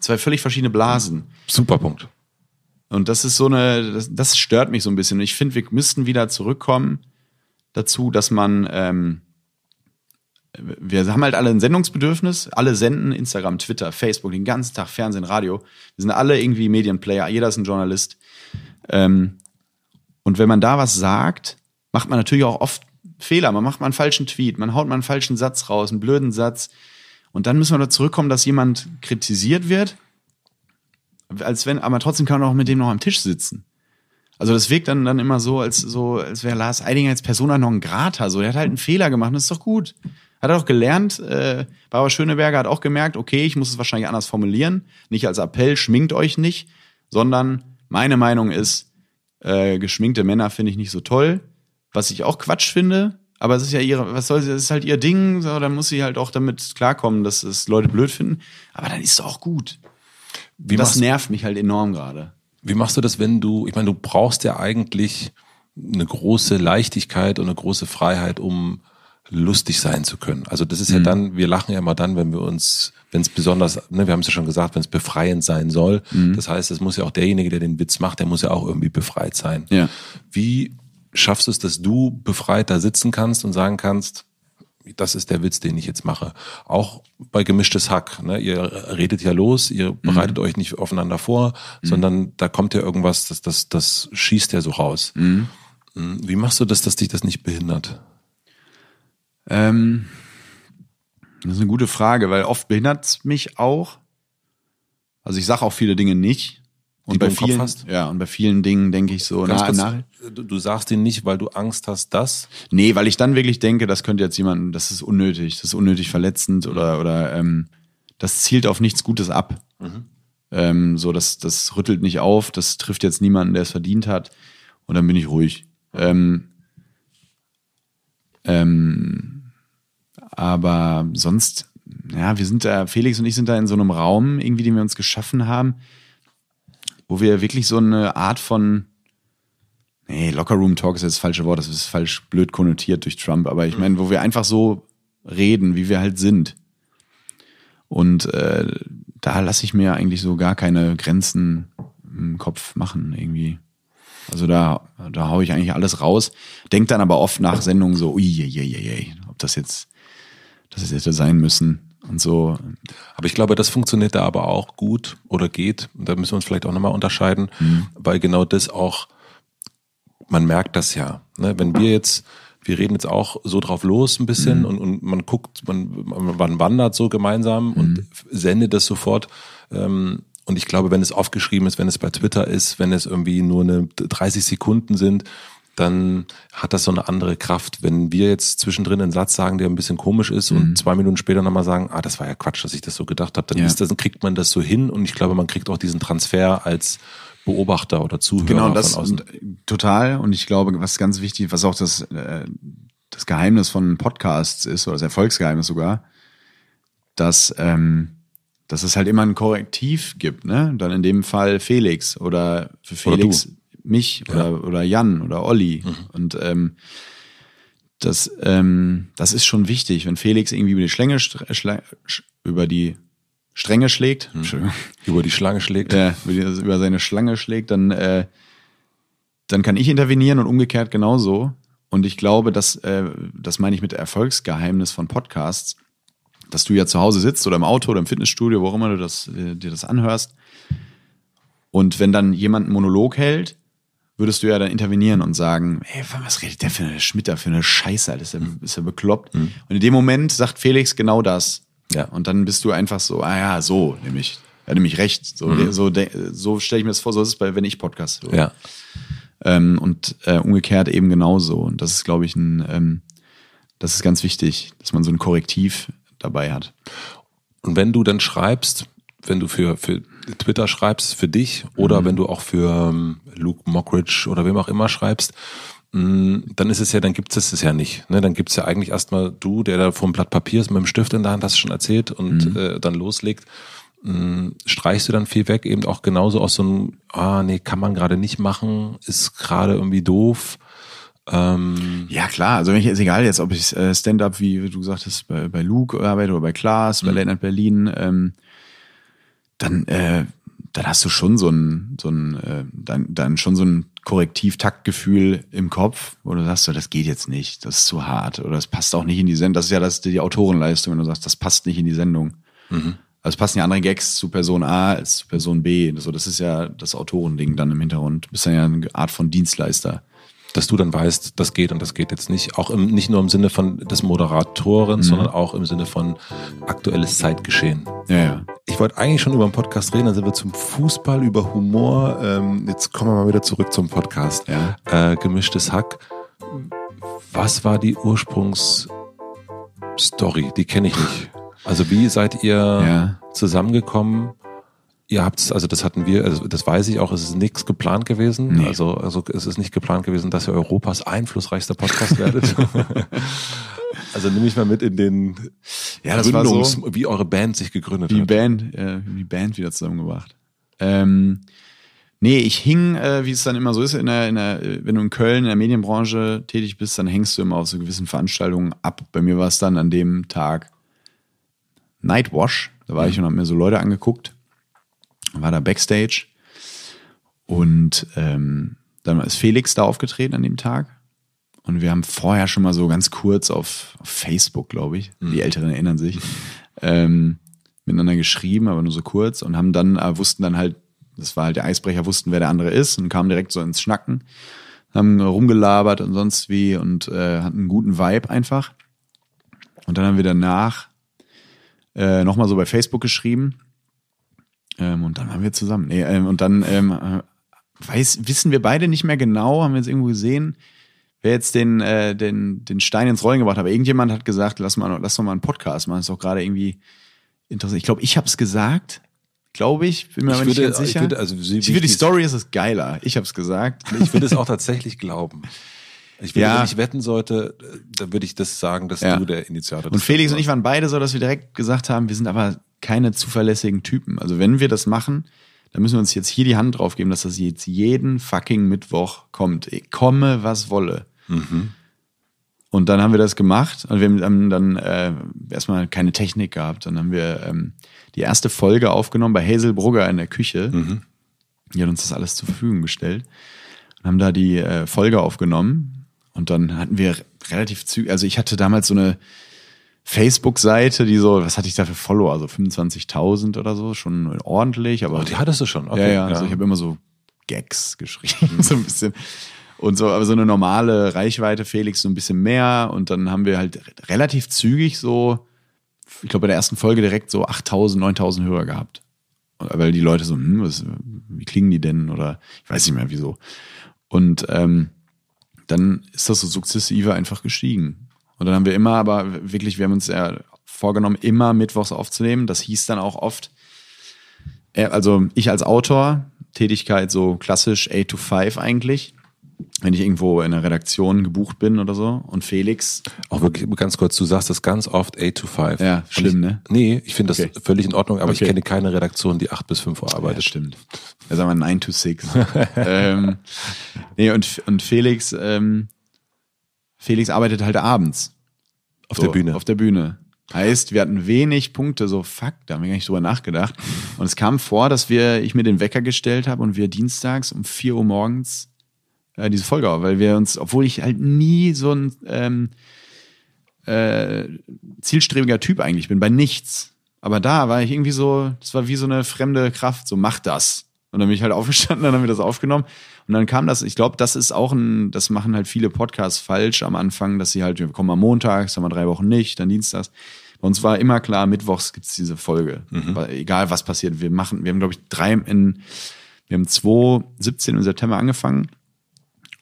Zwei völlig verschiedene Blasen. Super Punkt. Und das ist so eine, das, das stört mich so ein bisschen. Ich finde, wir müssten wieder zurückkommen dazu, dass man, ähm, wir haben halt alle ein Sendungsbedürfnis, alle senden Instagram, Twitter, Facebook, den ganzen Tag Fernsehen, Radio. Wir sind alle irgendwie Medienplayer, jeder ist ein Journalist. Ähm, und wenn man da was sagt, macht man natürlich auch oft Fehler. Man macht mal einen falschen Tweet, man haut mal einen falschen Satz raus, einen blöden Satz. Und dann müssen wir da zurückkommen, dass jemand kritisiert wird als wenn, aber trotzdem kann man auch mit dem noch am Tisch sitzen. Also das wirkt dann, dann immer so, als so, als wäre Lars Eidinger als Persona noch ein Grater. So, der hat halt einen Fehler gemacht, das ist doch gut. Hat er doch gelernt. Äh, Barbara Schöneberger hat auch gemerkt, okay, ich muss es wahrscheinlich anders formulieren. Nicht als Appell, schminkt euch nicht, sondern meine Meinung ist, äh, geschminkte Männer finde ich nicht so toll. Was ich auch Quatsch finde, aber es ist ja ihre, was soll sie, es ist halt ihr Ding, so, dann muss sie halt auch damit klarkommen, dass es Leute blöd finden. Aber dann ist es auch gut. Wie das machst, nervt mich halt enorm gerade. Wie machst du das, wenn du, ich meine, du brauchst ja eigentlich eine große Leichtigkeit und eine große Freiheit, um lustig sein zu können. Also das ist mhm. ja dann, wir lachen ja immer dann, wenn wir uns, wenn es besonders, ne, wir haben es ja schon gesagt, wenn es befreiend sein soll. Mhm. Das heißt, es muss ja auch derjenige, der den Witz macht, der muss ja auch irgendwie befreit sein. Ja. Wie schaffst du es, dass du befreit da sitzen kannst und sagen kannst, das ist der Witz, den ich jetzt mache. Auch bei gemischtes Hack. Ne? Ihr redet ja los, ihr mhm. bereitet euch nicht aufeinander vor, mhm. sondern da kommt ja irgendwas, das, das, das schießt ja so raus. Mhm. Hm, wie machst du das, dass dich das nicht behindert? Ähm, das ist eine gute Frage, weil oft behindert es mich auch. Also ich sage auch viele Dinge nicht, und bei vielen, hast? Ja, und bei vielen Dingen denke ich so, na, na, du, sagst den nicht, weil du Angst hast, dass? Nee, weil ich dann wirklich denke, das könnte jetzt jemand, das ist unnötig, das ist unnötig verletzend oder, mhm. oder ähm, das zielt auf nichts Gutes ab. Mhm. Ähm, so, das, das rüttelt nicht auf, das trifft jetzt niemanden, der es verdient hat. Und dann bin ich ruhig. Ähm, ähm, aber sonst, ja, wir sind da, Felix und ich sind da in so einem Raum, irgendwie, den wir uns geschaffen haben wo wir wirklich so eine Art von, nee, Lockerroom-Talk ist jetzt das falsche Wort, das ist falsch blöd konnotiert durch Trump, aber ich mhm. meine, wo wir einfach so reden, wie wir halt sind. Und äh, da lasse ich mir eigentlich so gar keine Grenzen im Kopf machen irgendwie. Also da, da haue ich eigentlich alles raus. denke dann aber oft nach Sendungen so, uiuiuiui, ob das jetzt, das jetzt hätte sein müssen und so. Aber ich glaube, das funktioniert da aber auch gut oder geht. Und da müssen wir uns vielleicht auch nochmal unterscheiden, mhm. weil genau das auch, man merkt das ja. Ne? Wenn wir jetzt, wir reden jetzt auch so drauf los ein bisschen mhm. und, und man guckt, man, man wandert so gemeinsam mhm. und sendet das sofort. Ähm, und ich glaube, wenn es aufgeschrieben ist, wenn es bei Twitter ist, wenn es irgendwie nur eine 30 Sekunden sind, dann hat das so eine andere Kraft. Wenn wir jetzt zwischendrin einen Satz sagen, der ein bisschen komisch ist mhm. und zwei Minuten später nochmal sagen, ah, das war ja Quatsch, dass ich das so gedacht habe, dann ja. das, kriegt man das so hin und ich glaube, man kriegt auch diesen Transfer als Beobachter oder Zuhörer genau, das, von außen. Total. Und ich glaube, was ganz wichtig, was auch das, äh, das Geheimnis von Podcasts ist, oder das Erfolgsgeheimnis sogar, dass, ähm, dass es halt immer ein Korrektiv gibt, ne? Dann in dem Fall Felix oder für Felix. Oder mich ja. oder, oder Jan oder Olli. Mhm. Und ähm, das, ähm, das ist schon wichtig, wenn Felix irgendwie über die Schlänge über die Stränge schlägt, mhm. über die Schlange schlägt, ja, über seine Schlange schlägt, dann, äh, dann kann ich intervenieren und umgekehrt genauso. Und ich glaube, dass, äh, das meine ich mit Erfolgsgeheimnis von Podcasts, dass du ja zu Hause sitzt oder im Auto oder im Fitnessstudio, wo auch immer du das, äh, dir das anhörst. Und wenn dann jemand einen Monolog hält, würdest du ja dann intervenieren und sagen, ey, was redet der für eine Schmidt da für eine Scheiße, das ist ja, mhm. ist ja bekloppt. Mhm. Und in dem Moment sagt Felix genau das. Ja. Und dann bist du einfach so, ah ja, so, nämlich, er hat nämlich recht. So, mhm. so, so stelle ich mir das vor, so ist es bei, wenn ich Podcast höre. Ja. Ähm, und äh, umgekehrt eben genauso. Und das ist, glaube ich, ein, ähm, das ist ganz wichtig, dass man so ein Korrektiv dabei hat. Und wenn du dann schreibst, wenn du für, für Twitter schreibst für dich oder mhm. wenn du auch für ähm, Luke Mockridge oder wem auch immer schreibst, mm, dann ist es ja, dann gibt es es ja nicht. Ne? Dann gibt es ja eigentlich erstmal du, der da vor vom Blatt Papier ist, mit dem Stift in der Hand, hast du schon erzählt, und mhm. äh, dann loslegt. Mm, streichst du dann viel weg, eben auch genauso aus so einem, ah nee, kann man gerade nicht machen, ist gerade irgendwie doof. Ähm ja klar, also wenn ich, ist egal jetzt, ob ich äh, Stand-up, wie du gesagt hast, bei, bei Luke arbeite oder bei Klaas, bei mhm. Late Night Berlin, ähm, dann, äh, dann hast du schon so ein, so ein äh, dann, dann schon so ein Korrektiv-Taktgefühl im Kopf, wo du sagst, so, das geht jetzt nicht, das ist zu hart oder das passt auch nicht in die Sendung. Das ist ja das, die Autorenleistung, wenn du sagst, das passt nicht in die Sendung. Mhm. Also es passen ja andere Gags zu Person A als zu Person B. So, das ist ja das Autorending dann im Hintergrund. Du bist dann ja eine Art von Dienstleister dass du dann weißt, das geht und das geht jetzt nicht. Auch im, nicht nur im Sinne von des Moderatoren, mhm. sondern auch im Sinne von aktuelles Zeitgeschehen. Ja, ja. Ich wollte eigentlich schon über den Podcast reden, dann sind wir zum Fußball, über Humor. Ähm, jetzt kommen wir mal wieder zurück zum Podcast. Ja. Äh, gemischtes Hack. Was war die Ursprungsstory? Die kenne ich nicht. Also wie seid ihr zusammengekommen? Ihr habt es, also das hatten wir, also das weiß ich auch, es ist nichts geplant gewesen. Nee. Also, also es ist nicht geplant gewesen, dass ihr Europas einflussreichster Podcast werdet. also nehme ich mal mit in den ja, das Gründungs, war so, wie eure Band sich gegründet die hat. Band, äh, die Band wieder zusammengebracht. Ähm, nee, ich hing, äh, wie es dann immer so ist, in der, in der, äh, wenn du in Köln in der Medienbranche tätig bist, dann hängst du immer auf so gewissen Veranstaltungen ab. Bei mir war es dann an dem Tag Nightwash. Da war mhm. ich und habe mir so Leute angeguckt war da Backstage und ähm, dann ist Felix da aufgetreten an dem Tag. Und wir haben vorher schon mal so ganz kurz auf, auf Facebook, glaube ich, mhm. die Älteren erinnern sich, ähm, miteinander geschrieben, aber nur so kurz und haben dann, äh, wussten dann halt, das war halt der Eisbrecher, wussten, wer der andere ist und kamen direkt so ins Schnacken, haben rumgelabert und sonst wie und äh, hatten einen guten Vibe einfach. Und dann haben wir danach äh, nochmal so bei Facebook geschrieben ähm, und dann waren wir zusammen. Nee, ähm, und dann ähm, äh, weiß, wissen wir beide nicht mehr genau, haben wir jetzt irgendwo gesehen, wer jetzt den, äh, den, den Stein ins Rollen gebracht hat. Aber irgendjemand hat gesagt, lass, mal, lass doch mal einen Podcast machen. ist doch gerade irgendwie interessant. Ich glaube, ich habe es gesagt. Glaube ich, bin mir ich aber würde, nicht ganz sicher. Also, ich würde, also, Sie, ich würde die Story ist es geiler. Ich habe es gesagt. Ich würde es auch tatsächlich glauben. Ich würde, ja. wenn ich wetten sollte, dann würde ich das sagen, dass ja. du der Initiator bist. Und Felix war. und ich waren beide so, dass wir direkt gesagt haben, wir sind aber keine zuverlässigen Typen. Also wenn wir das machen, dann müssen wir uns jetzt hier die Hand drauf geben, dass das jetzt jeden fucking Mittwoch kommt. Ich komme, was wolle. Mhm. Und dann haben wir das gemacht und wir haben dann äh, erstmal keine Technik gehabt. Dann haben wir ähm, die erste Folge aufgenommen bei Hazel Brugger in der Küche. Mhm. Die hat uns das alles zur Verfügung gestellt und haben da die äh, Folge aufgenommen und dann hatten wir relativ zügig, also ich hatte damals so eine Facebook-Seite, die so, was hatte ich da für Follower? So 25.000 oder so, schon ordentlich. Aber oh, die hattest du schon, okay. Ja, ja, also ich habe immer so Gags geschrieben, so ein bisschen. Und so, aber so eine normale Reichweite, Felix, so ein bisschen mehr. Und dann haben wir halt relativ zügig so, ich glaube, bei der ersten Folge direkt so 8000, 9000 Hörer gehabt. Weil die Leute so, hm, was, wie klingen die denn? Oder ich weiß nicht mehr wieso. Und ähm, dann ist das so sukzessive einfach gestiegen. Und dann haben wir immer, aber wirklich, wir haben uns ja vorgenommen, immer mittwochs aufzunehmen. Das hieß dann auch oft, also ich als Autor, Tätigkeit so klassisch 8 to 5 eigentlich wenn ich irgendwo in einer Redaktion gebucht bin oder so und Felix. Auch wirklich ganz kurz, du sagst das ganz oft 8 to 5. Ja, schlimm, ich, ne? Nee, ich finde das okay. völlig in Ordnung, aber okay. ich kenne keine Redaktion, die 8 bis 5 Uhr arbeitet. Ja, das stimmt. Ja, sagen wir 9 to 6. ähm, nee, und, und Felix, ähm, Felix arbeitet halt abends. Auf so, der Bühne. Auf der Bühne. Heißt, wir hatten wenig Punkte, so fuck, da haben wir gar nicht drüber nachgedacht. Und es kam vor, dass wir, ich mir den Wecker gestellt habe und wir dienstags um 4 Uhr morgens äh, diese Folge, weil wir uns, obwohl ich halt nie so ein ähm, äh, zielstrebiger Typ eigentlich bin, bei nichts. Aber da war ich irgendwie so, das war wie so eine fremde Kraft, so mach das. Und dann bin ich halt aufgestanden, dann haben wir das aufgenommen. Und dann kam das, ich glaube, das ist auch ein, das machen halt viele Podcasts falsch am Anfang, dass sie halt, wir kommen am Montag, dann wir drei Wochen nicht, dann Dienstags. Bei uns war immer klar, mittwochs gibt's diese Folge. Mhm. egal was passiert, wir machen, wir haben, glaube ich, drei in, wir haben 2017 im September angefangen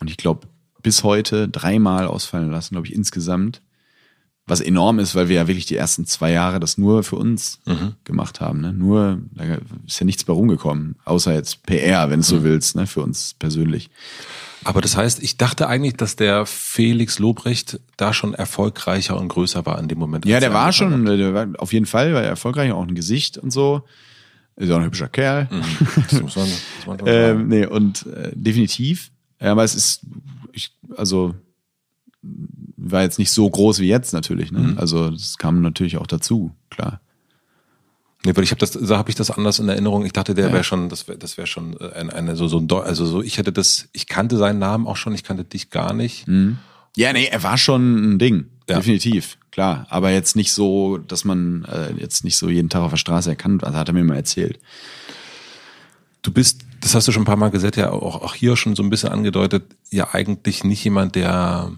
und ich glaube, bis heute dreimal ausfallen lassen, glaube ich, insgesamt. Was enorm ist, weil wir ja wirklich die ersten zwei Jahre das nur für uns mhm. gemacht haben. Ne? Nur, da ist ja nichts bei rumgekommen, außer jetzt PR, wenn du mhm. so willst, ne? für uns persönlich. Aber das heißt, ich dachte eigentlich, dass der Felix Lobrecht da schon erfolgreicher und größer war in dem Moment. Ja, der war schon, äh, der war auf jeden Fall, war er erfolgreich, auch ein Gesicht und so. Ist auch ein hübscher Kerl. Mhm. Das muss man, das muss man ähm, nee, und äh, definitiv. Ja, aber es ist, ich, also war jetzt nicht so groß wie jetzt natürlich. Ne? Mhm. Also es kam natürlich auch dazu, klar. Nee, weil ich habe das, da habe ich das anders in Erinnerung. Ich dachte, der ja. wäre schon, das wäre das wäre schon äh, eine, eine so so ein, Deu also so. Ich hätte das, ich kannte seinen Namen auch schon, ich kannte dich gar nicht. Mhm. Ja, nee, er war schon ein Ding, ja. definitiv, klar. Aber jetzt nicht so, dass man äh, jetzt nicht so jeden Tag auf der Straße erkannt. Also hat er mir mal erzählt. Du bist das hast du schon ein paar Mal gesagt, ja auch, auch hier schon so ein bisschen angedeutet, ja eigentlich nicht jemand, der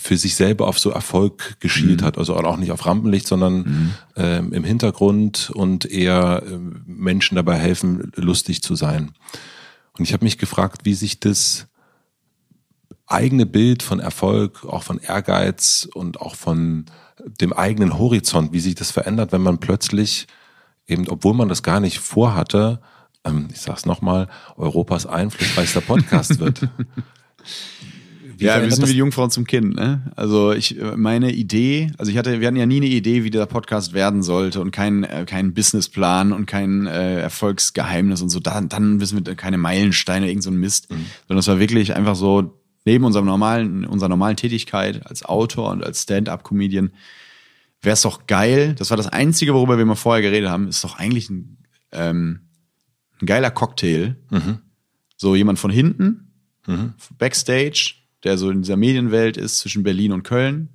für sich selber auf so Erfolg geschielt mhm. hat. Also auch nicht auf Rampenlicht, sondern mhm. ähm, im Hintergrund und eher äh, Menschen dabei helfen, lustig zu sein. Und ich habe mich gefragt, wie sich das eigene Bild von Erfolg, auch von Ehrgeiz und auch von dem eigenen Horizont, wie sich das verändert, wenn man plötzlich eben, obwohl man das gar nicht vorhatte, ähm, ich sag's nochmal, Europas einflussreichster Podcast wird. Wie ja, wir sind wie die Jungfrau zum Kind. Ne? Also ich äh, meine Idee, also ich hatte, wir hatten ja nie eine Idee, wie dieser Podcast werden sollte und keinen äh, kein Businessplan und kein äh, Erfolgsgeheimnis und so. Dann, dann wissen wir keine Meilensteine, irgend so ein Mist, mhm. sondern es war wirklich einfach so neben unserem normalen, unserer normalen Tätigkeit als Autor und als Stand-up-Comedian wäre es doch geil. Das war das Einzige, worüber wir mal vorher geredet haben. Ist doch eigentlich ein ähm, ein geiler Cocktail. Mhm. So jemand von hinten, mhm. Backstage, der so in dieser Medienwelt ist zwischen Berlin und Köln.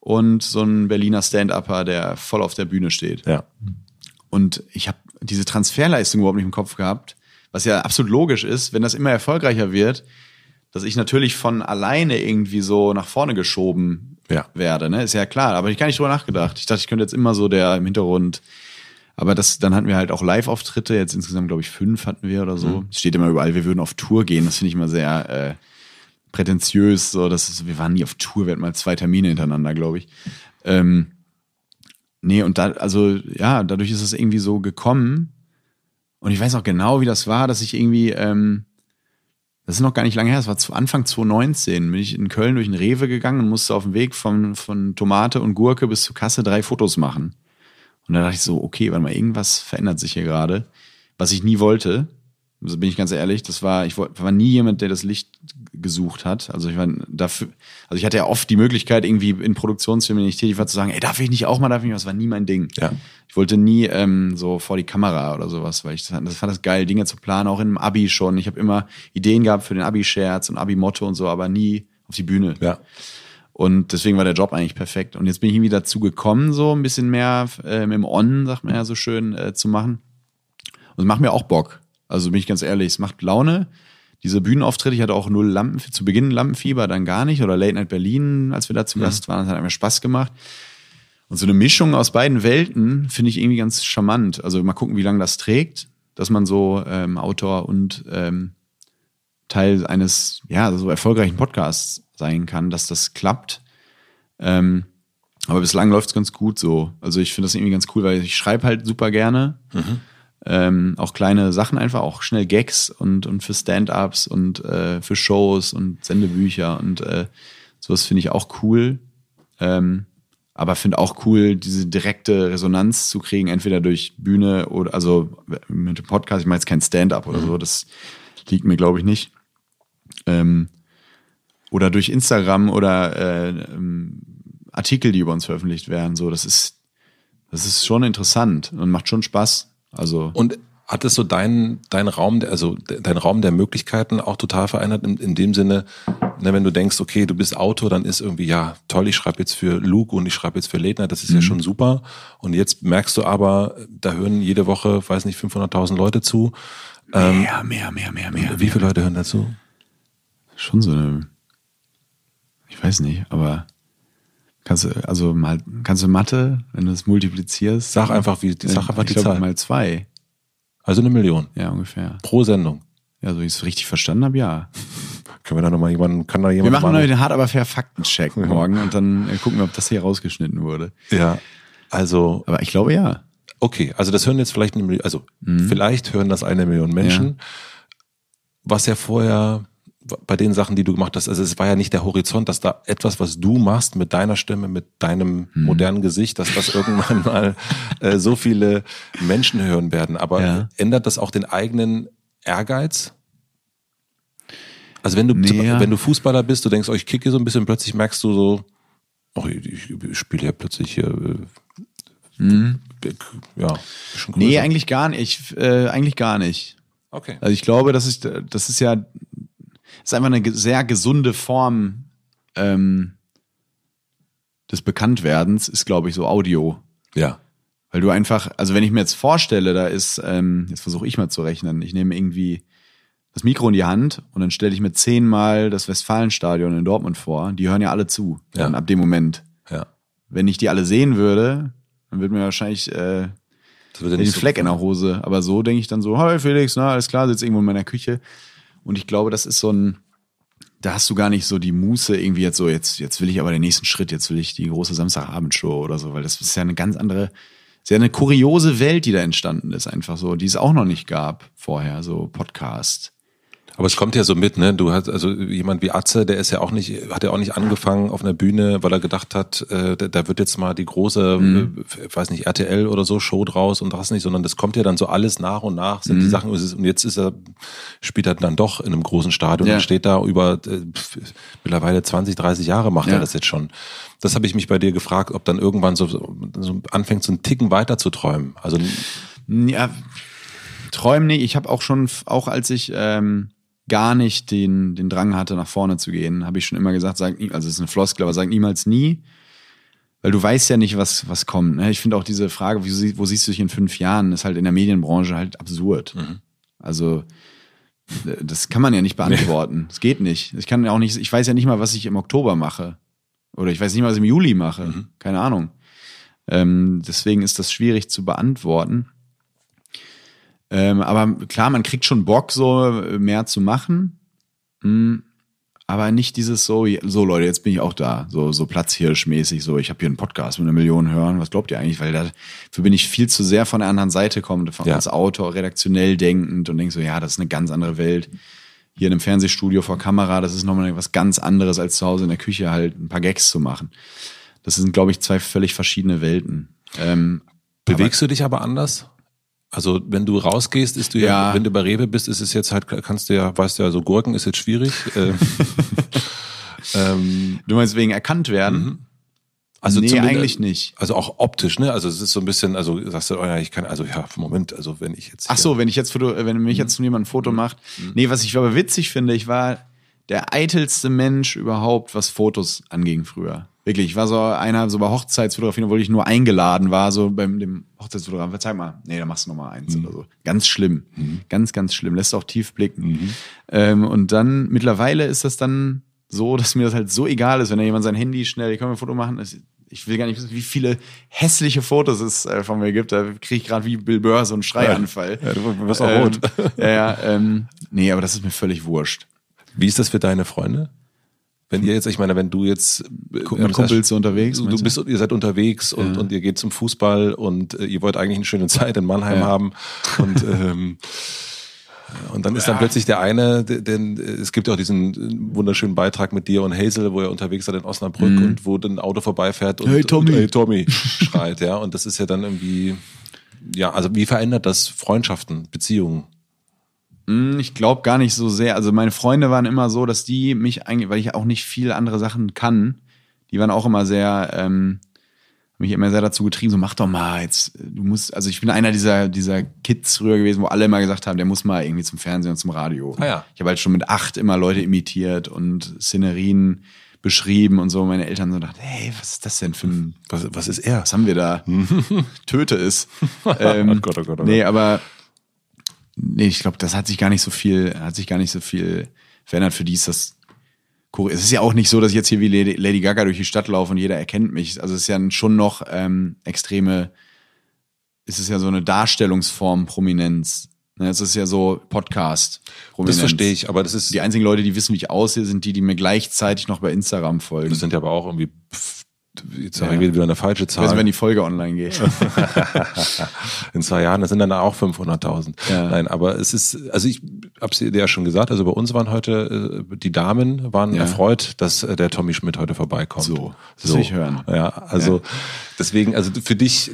Und so ein Berliner Stand-Upper, der voll auf der Bühne steht. Ja. Und ich habe diese Transferleistung überhaupt nicht im Kopf gehabt, was ja absolut logisch ist, wenn das immer erfolgreicher wird, dass ich natürlich von alleine irgendwie so nach vorne geschoben ja. werde. Ne? Ist ja klar, aber ich habe gar nicht drüber nachgedacht. Ich dachte, ich könnte jetzt immer so der im Hintergrund aber das, dann hatten wir halt auch Live-Auftritte, jetzt insgesamt, glaube ich, fünf hatten wir oder so. Mhm. Steht immer überall, wir würden auf Tour gehen. Das finde ich immer sehr äh, prätentiös. So, das ist, wir waren nie auf Tour, wir hatten mal zwei Termine hintereinander, glaube ich. Ähm, nee, und da, also ja, dadurch ist es irgendwie so gekommen. Und ich weiß auch genau, wie das war, dass ich irgendwie, ähm, das ist noch gar nicht lange her, das war zu Anfang 2019, bin ich in Köln durch den Rewe gegangen und musste auf dem Weg von, von Tomate und Gurke bis zur Kasse drei Fotos machen. Und da dachte ich so, okay, warte mal, irgendwas verändert sich hier gerade, was ich nie wollte. Also bin ich ganz ehrlich, das war, ich war nie jemand, der das Licht gesucht hat. Also ich war dafür, also ich hatte ja oft die Möglichkeit, irgendwie in Produktionsfirmen in ich tätig war, zu sagen, ey, darf ich nicht auch mal, darf ich nicht, das war nie mein Ding. Ja. Ich wollte nie ähm, so vor die Kamera oder sowas, weil ich das, das fand das geil, Dinge zu planen, auch im Abi schon. Ich habe immer Ideen gehabt für den Abi-Scherz und Abi-Motto und so, aber nie auf die Bühne. Ja. Und deswegen war der Job eigentlich perfekt. Und jetzt bin ich irgendwie dazu gekommen, so ein bisschen mehr äh, im On, sagt man ja so schön, äh, zu machen. Und es macht mir auch Bock. Also bin ich ganz ehrlich, es macht Laune. Diese Bühnenauftritte, ich hatte auch null Lampen, zu Beginn Lampenfieber, dann gar nicht. Oder Late Night Berlin, als wir da zu mhm. Gast waren, das hat mir Spaß gemacht. Und so eine Mischung aus beiden Welten finde ich irgendwie ganz charmant. Also mal gucken, wie lange das trägt, dass man so ähm, Autor und ähm, Teil eines, ja, so erfolgreichen Podcasts sein kann, dass das klappt. Ähm, aber bislang läuft es ganz gut so. Also ich finde das irgendwie ganz cool, weil ich schreibe halt super gerne. Mhm. Ähm, auch kleine Sachen einfach, auch schnell Gags und, und für Stand-ups und äh, für Shows und Sendebücher und äh, sowas finde ich auch cool. Ähm, aber finde auch cool, diese direkte Resonanz zu kriegen, entweder durch Bühne oder also mit dem Podcast. Ich meine jetzt kein Stand-up oder mhm. so, das liegt mir, glaube ich, nicht. Ähm, oder durch Instagram oder äh, ähm, Artikel, die über uns veröffentlicht werden. So, das ist, das ist schon interessant und macht schon Spaß. Also. Und hat es so deinen dein Raum, also dein Raum der Möglichkeiten auch total verändert, in, in dem Sinne, ne, wenn du denkst, okay, du bist Autor, dann ist irgendwie, ja, toll, ich schreibe jetzt für Luke und ich schreibe jetzt für Ledner, das ist mhm. ja schon super. Und jetzt merkst du aber, da hören jede Woche, weiß nicht, 500.000 Leute zu. Ähm, mehr, mehr, mehr, mehr, mehr. Wie viele Leute hören dazu? Schon so eine ich weiß nicht, aber kannst du, also mal, kannst du Mathe, wenn du es multiplizierst. Sag einfach, wie, sag einfach die glaub, Zahl. mal zwei. Also eine Million. Ja, ungefähr. Pro Sendung. Ja, so ich es richtig verstanden habe, ja. Können wir da nochmal jemanden, kann da jemand. Wir machen mal den hart aber fair Faktencheck morgen und dann äh, gucken wir, ob das hier rausgeschnitten wurde. Ja. Also. Aber ich glaube ja. Okay, also das hören jetzt vielleicht eine Million, also mhm. vielleicht hören das eine Million Menschen, ja. was ja vorher bei den Sachen, die du gemacht hast, also es war ja nicht der Horizont, dass da etwas, was du machst mit deiner Stimme, mit deinem hm. modernen Gesicht, dass das irgendwann mal äh, so viele Menschen hören werden. Aber ja. ändert das auch den eigenen Ehrgeiz? Also wenn du, nee, ja. wenn du Fußballer bist, du denkst, oh, ich kicke so ein bisschen, plötzlich merkst du so, oh, ich, ich spiele ja plötzlich hier. Äh, mhm. Ja, schon cool. Nee, eigentlich gar nicht. Äh, eigentlich gar nicht. Okay. Also ich glaube, dass ich, das ist ja ist einfach eine sehr gesunde Form ähm, des Bekanntwerdens, ist, glaube ich, so Audio. Ja. Weil du einfach, also wenn ich mir jetzt vorstelle, da ist, ähm, jetzt versuche ich mal zu rechnen, ich nehme irgendwie das Mikro in die Hand und dann stelle ich mir zehnmal das Westfalenstadion in Dortmund vor. Die hören ja alle zu, ja. ab dem Moment. Ja. Wenn ich die alle sehen würde, dann würde mir wahrscheinlich äh, das würde den Fleck so in der Hose. Aber so denke ich dann so, hey Felix, na, alles klar, sitzt irgendwo in meiner Küche. Und ich glaube, das ist so ein, da hast du gar nicht so die Muße irgendwie jetzt so, jetzt, jetzt will ich aber den nächsten Schritt, jetzt will ich die große Samstagabendshow oder so, weil das ist ja eine ganz andere, sehr ja eine kuriose Welt, die da entstanden ist, einfach so, die es auch noch nicht gab vorher, so Podcast, aber es kommt ja so mit, ne? Du hast also jemand wie Atze, der ist ja auch nicht, hat ja auch nicht angefangen auf einer Bühne, weil er gedacht hat, äh, da da wird jetzt mal die große, mhm. äh, weiß nicht, RTL oder so Show draus und das nicht, sondern das kommt ja dann so alles nach und nach, sind mhm. die Sachen und jetzt ist er spielt er dann doch in einem großen Stadion ja. und steht da über äh, mittlerweile 20, 30 Jahre macht ja. er das jetzt schon. Das habe ich mich bei dir gefragt, ob dann irgendwann so, so anfängt, so einen Ticken weiter zu träumen. Also ja träumen nicht. Ich habe auch schon, auch als ich ähm, gar nicht den, den Drang hatte, nach vorne zu gehen, habe ich schon immer gesagt, sag, also es ist eine Floskel, aber sag niemals nie, weil du weißt ja nicht, was, was kommt. Ne? Ich finde auch diese Frage, wie, wo siehst du dich in fünf Jahren, ist halt in der Medienbranche halt absurd. Mhm. Also das kann man ja nicht beantworten. Es geht nicht. Ich kann ja auch nicht, ich weiß ja nicht mal, was ich im Oktober mache. Oder ich weiß nicht mal, was ich im Juli mache. Mhm. Keine Ahnung. Ähm, deswegen ist das schwierig zu beantworten. Ähm, aber klar, man kriegt schon Bock, so äh, mehr zu machen. Mhm. Aber nicht dieses so, so Leute, jetzt bin ich auch da, so, so Platzhirschmäßig, so ich habe hier einen Podcast mit einer Million Hörern, was glaubt ihr eigentlich? Weil dafür bin ich viel zu sehr von der anderen Seite kommend, von ja. als Autor, redaktionell denkend und denk so, ja, das ist eine ganz andere Welt hier in einem Fernsehstudio vor Kamera, das ist nochmal was ganz anderes als zu Hause in der Küche halt ein paar Gags zu machen. Das sind, glaube ich, zwei völlig verschiedene Welten. Ähm, Bewegst du dich aber anders? Also wenn du rausgehst, ist du ja, ja wenn du bei Rewe bist, ist es jetzt halt, kannst du ja, weißt du ja, so Gurken ist jetzt schwierig. ähm, ähm du meinst wegen erkannt werden? Mhm. Also nee, eigentlich nicht. Also auch optisch, ne? Also es ist so ein bisschen, also sagst du, oh ja, ich kann, also ja, Moment, also wenn ich jetzt. Ach so, wenn ich jetzt, wenn mich jetzt mhm. jemand ein Foto mhm. macht. Mhm. Nee, was ich aber witzig finde, ich war der eitelste Mensch überhaupt, was Fotos anging früher. Wirklich, ich war so einer so bei Hochzeitsfotografien, obwohl ich nur eingeladen war, so beim dem Hochzeitsfotografen, verzeih mal, nee, da machst du nochmal eins mhm. oder so. Ganz schlimm. Mhm. Ganz, ganz schlimm. Lässt auch tief blicken. Mhm. Ähm, und dann, mittlerweile ist das dann so, dass mir das halt so egal ist, wenn da jemand sein Handy schnell, ich kann mir ein Foto machen, das, ich will gar nicht wissen, wie viele hässliche Fotos es äh, von mir gibt. Da kriege ich gerade wie Bill Burr so einen Schreianfall. Ja, du wirst auch ähm, rot. Ähm, ja, ja, ähm, nee, aber das ist mir völlig wurscht. Wie ist das für deine Freunde? Wenn ihr jetzt, ich meine, wenn du jetzt äh, mit Kumpels hast, unterwegs, du bist, ihr seid unterwegs und, ja. und ihr geht zum Fußball und äh, ihr wollt eigentlich eine schöne Zeit in Mannheim ja. haben und ähm, äh, und dann ist dann plötzlich der eine, denn äh, es gibt ja auch diesen wunderschönen Beitrag mit dir und Hazel, wo er unterwegs seid in Osnabrück mhm. und wo dann ein Auto vorbeifährt und Hey Tommy, und, hey, Tommy schreit, ja. Und das ist ja dann irgendwie, ja, also wie verändert das Freundschaften, Beziehungen? Hm, ich glaube gar nicht so sehr. Also meine Freunde waren immer so, dass die mich eigentlich, weil ich auch nicht viele andere Sachen kann, die waren auch immer sehr, ähm, mich immer sehr dazu getrieben, so mach doch mal jetzt, du musst, also ich bin einer dieser, dieser Kids früher gewesen, wo alle immer gesagt haben, der muss mal irgendwie zum Fernsehen und zum Radio. Ah ja. Ich habe halt schon mit acht immer Leute imitiert und Szenerien beschrieben und so. Meine Eltern so dachten, hey, was ist das denn für ein... Was, was ist er? Was haben wir da? Töte es. Oh ähm, oh Gott, oh Gott, oh Gott. Nee, aber nee, ich glaube, das hat sich gar nicht so viel, hat sich gar nicht so viel verändert. Für die ist das es ist ja auch nicht so, dass ich jetzt hier wie Lady Gaga durch die Stadt laufe und jeder erkennt mich. Also es ist ja schon noch ähm, extreme, es ist ja so eine Darstellungsform Prominenz. Ne, es ist ja so Podcast. Prominenz. Das verstehe ich, aber das ist. Die einzigen Leute, die wissen, wie ich aussehe, sind die, die mir gleichzeitig noch bei Instagram folgen. Das sind ja aber auch irgendwie jetzt sage ja. ich wieder eine falsche Zahl. Also wenn die Folge online geht. In zwei Jahren, das sind dann auch 500.000. Ja. Nein, aber es ist, also ich habe es dir ja schon gesagt, also bei uns waren heute, äh, die Damen waren ja. erfreut, dass äh, der Tommy Schmidt heute vorbeikommt. So, so. ich hören. Ja, also ja. deswegen, also für dich,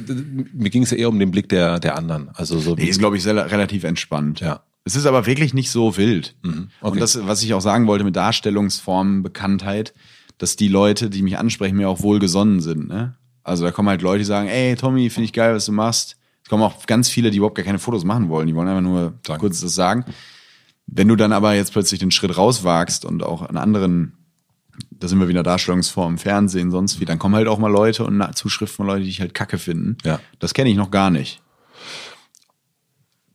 mir ging es ja eher um den Blick der, der anderen. Also so. Nee, ist glaube ich sehr, relativ entspannt. Ja. Es ist aber wirklich nicht so wild. Mhm. Okay. Und das, was ich auch sagen wollte mit Darstellungsformen, Bekanntheit, dass die Leute, die mich ansprechen, mir auch wohlgesonnen sind. Ne? Also da kommen halt Leute, die sagen, ey Tommy, finde ich geil, was du machst. Es kommen auch ganz viele, die überhaupt gar keine Fotos machen wollen. Die wollen einfach nur Danke. kurz das sagen. Wenn du dann aber jetzt plötzlich den Schritt rauswagst und auch an anderen, da sind wir wieder Darstellungsformen, Fernsehen, sonst wie, dann kommen halt auch mal Leute und Zuschriften von Leuten, die ich halt kacke finden. Ja. Das kenne ich noch gar nicht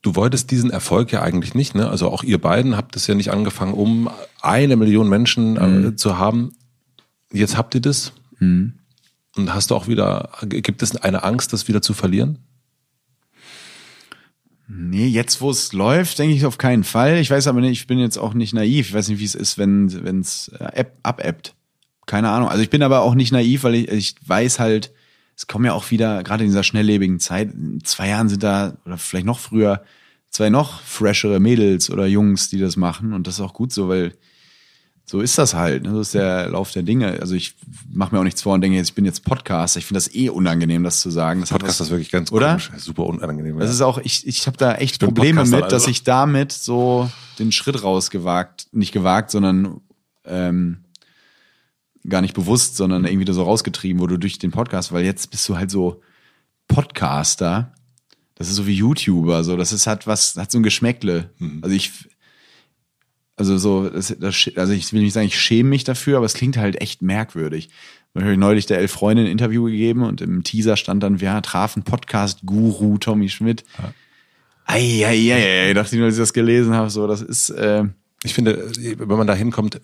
du wolltest diesen Erfolg ja eigentlich nicht, ne? Also auch ihr beiden habt es ja nicht angefangen, um eine Million Menschen äh, mhm. zu haben jetzt habt ihr das. Mhm. Und hast du auch wieder, gibt es eine Angst, das wieder zu verlieren? Nee, jetzt wo es läuft, denke ich auf keinen Fall. Ich weiß aber nicht, ich bin jetzt auch nicht naiv. Ich weiß nicht, wie es ist, wenn wenn es äh, abebbt. Keine Ahnung. Also ich bin aber auch nicht naiv, weil ich, ich weiß halt, es kommen ja auch wieder, gerade in dieser schnelllebigen Zeit, in zwei Jahren sind da, oder vielleicht noch früher, zwei noch freshere Mädels oder Jungs, die das machen. Und das ist auch gut so, weil so ist das halt. Ne? So ist der Lauf der Dinge. Also ich mache mir auch nichts vor und denke jetzt, ich bin jetzt Podcaster. Ich finde das eh unangenehm, das zu sagen. Das Podcast was, ist wirklich ganz oder? Komisch. Super unangenehm. Das ja. ist auch, ich, ich habe da echt Probleme Podcaster, mit, also. dass ich damit so den Schritt rausgewagt, nicht gewagt, sondern ähm, gar nicht bewusst, sondern irgendwie da so rausgetrieben wurde durch den Podcast, weil jetzt bist du halt so Podcaster. Das ist so wie YouTuber, so das ist hat was, hat so ein Geschmäckle. Mhm. Also ich also so, das, das, also ich will nicht sagen, ich schäme mich dafür, aber es klingt halt echt merkwürdig. Ich habe neulich der Elf freundin ein Interview gegeben und im Teaser stand dann, wir ja, trafen Podcast-Guru Tommy Schmidt. Ja. Eieiei, dachte ich nur, als ich das gelesen habe, so, das ist. Äh ich finde, wenn man da hinkommt,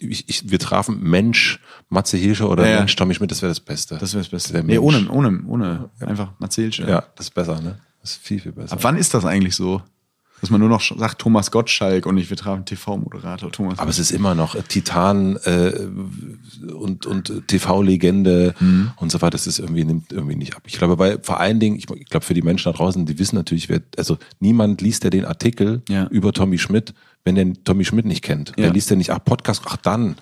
ich, ich, wir trafen Mensch, Matze Hilsche oder ja, ja. Mensch Tommy Schmidt, das wäre das Beste. Das wäre das Beste. Der nee, Mensch. ohne, ohne, ohne. Einfach Matze Hilsche. Ja, das ist besser, ne? Das ist viel, viel besser. Ab wann ist das eigentlich so? Dass man nur noch sagt Thomas Gottschalk und nicht wir trafen TV-Moderator Thomas. Aber es ist immer noch äh, Titan äh, und, und äh, TV-Legende mhm. und so weiter. Das ist irgendwie, nimmt irgendwie nicht ab. Ich glaube, weil vor allen Dingen, ich glaube, für die Menschen da draußen, die wissen natürlich, wer, also niemand liest ja den Artikel ja. über Tommy Schmidt, wenn der Tommy Schmidt nicht kennt. Ja. Der liest ja nicht, ach, Podcast, ach dann.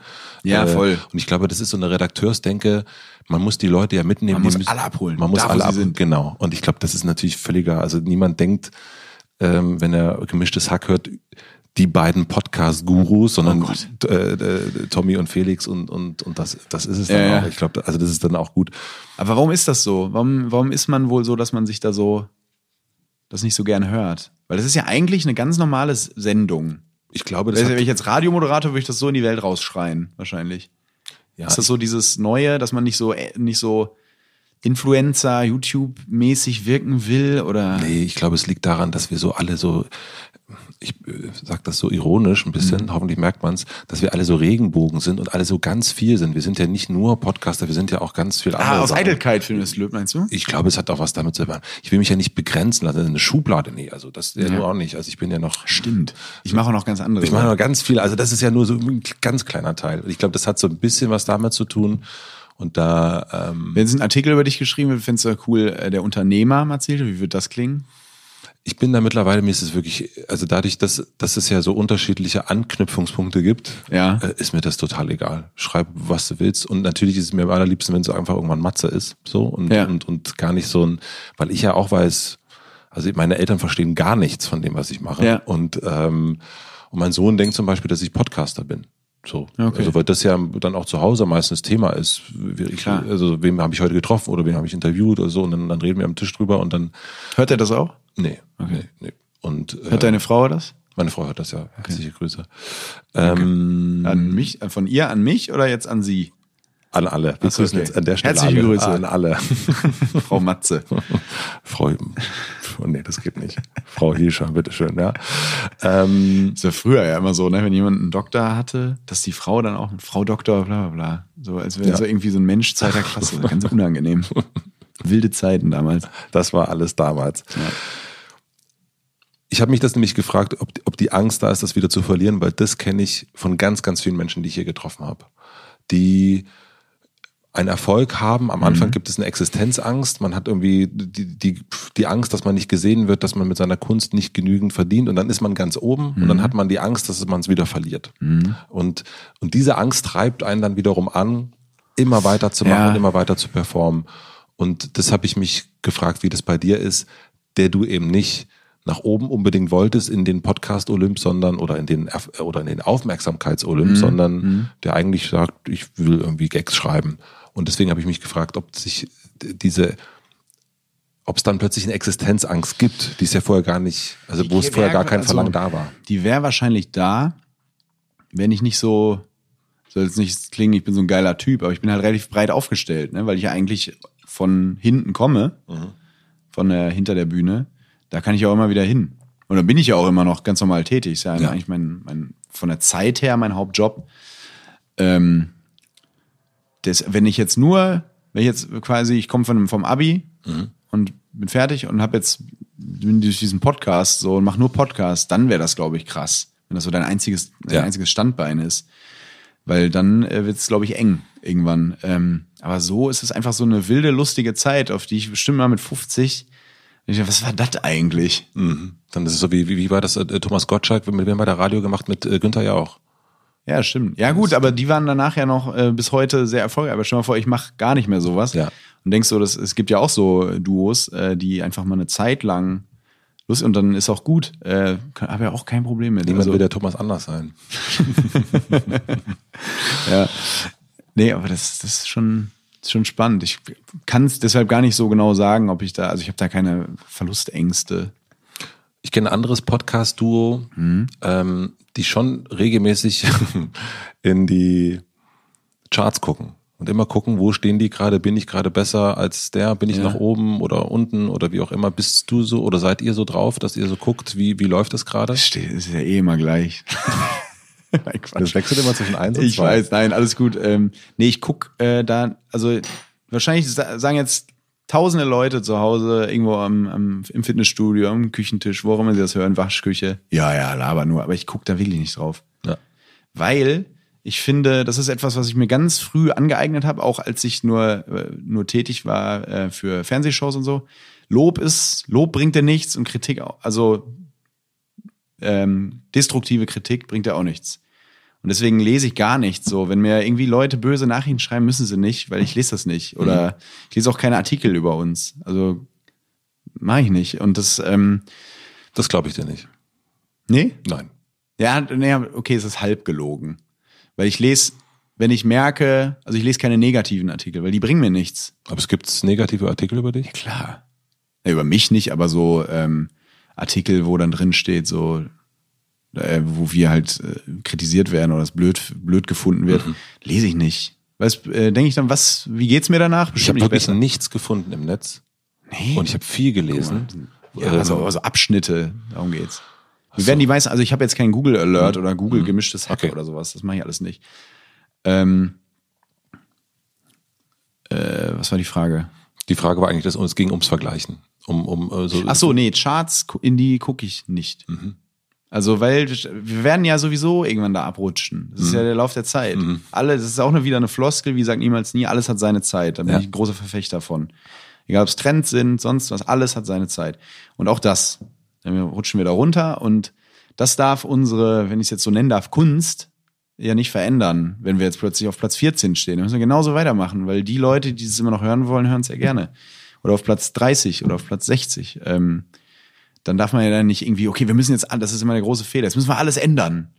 Ja, äh, voll. Und ich glaube, das ist so eine Redakteursdenke, man muss die Leute ja mitnehmen. Man muss müssen, alle abholen. Man muss da, alle abholen. Genau. Und ich glaube, das ist natürlich völliger, also niemand denkt, ähm, wenn er gemischtes Hack hört, die beiden Podcast-Gurus, sondern oh äh, Tommy und Felix und, und, und das, das ist es dann ja, auch. Ich glaube, also das ist dann auch gut. Aber warum ist das so? Warum, warum ist man wohl so, dass man sich da so das nicht so gerne hört? Weil das ist ja eigentlich eine ganz normale Sendung. Ich glaube, das. Weißt, wenn ich jetzt Radiomoderator würde ich das so in die Welt rausschreien, wahrscheinlich. Ja, ist das so dieses Neue, dass man nicht so, äh, nicht so Influencer, YouTube-mäßig wirken will oder? Nee, ich glaube, es liegt daran, dass wir so alle so, ich äh, sag das so ironisch ein bisschen, mhm. hoffentlich merkt man es, dass wir alle so Regenbogen sind und alle so ganz viel sind. Wir sind ja nicht nur Podcaster, wir sind ja auch ganz viel ah, andere. Ah, aus Sachen. Eitelkeit findest du, meinst du? Ich glaube, es hat auch was damit zu tun. Ich will mich ja nicht begrenzen also eine Schublade, nee, also das ja, ja. nur auch nicht. Also ich bin ja noch. Stimmt. Ich mache auch noch ganz andere. Ich mache noch ganz viel. Also das ist ja nur so ein ganz kleiner Teil. Ich glaube, das hat so ein bisschen was damit zu tun. Mhm und da. Ähm, Wenn es einen Artikel über dich geschrieben wird, findest du cool, äh, der Unternehmer, Mathilde, wie wird das klingen? Ich bin da mittlerweile, mir ist es wirklich, also dadurch, dass, dass es ja so unterschiedliche Anknüpfungspunkte gibt, ja. Äh, ist mir das total egal. Schreib, was du willst. Und natürlich ist es mir am allerliebsten, wenn es einfach irgendwann Matze ist. So und, ja. und, und gar nicht so ein, weil ich ja auch weiß, also meine Eltern verstehen gar nichts von dem, was ich mache. Ja. Und, ähm, und mein Sohn denkt zum Beispiel, dass ich Podcaster bin. So. Okay. Also weil das ja dann auch zu Hause meistens Thema ist. Ich, Also wem habe ich heute getroffen oder wen habe ich interviewt oder so und dann, dann, reden wir am Tisch drüber und dann. Hört er das auch? Nee. Okay. Nee, nee. Und, Hört äh, deine Frau das? Meine Frau hört das ja. Okay. Herzliche Grüße. Okay. Ähm, an mich, von ihr an mich oder jetzt an sie? An alle. Wir Achso, okay. jetzt an der Herzliche alle. Grüße an alle. Frau Matze. Frau, oh nee, das geht nicht. Frau Hilscher, bitteschön, ja. Ähm, das war früher ja immer so, ne, wenn jemand einen Doktor hatte, dass die Frau dann auch, Frau Doktor, bla, bla, bla. So, als wäre ja. so irgendwie so ein Mensch zweiter Klasse. Ganz unangenehm. Wilde Zeiten damals. Das war alles damals. Ja. Ich habe mich das nämlich gefragt, ob, ob die Angst da ist, das wieder zu verlieren, weil das kenne ich von ganz, ganz vielen Menschen, die ich hier getroffen habe. Die einen Erfolg haben. Am Anfang mhm. gibt es eine Existenzangst. Man hat irgendwie die, die, die Angst, dass man nicht gesehen wird, dass man mit seiner Kunst nicht genügend verdient. Und dann ist man ganz oben mhm. und dann mhm. hat man die Angst, dass man es wieder verliert. Mhm. Und, und diese Angst treibt einen dann wiederum an, immer weiter zu machen, ja. immer weiter zu performen. Und das habe ich mich gefragt, wie das bei dir ist, der du eben nicht nach oben unbedingt wolltest in den Podcast Olymp, sondern oder in den oder in den Aufmerksamkeits Olymp, mhm. sondern mhm. der eigentlich sagt, ich will irgendwie Gags schreiben. Und deswegen habe ich mich gefragt, ob sich diese ob es dann plötzlich eine Existenzangst gibt, die es ja vorher gar nicht, also die wo es vorher gar kein also, Verlangen da war. Die wäre wahrscheinlich da, wenn ich nicht so, soll jetzt nicht klingen, ich bin so ein geiler Typ, aber ich bin halt relativ breit aufgestellt, ne, weil ich ja eigentlich von hinten komme, mhm. von der, hinter der Bühne da kann ich auch immer wieder hin. Und da bin ich ja auch immer noch ganz normal tätig. Ist ja, ja. eigentlich mein, mein, von der Zeit her mein Hauptjob. Ähm, das, wenn ich jetzt nur, wenn ich jetzt quasi, ich komme vom Abi mhm. und bin fertig und habe jetzt bin durch diesen Podcast so und mache nur Podcast, dann wäre das, glaube ich, krass, wenn das so dein einziges, dein ja. einziges Standbein ist. Weil dann äh, wird es, glaube ich, eng irgendwann. Ähm, aber so ist es einfach so eine wilde, lustige Zeit, auf die ich bestimmt mal mit 50 ich was war das eigentlich? Mhm. Dann ist es so, wie, wie, wie war das äh, Thomas Gottschalk, mit wem bei der Radio gemacht? Mit äh, Günther ja auch. Ja, stimmt. Ja gut, aber die waren danach ja noch äh, bis heute sehr erfolgreich. Aber stell mal vor, ich mache gar nicht mehr sowas. Ja. Und denkst so, es gibt ja auch so äh, Duos, äh, die einfach mal eine Zeit lang Lust und dann ist auch gut. Äh, Habe ja auch kein Problem mit. Niemand also, will der Thomas anders sein. ja. Nee, aber das, das ist schon schon spannend. Ich kann es deshalb gar nicht so genau sagen, ob ich da, also ich habe da keine Verlustängste. Ich kenne ein anderes Podcast-Duo, hm? ähm, die schon regelmäßig in die Charts gucken und immer gucken, wo stehen die gerade, bin ich gerade besser als der, bin ich ja. nach oben oder unten oder wie auch immer, bist du so oder seid ihr so drauf, dass ihr so guckt, wie, wie läuft das gerade? Ist ja eh immer gleich. nein, Quatsch. Das wechselt immer zwischen eins und ich zwei. Ich weiß, nein, alles gut. Ähm, nee, ich gucke äh, da, also wahrscheinlich sagen jetzt tausende Leute zu Hause, irgendwo am, am, im Fitnessstudio, am Küchentisch, wo auch immer sie das hören, Waschküche. Ja, ja, laber nur, aber ich gucke da wirklich nicht drauf. Ja. Weil ich finde, das ist etwas, was ich mir ganz früh angeeignet habe, auch als ich nur, äh, nur tätig war äh, für Fernsehshows und so. Lob ist, Lob bringt dir nichts und Kritik auch. Also ähm, destruktive Kritik bringt ja auch nichts. Und deswegen lese ich gar nichts so. Wenn mir irgendwie Leute böse Nachrichten schreiben, müssen sie nicht, weil ich lese das nicht. Oder mhm. ich lese auch keine Artikel über uns. Also mache ich nicht. Und das. Ähm, das glaube ich dir nicht. Nee? Nein. Ja, nee, okay, es ist halb gelogen. Weil ich lese, wenn ich merke, also ich lese keine negativen Artikel, weil die bringen mir nichts. Aber es gibt negative Artikel über dich? Ja, klar. Ja, über mich nicht, aber so, ähm, Artikel, wo dann drin steht, so, äh, wo wir halt äh, kritisiert werden oder es blöd, blöd gefunden wird, mhm. lese ich nicht. Weißt, äh, denke ich dann, was, wie geht's mir danach? Bestimmt ich habe nicht wirklich besser. nichts gefunden im Netz. Nee. Und ich habe viel gelesen. Ja, also, ähm. also Abschnitte, darum geht's. Wir so. werden die meisten, also ich habe jetzt keinen Google Alert mhm. oder Google mhm. gemischtes Hack okay. oder sowas, das mache ich alles nicht. Ähm, äh, was war die Frage? Die Frage war eigentlich, dass es ging ums Vergleichen. Um, um, also Ach so, nee, Charts, in die gucke ich nicht. Mhm. Also, weil wir werden ja sowieso irgendwann da abrutschen. Das ist mhm. ja der Lauf der Zeit. Mhm. Alle, das ist auch eine, wieder eine Floskel, wie sagt niemals nie, alles hat seine Zeit. Da bin ja. ich ein großer Verfechter von. Egal, ob es Trends sind, sonst was, alles hat seine Zeit. Und auch das. Dann rutschen wir da runter und das darf unsere, wenn ich es jetzt so nennen darf, Kunst ja nicht verändern, wenn wir jetzt plötzlich auf Platz 14 stehen. Da müssen wir genauso weitermachen, weil die Leute, die es immer noch hören wollen, hören es ja gerne oder auf Platz 30 oder auf Platz 60. Ähm, dann darf man ja dann nicht irgendwie, okay, wir müssen jetzt, das ist immer der große Fehler, jetzt müssen wir alles ändern.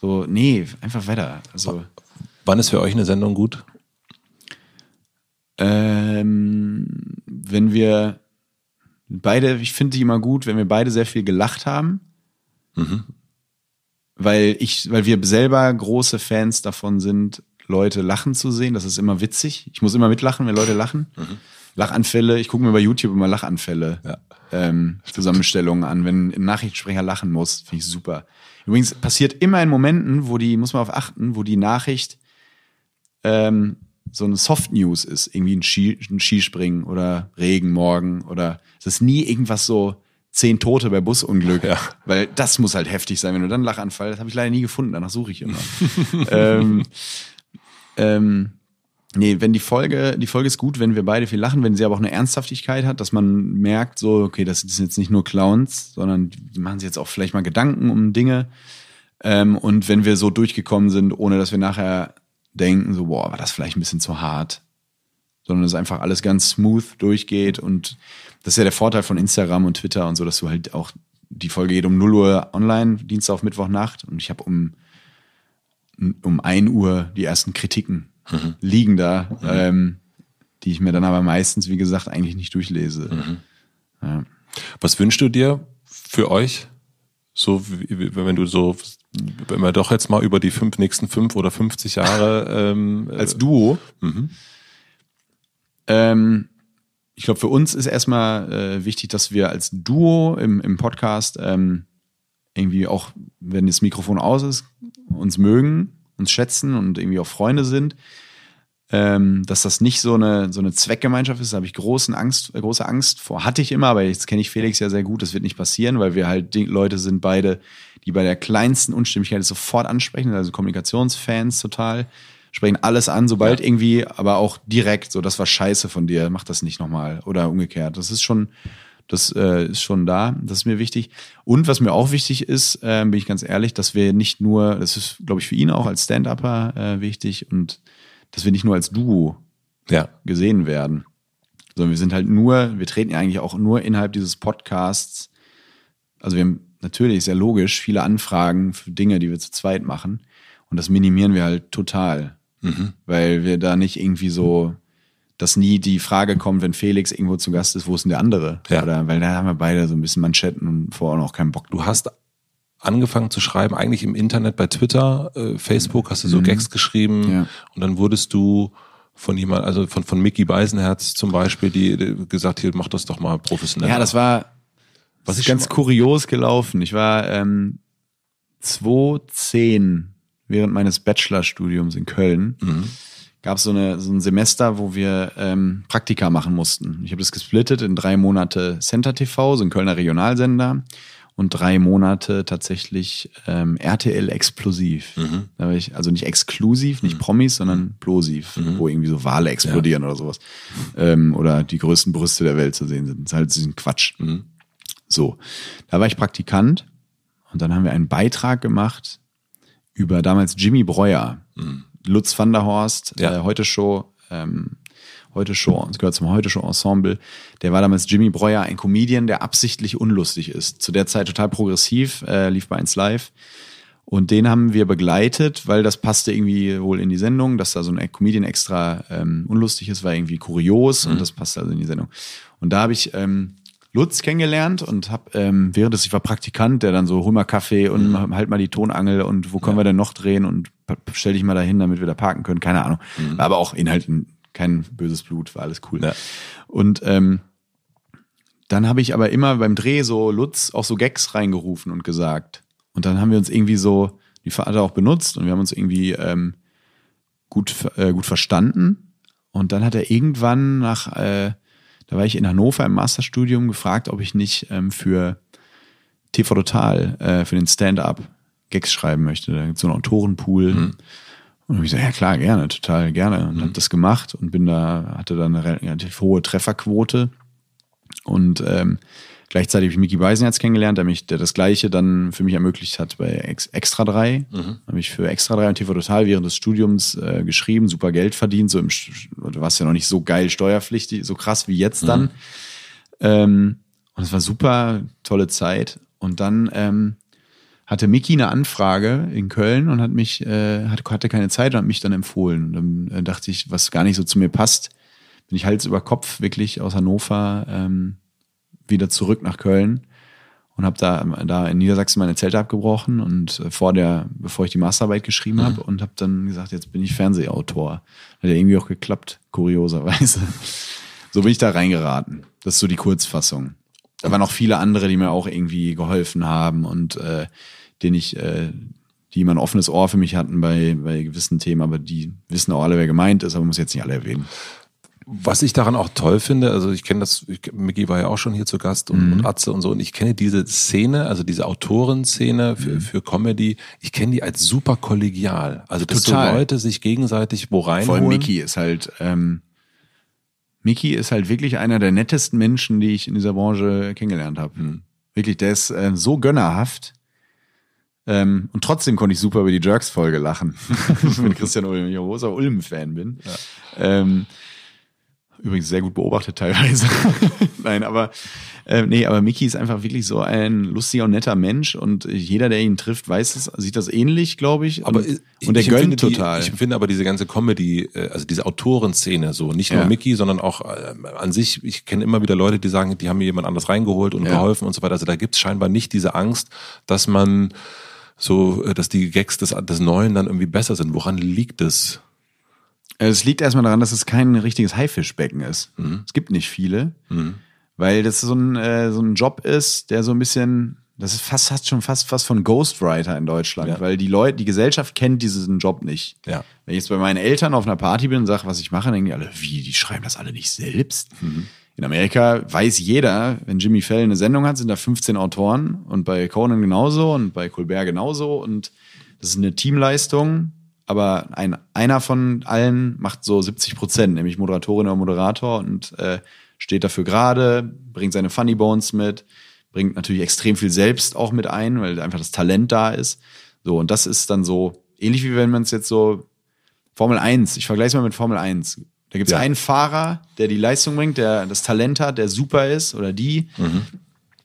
So, nee, einfach weiter. Also, Wann ist für euch eine Sendung gut? Ähm, wenn wir beide, ich finde die immer gut, wenn wir beide sehr viel gelacht haben. Mhm. Weil ich, weil wir selber große Fans davon sind, Leute lachen zu sehen. Das ist immer witzig. Ich muss immer mitlachen, wenn Leute lachen. Mhm. Lachanfälle, ich gucke mir bei YouTube immer Lachanfälle, ja. ähm, Zusammenstellungen an, wenn ein Nachrichtensprecher lachen muss, finde ich super. Übrigens passiert immer in Momenten, wo die, muss man auf achten, wo die Nachricht ähm, so eine Soft News ist, irgendwie ein, Ski, ein Skispringen oder Regen morgen oder es ist nie irgendwas so zehn Tote bei Busunglück, ja. weil das muss halt heftig sein, wenn du dann Lachanfall, das habe ich leider nie gefunden, danach suche ich immer. ähm, ähm, Nee, wenn die Folge, die Folge ist gut, wenn wir beide viel lachen, wenn sie aber auch eine Ernsthaftigkeit hat, dass man merkt, so, okay, das sind jetzt nicht nur Clowns, sondern die machen sich jetzt auch vielleicht mal Gedanken um Dinge. Ähm, und wenn wir so durchgekommen sind, ohne dass wir nachher denken, so, boah, war das vielleicht ein bisschen zu hart. Sondern dass einfach alles ganz smooth durchgeht. Und das ist ja der Vorteil von Instagram und Twitter und so, dass du halt auch, die Folge geht um 0 Uhr online, Dienstag auf Mittwochnacht. Und ich habe um, um 1 Uhr die ersten Kritiken mhm. liegen da, mhm. ähm, die ich mir dann aber meistens, wie gesagt, eigentlich nicht durchlese. Mhm. Ja. Was wünschst du dir für euch? So, wenn du so, wenn wir doch jetzt mal über die fünf, nächsten fünf oder 50 Jahre ähm, als Duo. Mhm. Ähm, ich glaube, für uns ist erstmal äh, wichtig, dass wir als Duo im, im Podcast ähm, irgendwie auch, wenn das Mikrofon aus ist, uns mögen uns schätzen und irgendwie auch Freunde sind, ähm, dass das nicht so eine, so eine Zweckgemeinschaft ist. Da habe ich großen Angst, äh, große Angst vor. Hatte ich immer, aber jetzt kenne ich Felix ja sehr gut. Das wird nicht passieren, weil wir halt Leute sind beide, die bei der kleinsten Unstimmigkeit sofort ansprechen. Also Kommunikationsfans total. Sprechen alles an, sobald ja. irgendwie, aber auch direkt. So, das war scheiße von dir. Mach das nicht nochmal. Oder umgekehrt. Das ist schon das äh, ist schon da, das ist mir wichtig. Und was mir auch wichtig ist, äh, bin ich ganz ehrlich, dass wir nicht nur, das ist, glaube ich, für ihn auch als Stand-Upper äh, wichtig und dass wir nicht nur als Duo ja. gesehen werden, sondern wir sind halt nur, wir treten ja eigentlich auch nur innerhalb dieses Podcasts. Also wir haben natürlich, sehr logisch, viele Anfragen für Dinge, die wir zu zweit machen. Und das minimieren wir halt total, mhm. weil wir da nicht irgendwie so dass nie die Frage kommt, wenn Felix irgendwo zu Gast ist, wo ist denn der andere? Ja. Oder weil da haben wir beide so ein bisschen Manschetten und vorher auch keinen Bock. Du hast angefangen zu schreiben, eigentlich im Internet bei Twitter, äh, Facebook, hast du so mhm. Gags geschrieben ja. und dann wurdest du von jemand, also von, von Mickey Beisenherz zum Beispiel, die, die gesagt, hier, mach das doch mal professionell. Ja, das war, was ist ganz kurios gelaufen. Ich war ähm, 2010 während meines Bachelorstudiums in Köln. Mhm gab so es so ein Semester, wo wir ähm, Praktika machen mussten. Ich habe das gesplittet in drei Monate Center TV, so ein Kölner Regionalsender, und drei Monate tatsächlich ähm, RTL explosiv. Mhm. Da war ich, also nicht exklusiv, nicht mhm. Promis, sondern mhm. plosiv, mhm. wo irgendwie so Wale explodieren ja. oder sowas. Ähm, oder die größten Brüste der Welt zu sehen sind. Das ist halt so ein Quatsch. Mhm. So, da war ich Praktikant und dann haben wir einen Beitrag gemacht über damals Jimmy Breuer. Mhm. Lutz van der Horst, äh, ja. äh, Heute Show, ähm, Heute Show, das gehört zum Heute Show Ensemble. Der war damals Jimmy Breuer, ein Comedian, der absichtlich unlustig ist. Zu der Zeit total progressiv, äh, lief bei 1 Live. Und den haben wir begleitet, weil das passte irgendwie wohl in die Sendung, dass da so ein Comedian extra ähm, unlustig ist, war irgendwie kurios mhm. und das passte also in die Sendung. Und da habe ich ähm, Lutz kennengelernt und habe ähm, während es ich war Praktikant, der dann so hol mal Kaffee und mhm. halt mal die Tonangel und wo können ja. wir denn noch drehen und stell dich mal dahin, damit wir da parken können, keine Ahnung. Mhm. aber auch Inhalten, kein böses Blut, war alles cool. Ja. Und ähm, dann habe ich aber immer beim Dreh so Lutz auch so Gags reingerufen und gesagt. Und dann haben wir uns irgendwie so, die Vater auch benutzt und wir haben uns irgendwie ähm, gut, äh, gut verstanden. Und dann hat er irgendwann nach äh, da war ich in Hannover im Masterstudium gefragt, ob ich nicht ähm, für TV Total, äh, für den Stand-up Gags schreiben möchte. Da gibt es so einen Autorenpool. Mhm. Und ich gesagt, ja klar, gerne, total gerne. Und mhm. habe das gemacht und bin da, hatte dann eine relativ hohe Trefferquote. Und ähm, Gleichzeitig habe ich Mickey Beisenherz kennengelernt, der, mich, der das Gleiche dann für mich ermöglicht hat bei Ex Extra 3. Mhm. Habe ich für Extra 3 und TV Total während des Studiums äh, geschrieben, super Geld verdient. So im, du warst ja noch nicht so geil steuerpflichtig, so krass wie jetzt mhm. dann. Ähm, und es war super tolle Zeit. Und dann ähm, hatte Mickey eine Anfrage in Köln und hat mich, äh, hatte keine Zeit und hat mich dann empfohlen. Und dann äh, dachte ich, was gar nicht so zu mir passt, bin ich Hals über Kopf wirklich aus Hannover ähm, wieder zurück nach Köln und habe da, da in Niedersachsen meine Zelte abgebrochen und äh, vor der, bevor ich die Masterarbeit geschrieben mhm. habe und habe dann gesagt, jetzt bin ich Fernsehautor. Hat ja irgendwie auch geklappt, kurioserweise. So bin ich da reingeraten. Das ist so die Kurzfassung. Da waren auch viele andere, die mir auch irgendwie geholfen haben und äh, denen ich, äh, die immer ein offenes Ohr für mich hatten bei, bei gewissen Themen, aber die wissen auch alle, wer gemeint ist, aber muss jetzt nicht alle erwähnen was ich daran auch toll finde, also ich kenne das, Micky war ja auch schon hier zu Gast und, mhm. und Atze und so, und ich kenne diese Szene, also diese Autorenszene für, mhm. für Comedy, ich kenne die als super kollegial. Also dass Total. so Leute sich gegenseitig wo reinholen. Vor allem Micky ist halt, ähm, Micky ist halt wirklich einer der nettesten Menschen, die ich in dieser Branche kennengelernt habe. Mhm. Wirklich, der ist äh, so gönnerhaft. Ähm, und trotzdem konnte ich super über die Jerks-Folge lachen, wenn Christian Ulm, ich ein großer Ulm-Fan bin. Ja. Ähm, Übrigens sehr gut beobachtet teilweise. Nein, aber äh, nee, aber Mickey ist einfach wirklich so ein lustiger und netter Mensch und jeder, der ihn trifft, weiß es, sieht das ähnlich, glaube ich. Aber und, ich, und gönnt total. Die, ich finde aber diese ganze Comedy, äh, also diese Autorenszene, so nicht nur ja. Mickey, sondern auch äh, an sich. Ich kenne immer wieder Leute, die sagen, die haben mir jemand anders reingeholt und ja. geholfen und so weiter. Also da gibt's scheinbar nicht diese Angst, dass man so, äh, dass die Gags des, des Neuen dann irgendwie besser sind. Woran liegt es? Äh, es liegt erstmal daran, dass es kein richtiges Haifischbecken ist. Mhm. Es gibt nicht viele, mhm. weil das so ein, äh, so ein Job ist, der so ein bisschen, das ist fast, hat schon fast fast von Ghostwriter in Deutschland, ja. weil die Leute, die Gesellschaft kennt diesen Job nicht. Ja. Wenn ich jetzt bei meinen Eltern auf einer Party bin und sage, was ich mache, dann denken die alle, wie, die schreiben das alle nicht selbst? Mhm. In Amerika weiß jeder, wenn Jimmy Fallon eine Sendung hat, sind da 15 Autoren und bei Conan genauso und bei Colbert genauso und das ist eine Teamleistung aber ein, einer von allen macht so 70 Prozent, nämlich Moderatorin oder Moderator und äh, steht dafür gerade, bringt seine Funny Bones mit, bringt natürlich extrem viel selbst auch mit ein, weil einfach das Talent da ist. So, und das ist dann so ähnlich wie wenn man es jetzt so Formel 1, ich vergleiche es mal mit Formel 1. Da gibt es ja. einen Fahrer, der die Leistung bringt, der das Talent hat, der super ist oder die. Mhm.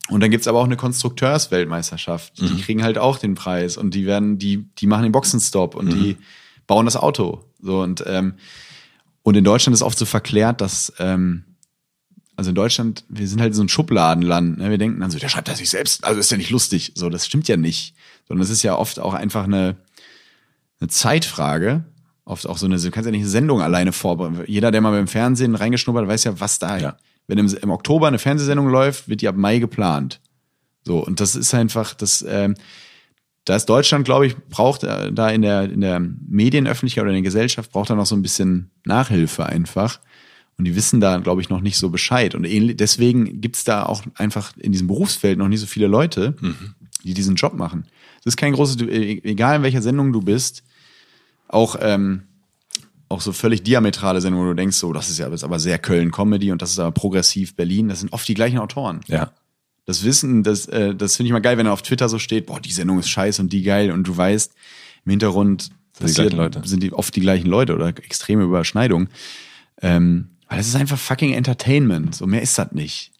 Und dann gibt's aber auch eine Konstrukteursweltmeisterschaft. Die mhm. kriegen halt auch den Preis und die werden, die, die machen den Boxenstopp und mhm. die bauen das Auto. So und, ähm, und in Deutschland ist oft so verklärt, dass, ähm, also in Deutschland, wir sind halt so ein Schubladenland. Ne? Wir denken dann so, der schreibt das sich selbst, also ist ja nicht lustig. So, das stimmt ja nicht. Sondern es ist ja oft auch einfach eine, eine Zeitfrage. Oft auch so eine, du kannst ja nicht eine Sendung alleine vorbereiten. Jeder, der mal beim Fernsehen reingeschnuppert, weiß ja, was da ja wenn im, im Oktober eine Fernsehsendung läuft, wird die ab Mai geplant. So, und das ist einfach, das, ähm, da ist Deutschland, glaube ich, braucht äh, da in der, in der Medienöffentlichkeit oder in der Gesellschaft, braucht da noch so ein bisschen Nachhilfe einfach. Und die wissen da, glaube ich, noch nicht so Bescheid. Und ähnlich, deswegen gibt's da auch einfach in diesem Berufsfeld noch nicht so viele Leute, mhm. die diesen Job machen. Das ist kein großes, e, egal in welcher Sendung du bist, auch ähm, auch so völlig diametrale Sendungen, wo du denkst, so, das ist ja jetzt aber sehr Köln-Comedy und das ist aber progressiv Berlin, das sind oft die gleichen Autoren. Ja. Das Wissen, das, äh, das finde ich mal geil, wenn er auf Twitter so steht, boah, die Sendung ist scheiße und die geil und du weißt, im Hintergrund sind, die, Leute. sind die oft die gleichen Leute oder extreme Überschneidungen. Ähm, weil das ist einfach fucking Entertainment. So mehr ist das nicht.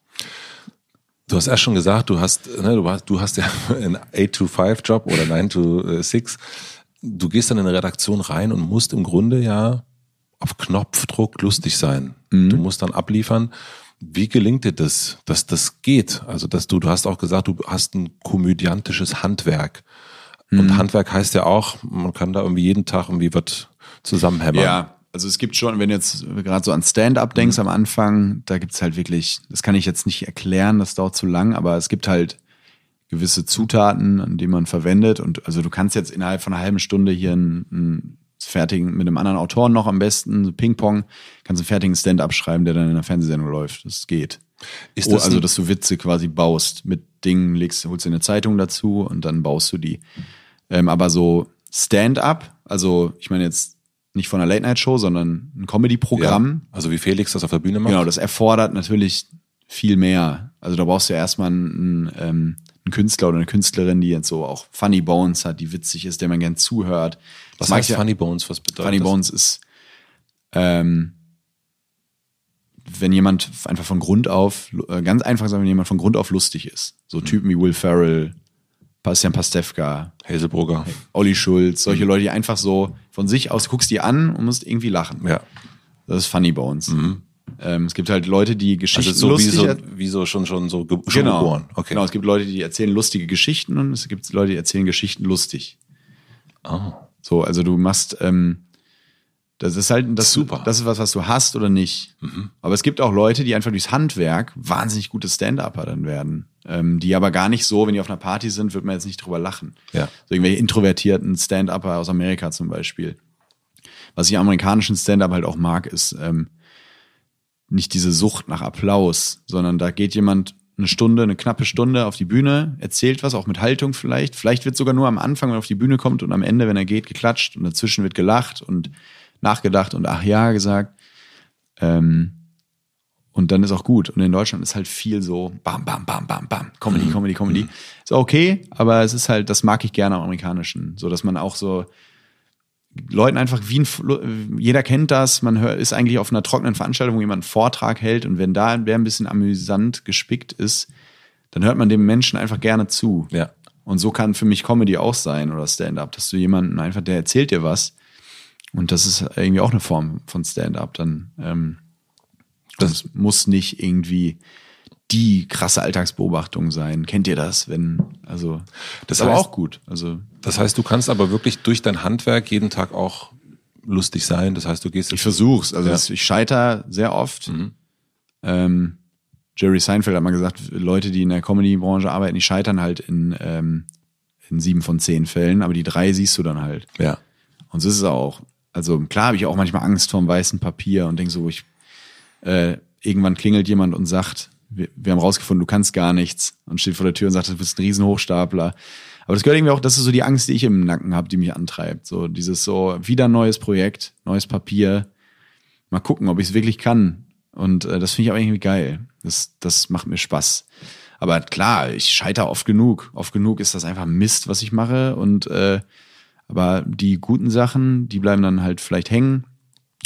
Du hast erst schon gesagt, du hast, ne, du, warst, du hast ja einen 8-to-5-Job oder 9-to-6 du gehst dann in eine Redaktion rein und musst im Grunde ja auf Knopfdruck lustig sein. Mhm. Du musst dann abliefern. Wie gelingt dir das, dass das geht? Also, dass du, du hast auch gesagt, du hast ein komödiantisches Handwerk. Mhm. Und Handwerk heißt ja auch, man kann da irgendwie jeden Tag irgendwie was zusammenhämmern. Ja, also es gibt schon, wenn du jetzt gerade so an Stand-up denkst mhm. am Anfang, da gibt's halt wirklich, das kann ich jetzt nicht erklären, das dauert zu lang, aber es gibt halt gewisse Zutaten, die man verwendet. Und also du kannst jetzt innerhalb von einer halben Stunde hier ein, ein fertigen, mit einem anderen Autoren noch am besten, Ping-Pong, kannst einen fertigen Stand-up schreiben, der dann in der Fernsehsendung läuft. Das geht. Ist oh, Das oh, also, dass du Witze quasi baust. Mit Dingen legst, holst dir eine Zeitung dazu und dann baust du die. Ähm, aber so Stand-up, also ich meine jetzt nicht von einer Late-Night-Show, sondern ein Comedy-Programm. Ja, also wie Felix das auf der Bühne macht. Genau, das erfordert natürlich viel mehr. Also da brauchst du ja erstmal einen, ähm, einen Künstler oder eine Künstlerin, die jetzt so auch Funny Bones hat, die witzig ist, der man gern zuhört. Was das heißt ja, Funny Bones? Was bedeutet Funny das? Bones ist, ähm, wenn jemand einfach von Grund auf, äh, ganz einfach sagen, wenn jemand von Grund auf lustig ist. So hm. Typen wie Will Ferrell, Bastian Pastewka, Hazelbrugger, Olli Schulz, solche mhm. Leute, die einfach so von sich aus guckst die an und musst irgendwie lachen. Ja. Das ist Funny Bones. Mhm. Ähm, es gibt halt Leute, die Geschichten also so wie so, wie so schon schon so ge schon genau. geboren. Okay. Genau, es gibt Leute, die erzählen lustige Geschichten und es gibt Leute, die erzählen Geschichten lustig. Oh. So, also du machst ähm, das ist halt das, Super. das ist was, was du hast oder nicht. Mhm. Aber es gibt auch Leute, die einfach durchs Handwerk wahnsinnig gute Stand-Upper dann werden. Ähm, die aber gar nicht so, wenn die auf einer Party sind, wird man jetzt nicht drüber lachen. Ja. So irgendwelche introvertierten Stand-Upper aus Amerika zum Beispiel. Was ich amerikanischen Stand-Up halt auch mag, ist, ähm, nicht diese Sucht nach Applaus, sondern da geht jemand eine Stunde, eine knappe Stunde auf die Bühne, erzählt was, auch mit Haltung vielleicht. Vielleicht wird sogar nur am Anfang, wenn er auf die Bühne kommt und am Ende, wenn er geht, geklatscht und dazwischen wird gelacht und nachgedacht und ach ja gesagt. Ähm, und dann ist auch gut. Und in Deutschland ist halt viel so bam, bam, bam, bam, bam, Comedy, mhm. Comedy, Comedy. Mhm. Ist okay, aber es ist halt, das mag ich gerne am Amerikanischen. So, dass man auch so, Leuten einfach wie ein, jeder kennt das, man hört, ist eigentlich auf einer trockenen Veranstaltung, wo jemand einen Vortrag hält und wenn da wer ein bisschen amüsant gespickt ist, dann hört man dem Menschen einfach gerne zu. Ja. Und so kann für mich Comedy auch sein oder Stand-up, dass du jemanden einfach, der erzählt dir was und das ist irgendwie auch eine Form von Stand-up, dann ähm, das, das muss nicht irgendwie die krasse Alltagsbeobachtung sein. Kennt ihr das, wenn, also, das, ist heißt, aber auch gut. Also, das heißt, du kannst aber wirklich durch dein Handwerk jeden Tag auch lustig sein. Das heißt, du gehst. Ich versuch's. Also, ja. das, ich scheiter sehr oft. Mhm. Ähm, Jerry Seinfeld hat mal gesagt, Leute, die in der Comedy-Branche arbeiten, die scheitern halt in, ähm, in sieben von zehn Fällen, aber die drei siehst du dann halt. Ja. Und so ist es auch. Also klar habe ich auch manchmal Angst vorm weißen Papier und denke so, ich äh, irgendwann klingelt jemand und sagt, wir, wir haben rausgefunden, du kannst gar nichts und steht vor der Tür und sagt, du bist ein Riesenhochstapler. Aber das gehört irgendwie auch, das ist so die Angst, die ich im Nacken habe, die mich antreibt. So dieses so, wieder neues Projekt, neues Papier. Mal gucken, ob ich es wirklich kann. Und äh, das finde ich aber irgendwie geil. Das, das macht mir Spaß. Aber klar, ich scheitere oft genug. Oft genug ist das einfach Mist, was ich mache. Und äh, aber die guten Sachen, die bleiben dann halt vielleicht hängen.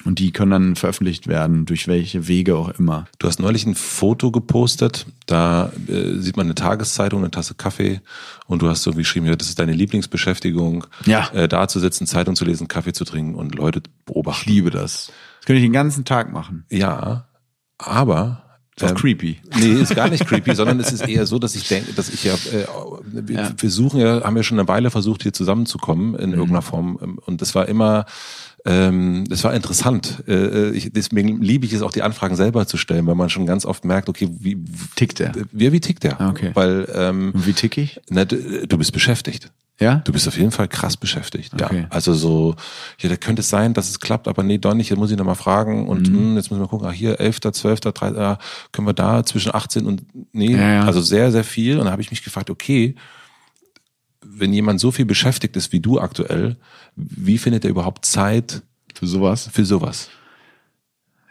Und die können dann veröffentlicht werden, durch welche Wege auch immer. Du hast neulich ein Foto gepostet, da äh, sieht man eine Tageszeitung, eine Tasse Kaffee und du hast so geschrieben, ja, das ist deine Lieblingsbeschäftigung, ja. äh, da zu sitzen, Zeitung zu lesen, Kaffee zu trinken und Leute beobachten. Ich liebe das. Das könnte ich den ganzen Tag machen. Ja, aber das ist ähm, creepy. Nee, ist gar nicht creepy, sondern es ist eher so, dass ich denke, dass ich ja, äh, wir, ja. wir suchen ja, haben ja schon eine Weile versucht, hier zusammenzukommen in mhm. irgendeiner Form. Und das war immer ähm, das war interessant. Äh, äh, ich, deswegen liebe ich es auch, die Anfragen selber zu stellen, weil man schon ganz oft merkt, okay, wie tickt der? Äh, wie, wie tickt der? Ah, okay. Weil, ähm, wie tick ich? Na, du, du bist beschäftigt. Ja? Du bist auf jeden Fall krass beschäftigt. Okay. Ja. Also so, ja, da könnte es sein, dass es klappt, aber nee, doch nicht, jetzt muss ich nochmal fragen und mhm. mh, hm, jetzt müssen wir gucken, ach hier 11., 12., 13., können wir da zwischen 18 und nee, ja, ja. also sehr, sehr viel. Und da habe ich mich gefragt, okay, wenn jemand so viel beschäftigt ist wie du aktuell, wie findet er überhaupt Zeit für sowas? Für sowas.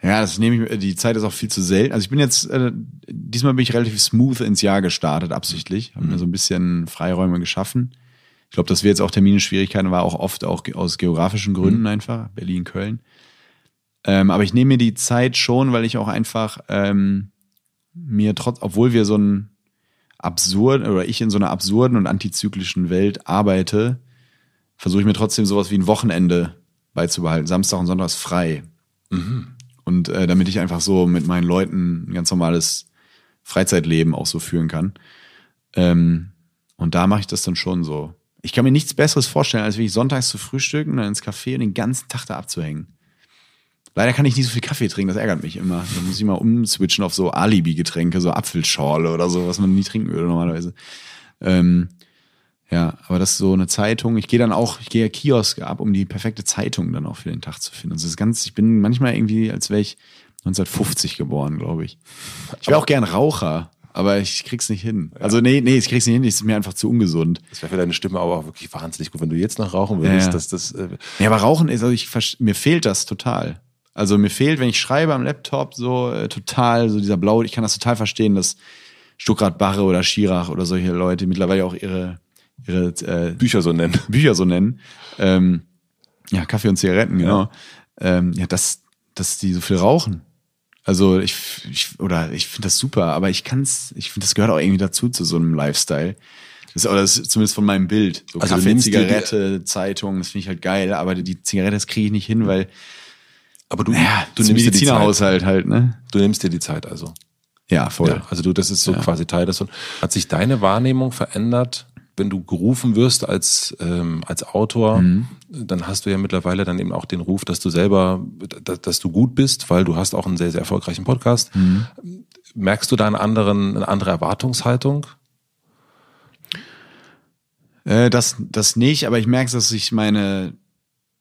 Ja, das nehme ich, die Zeit ist auch viel zu selten. Also ich bin jetzt, äh, diesmal bin ich relativ smooth ins Jahr gestartet, absichtlich. Haben mir so ein bisschen Freiräume geschaffen. Ich glaube, dass wir jetzt auch Terminenschwierigkeiten war, auch oft auch aus geografischen Gründen mhm. einfach, Berlin, Köln. Ähm, aber ich nehme mir die Zeit schon, weil ich auch einfach ähm, mir trotz, obwohl wir so ein absurden oder ich in so einer absurden und antizyklischen Welt arbeite, versuche ich mir trotzdem sowas wie ein Wochenende beizubehalten. Samstag und Sonntag ist frei. Mhm. Und äh, damit ich einfach so mit meinen Leuten ein ganz normales Freizeitleben auch so führen kann. Ähm, und da mache ich das dann schon so. Ich kann mir nichts Besseres vorstellen, als ich sonntags zu frühstücken, dann ins Café und den ganzen Tag da abzuhängen. Leider kann ich nicht so viel Kaffee trinken, das ärgert mich immer. Da muss ich mal umswitchen auf so Alibi-Getränke, so Apfelschorle oder so, was man nie trinken würde normalerweise. Ähm, ja, aber das ist so eine Zeitung. Ich gehe dann auch, ich gehe ja Kioske ab, um die perfekte Zeitung dann auch für den Tag zu finden. Also das ganz, ich bin manchmal irgendwie, als wäre ich 1950 geboren, glaube ich. Ich wäre auch gern Raucher, aber ich krieg's nicht hin. Ja. Also nee, nee, ich krieg's nicht hin, es ist mir einfach zu ungesund. Das wäre für deine Stimme aber auch wirklich wahnsinnig gut, wenn du jetzt noch rauchen würdest. Ja, dass, das, äh ja aber Rauchen ist, also ich, mir fehlt das total. Also mir fehlt, wenn ich schreibe am Laptop, so äh, total, so dieser Blau, ich kann das total verstehen, dass Stuckrad-Barre oder Schirach oder solche Leute mittlerweile auch ihre, ihre äh, Bücher so nennen. Bücher so nennen. Ähm, ja, Kaffee und Zigaretten, genau. Ja, ähm, ja dass, dass die so viel rauchen. Also ich, ich oder ich finde das super, aber ich kann's, ich finde, das gehört auch irgendwie dazu zu so einem Lifestyle. Das ist, oder das ist zumindest von meinem Bild. So also Kaffee, Zigarette, die, Zeitung, das finde ich halt geil, aber die Zigarette, das kriege ich nicht hin, weil aber du, naja, du nimmst Medizinerhaushalt halt, ne? Du nimmst dir die Zeit also. Ja, voll. Ja, also du, das ist so ja. quasi Teil des. Hat sich deine Wahrnehmung verändert, wenn du gerufen wirst als, ähm, als Autor? Mhm. Dann hast du ja mittlerweile dann eben auch den Ruf, dass du selber, dass, dass du gut bist, weil du hast auch einen sehr, sehr erfolgreichen Podcast. Mhm. Merkst du da einen anderen, eine andere Erwartungshaltung? Äh, das, das nicht, aber ich merke, dass ich meine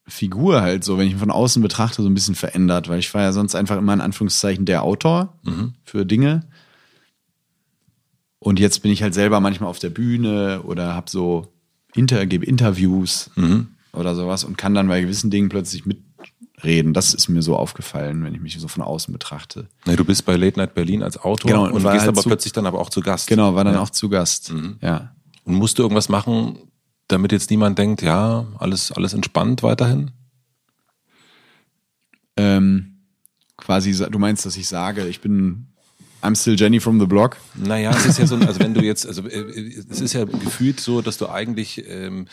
Figur halt so, wenn ich ihn von außen betrachte, so ein bisschen verändert, weil ich war ja sonst einfach immer in Anführungszeichen der Autor mhm. für Dinge. Und jetzt bin ich halt selber manchmal auf der Bühne oder habe so Inter gebe Interviews mhm. oder sowas und kann dann bei gewissen Dingen plötzlich mitreden. Das ist mir so aufgefallen, wenn ich mich so von außen betrachte. Nee, du bist bei Late Night Berlin als Autor genau, und, und gehst halt aber zu, plötzlich dann aber auch zu Gast. Genau, war dann ja. auch zu Gast. Mhm. Ja. Und musst du irgendwas machen, damit jetzt niemand denkt, ja, alles, alles entspannt weiterhin? Ähm, quasi, du meinst, dass ich sage, ich bin I'm still Jenny from the block. Naja, es ist ja so, also wenn du jetzt, also äh, äh, es ist ja gefühlt so, dass du eigentlich, ähm,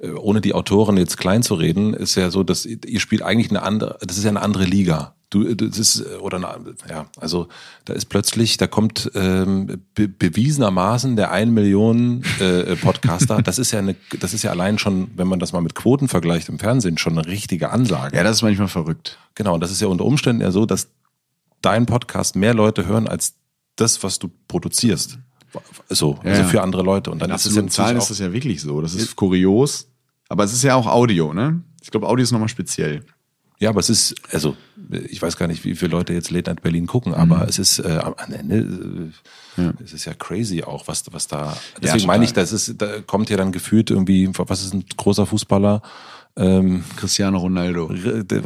äh, ohne die Autoren jetzt klein zu reden, ist ja so, dass ihr spielt eigentlich eine andere, das ist ja eine andere Liga du, das ist, äh, oder na, ja, also da ist plötzlich, da kommt ähm, be bewiesenermaßen der ein Millionen äh, Podcaster. das ist ja eine, das ist ja allein schon, wenn man das mal mit Quoten vergleicht im Fernsehen, schon eine richtige Ansage. Ja, das ist manchmal verrückt. Genau, und das ist ja unter Umständen ja so, dass dein Podcast mehr Leute hören als das, was du produzierst. So, ja, also für andere Leute. Und dann ist es ja Zahlen ist das ja wirklich so. Das ist äh, kurios. Aber es ist ja auch Audio, ne? Ich glaube, Audio ist nochmal speziell. Ja, aber es ist, also ich weiß gar nicht, wie viele Leute jetzt Late Night Berlin gucken, aber mhm. es ist äh, am Ende, äh, ja. es ist ja crazy auch, was, was da. Deswegen ja, meine ich, das ist, da kommt ja dann gefühlt irgendwie, was ist ein großer Fußballer? Ähm, Cristiano Ronaldo.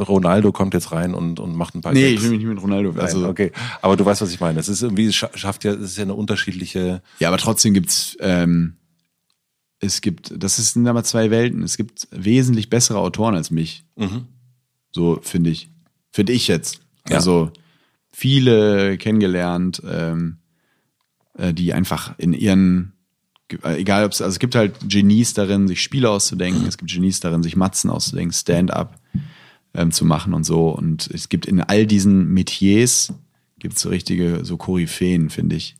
Ronaldo kommt jetzt rein und, und macht ein paar. Nee, Gags. ich will mich nicht mit Ronaldo. Also Nein, okay, aber du weißt, was ich meine. Es ist irgendwie schafft ja, es ist ja eine unterschiedliche. Ja, aber trotzdem gibt's. Ähm es gibt, das sind aber zwei Welten. Es gibt wesentlich bessere Autoren als mich. Mhm. So finde ich. Finde ich jetzt. Ja. Also viele kennengelernt, ähm, äh, die einfach in ihren, äh, egal ob es, also es gibt halt Genies darin, sich Spiele auszudenken, mhm. es gibt Genies darin, sich Matzen auszudenken, Stand-up ähm, zu machen und so. Und es gibt in all diesen Metiers, gibt es so richtige, so Koryphäen, finde ich.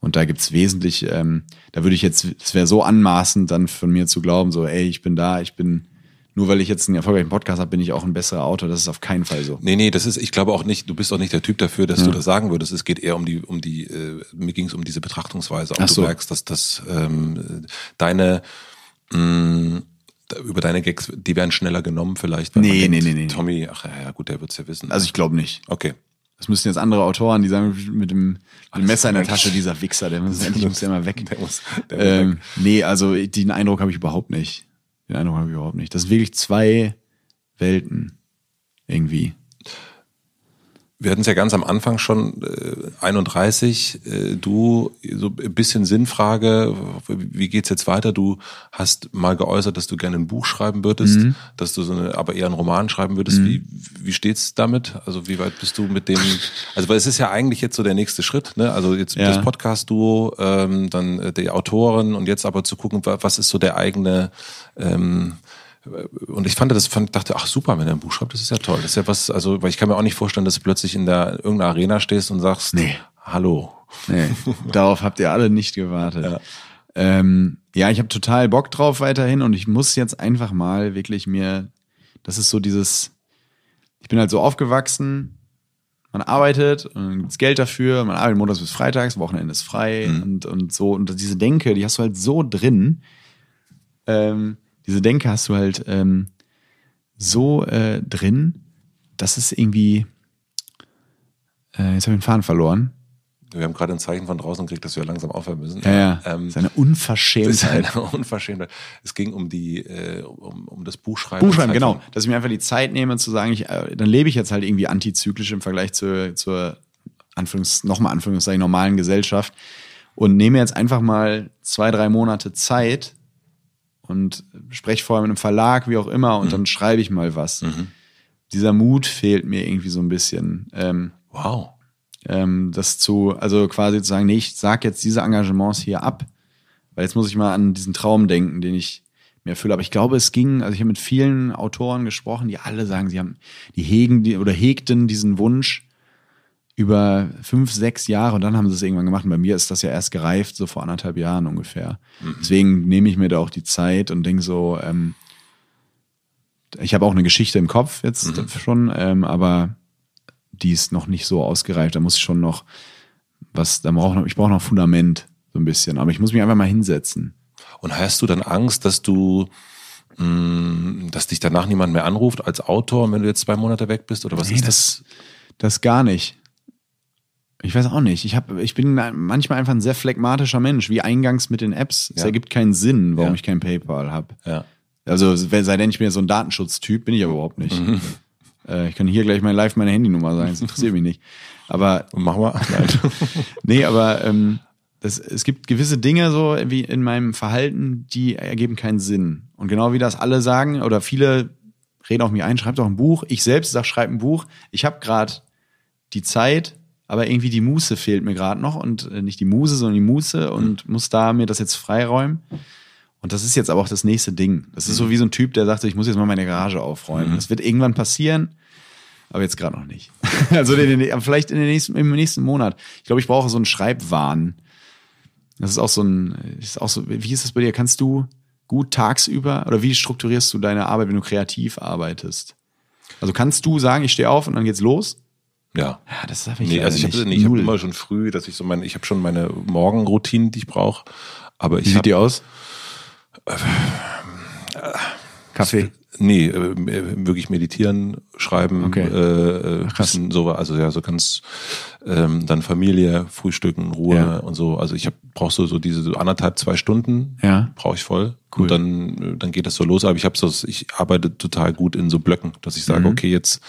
Und da gibt es wesentlich, ähm, da würde ich jetzt, es wäre so anmaßend, dann von mir zu glauben, so, ey, ich bin da, ich bin nur weil ich jetzt einen erfolgreichen Podcast habe, bin ich auch ein besserer Autor. Das ist auf keinen Fall so. Nee, nee, das ist, ich glaube auch nicht, du bist auch nicht der Typ dafür, dass ja. du das sagen würdest. Es geht eher um die, um die, äh, mir ging es um diese Betrachtungsweise. Und so. du merkst, dass das ähm, deine mh, mm, über deine Gags, die werden schneller genommen vielleicht. Nee, nee, nee, nee. Tommy, ach ja, gut, der wird's ja wissen. Also ich glaube nicht. Okay. Das müssen jetzt andere Autoren, die sagen, mit dem, mit dem Messer in der Tasche, dieser Wichser, der muss muss ja mal weg. Der muss, der muss ähm, weg. Nee, also den Eindruck habe ich überhaupt nicht. Den Eindruck habe ich überhaupt nicht. Das sind wirklich zwei Welten irgendwie wir hatten es ja ganz am Anfang schon, äh, 31, äh, du, so ein bisschen Sinnfrage, wie geht's jetzt weiter? Du hast mal geäußert, dass du gerne ein Buch schreiben würdest, mhm. dass du so eine, aber eher einen Roman schreiben würdest. Mhm. Wie, wie steht's damit? Also wie weit bist du mit dem, also weil es ist ja eigentlich jetzt so der nächste Schritt, ne? Also jetzt ja. das Podcast-Duo, ähm, dann äh, die Autoren und jetzt aber zu gucken, was ist so der eigene, ähm, und ich fand das, fand, dachte, ach super, wenn er ein Buch schreibt, das ist ja toll. Das ist ja was, also, weil ich kann mir auch nicht vorstellen, dass du plötzlich in der irgendeiner Arena stehst und sagst, nee. hallo. Nee, darauf habt ihr alle nicht gewartet. Ja, ähm, ja ich habe total Bock drauf weiterhin und ich muss jetzt einfach mal wirklich mir, das ist so dieses, ich bin halt so aufgewachsen, man arbeitet und dann gibt's Geld dafür, man arbeitet montags bis freitags, Wochenende ist frei mhm. und, und so. Und diese Denke, die hast du halt so drin. Ähm, diese Denke hast du halt ähm, so äh, drin, dass es irgendwie. Äh, jetzt habe ich den Faden verloren. Wir haben gerade ein Zeichen von draußen gekriegt, dass wir langsam aufhören müssen. Ja, ja. Ähm, das ist eine Unverschämtheit. Das ist eine Unverschämtheit. Es ging um die, äh, um, um das Buchschreiben. Buchschreiben, genau. Dass ich mir einfach die Zeit nehme zu sagen, ich, äh, dann lebe ich jetzt halt irgendwie antizyklisch im Vergleich zur, zur Anführungs-, nochmal Anführungszeichen, normalen Gesellschaft und nehme jetzt einfach mal zwei, drei Monate Zeit, und spreche vorher mit einem Verlag, wie auch immer, und mhm. dann schreibe ich mal was. Mhm. Dieser Mut fehlt mir irgendwie so ein bisschen. Ähm, wow. Ähm, das zu, also quasi zu sagen, nee, ich sag jetzt diese Engagements hier ab, weil jetzt muss ich mal an diesen Traum denken, den ich mir erfülle. Aber ich glaube, es ging, also ich habe mit vielen Autoren gesprochen, die alle sagen, sie haben, die hegen die, oder hegten diesen Wunsch, über fünf, sechs Jahre und dann haben sie es irgendwann gemacht. Und bei mir ist das ja erst gereift, so vor anderthalb Jahren ungefähr. Mhm. Deswegen nehme ich mir da auch die Zeit und denke so, ähm, ich habe auch eine Geschichte im Kopf jetzt mhm. schon, ähm, aber die ist noch nicht so ausgereift. Da muss ich schon noch was, da brauche ich brauche noch Fundament so ein bisschen. Aber ich muss mich einfach mal hinsetzen. Und hast du dann Angst, dass du mh, mm, dass dich danach niemand mehr anruft als Autor, wenn du jetzt zwei Monate weg bist? Oder was nee, ist das? Das gar nicht. Ich weiß auch nicht. Ich, hab, ich bin manchmal einfach ein sehr phlegmatischer Mensch, wie eingangs mit den Apps. Es ergibt keinen Sinn, warum ja. ich kein PayPal habe. Ja. Also, sei denn, ich bin ja so ein Datenschutztyp, bin ich aber überhaupt nicht. Mhm. Äh, ich kann hier gleich mein live meine Handynummer sagen, das interessiert mich nicht. Aber. Machen wir. nee, aber ähm, das, es gibt gewisse Dinge so wie in meinem Verhalten, die ergeben keinen Sinn. Und genau wie das alle sagen oder viele reden auch mir ein, schreibt doch ein Buch. Ich selbst sage, schreib ein Buch. Ich habe gerade die Zeit, aber irgendwie die Muße fehlt mir gerade noch und äh, nicht die Muse, sondern die Muße und hm. muss da mir das jetzt freiräumen. Und das ist jetzt aber auch das nächste Ding. Das ist mhm. so hm. wie so ein Typ, der sagt, ich muss jetzt mal meine Garage aufräumen. Mhm. Das wird irgendwann passieren, aber jetzt gerade noch nicht. also den, den, vielleicht in den nächsten, im nächsten Monat. Ich glaube, ich brauche so einen Schreibwahn. Das ist auch so ein, ist auch so, wie ist das bei dir? Kannst du gut tagsüber oder wie strukturierst du deine Arbeit, wenn du kreativ arbeitest? Also kannst du sagen, ich stehe auf und dann geht's los? Ja. ja das darf ich nee, also ich habe nee, ich hab immer schon früh, dass ich so meine, ich habe schon meine Morgenroutinen, die ich brauche. Aber ich Wie sieht die aus? Äh, Kaffee? Nee, äh, äh, wirklich meditieren, schreiben, okay. äh, äh Ach, bisschen so, also ja, so ganz ähm, dann Familie, Frühstücken, Ruhe ja. und so. Also ich brauche so, so diese so anderthalb, zwei Stunden, ja. brauche ich voll. Cool. Und dann, dann geht das so los. Aber ich habe so, ich arbeite total gut in so Blöcken, dass ich sage, mhm. okay, jetzt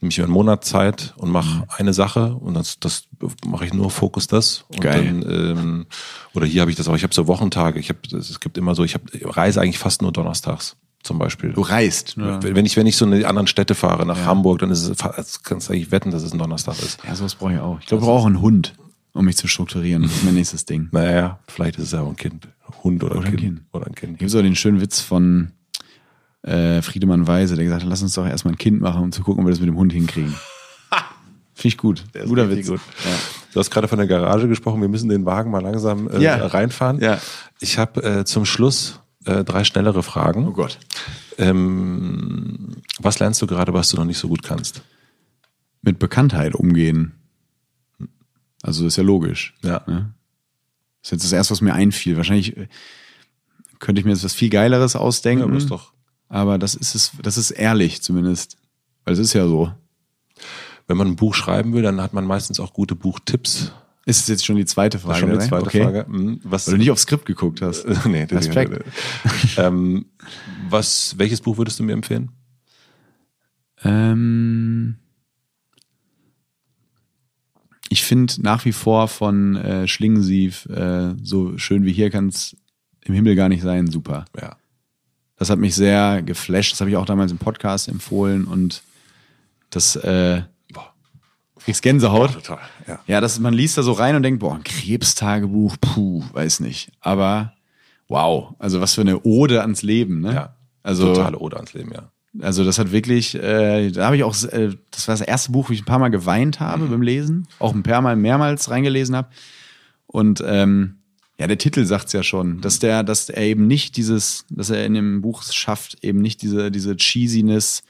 nehme ich mir einen Monat Zeit und mache mhm. eine Sache und das, das mache ich nur Fokus das. Und Geil. Dann, ähm, oder hier habe ich das auch. Ich habe so Wochentage. Ich habe, es gibt immer so, ich habe reise eigentlich fast nur donnerstags zum Beispiel. Du reist. Ja. Wenn ich wenn ich so in die anderen Städte fahre, nach ja. Hamburg, dann ist es, kannst du eigentlich wetten, dass es ein Donnerstag ist. Ja, sowas brauche ich auch. Ich glaube, ich brauche auch einen Hund, um mich zu strukturieren. Das ist mein nächstes Ding. Naja, vielleicht ist es ja auch ein Kind. Hund oder, oder ein, kind. ein Kind. Oder ein Kind. Gibt es auch den schönen Witz von äh, Friedemann Weise, der gesagt hat, lass uns doch erstmal ein Kind machen, um zu gucken, ob wir das mit dem Hund hinkriegen. Finde ich gut. Guter Witz. Gut. Ja. Du hast gerade von der Garage gesprochen, wir müssen den Wagen mal langsam äh, ja. reinfahren. Ja. Ich habe äh, zum Schluss äh, drei schnellere Fragen. Oh Gott. Ähm, was lernst du gerade, was du noch nicht so gut kannst? Mit Bekanntheit umgehen. Also ist ja logisch. Ja. Ne? Das ist jetzt das erste, was mir einfiel. Wahrscheinlich äh, könnte ich mir jetzt was viel Geileres ausdenken. Ja, aber ist doch aber das ist es, das ist ehrlich zumindest. Weil es ist ja so. Wenn man ein Buch schreiben will, dann hat man meistens auch gute Buchtipps. Ist es jetzt schon die zweite Frage? schon die ne? zweite okay. Frage. Hm, was, Weil du nicht aufs Skript geguckt hast. nee, das Respekt. ähm, was, welches Buch würdest du mir empfehlen? Ähm, ich finde nach wie vor von äh, Schlingensief, äh, so schön wie hier kann es im Himmel gar nicht sein, super. Ja. Das hat mich sehr geflasht. Das habe ich auch damals im Podcast empfohlen und das, äh, boah, kriegst Gänsehaut. Ja, total, ja. ja, das, man liest da so rein und denkt, boah, ein Krebstagebuch, puh, weiß nicht. Aber wow, also was für eine Ode ans Leben, ne? Ja. Also, totale Ode ans Leben, ja. Also das hat wirklich, äh, da habe ich auch, äh, das war das erste Buch, wo ich ein paar Mal geweint habe mhm. beim Lesen, auch ein paar Mal mehrmals reingelesen habe. Und ähm, ja, der Titel sagt es ja schon, dass der, dass er eben nicht dieses, dass er in dem Buch schafft, eben nicht diese, diese Cheesiness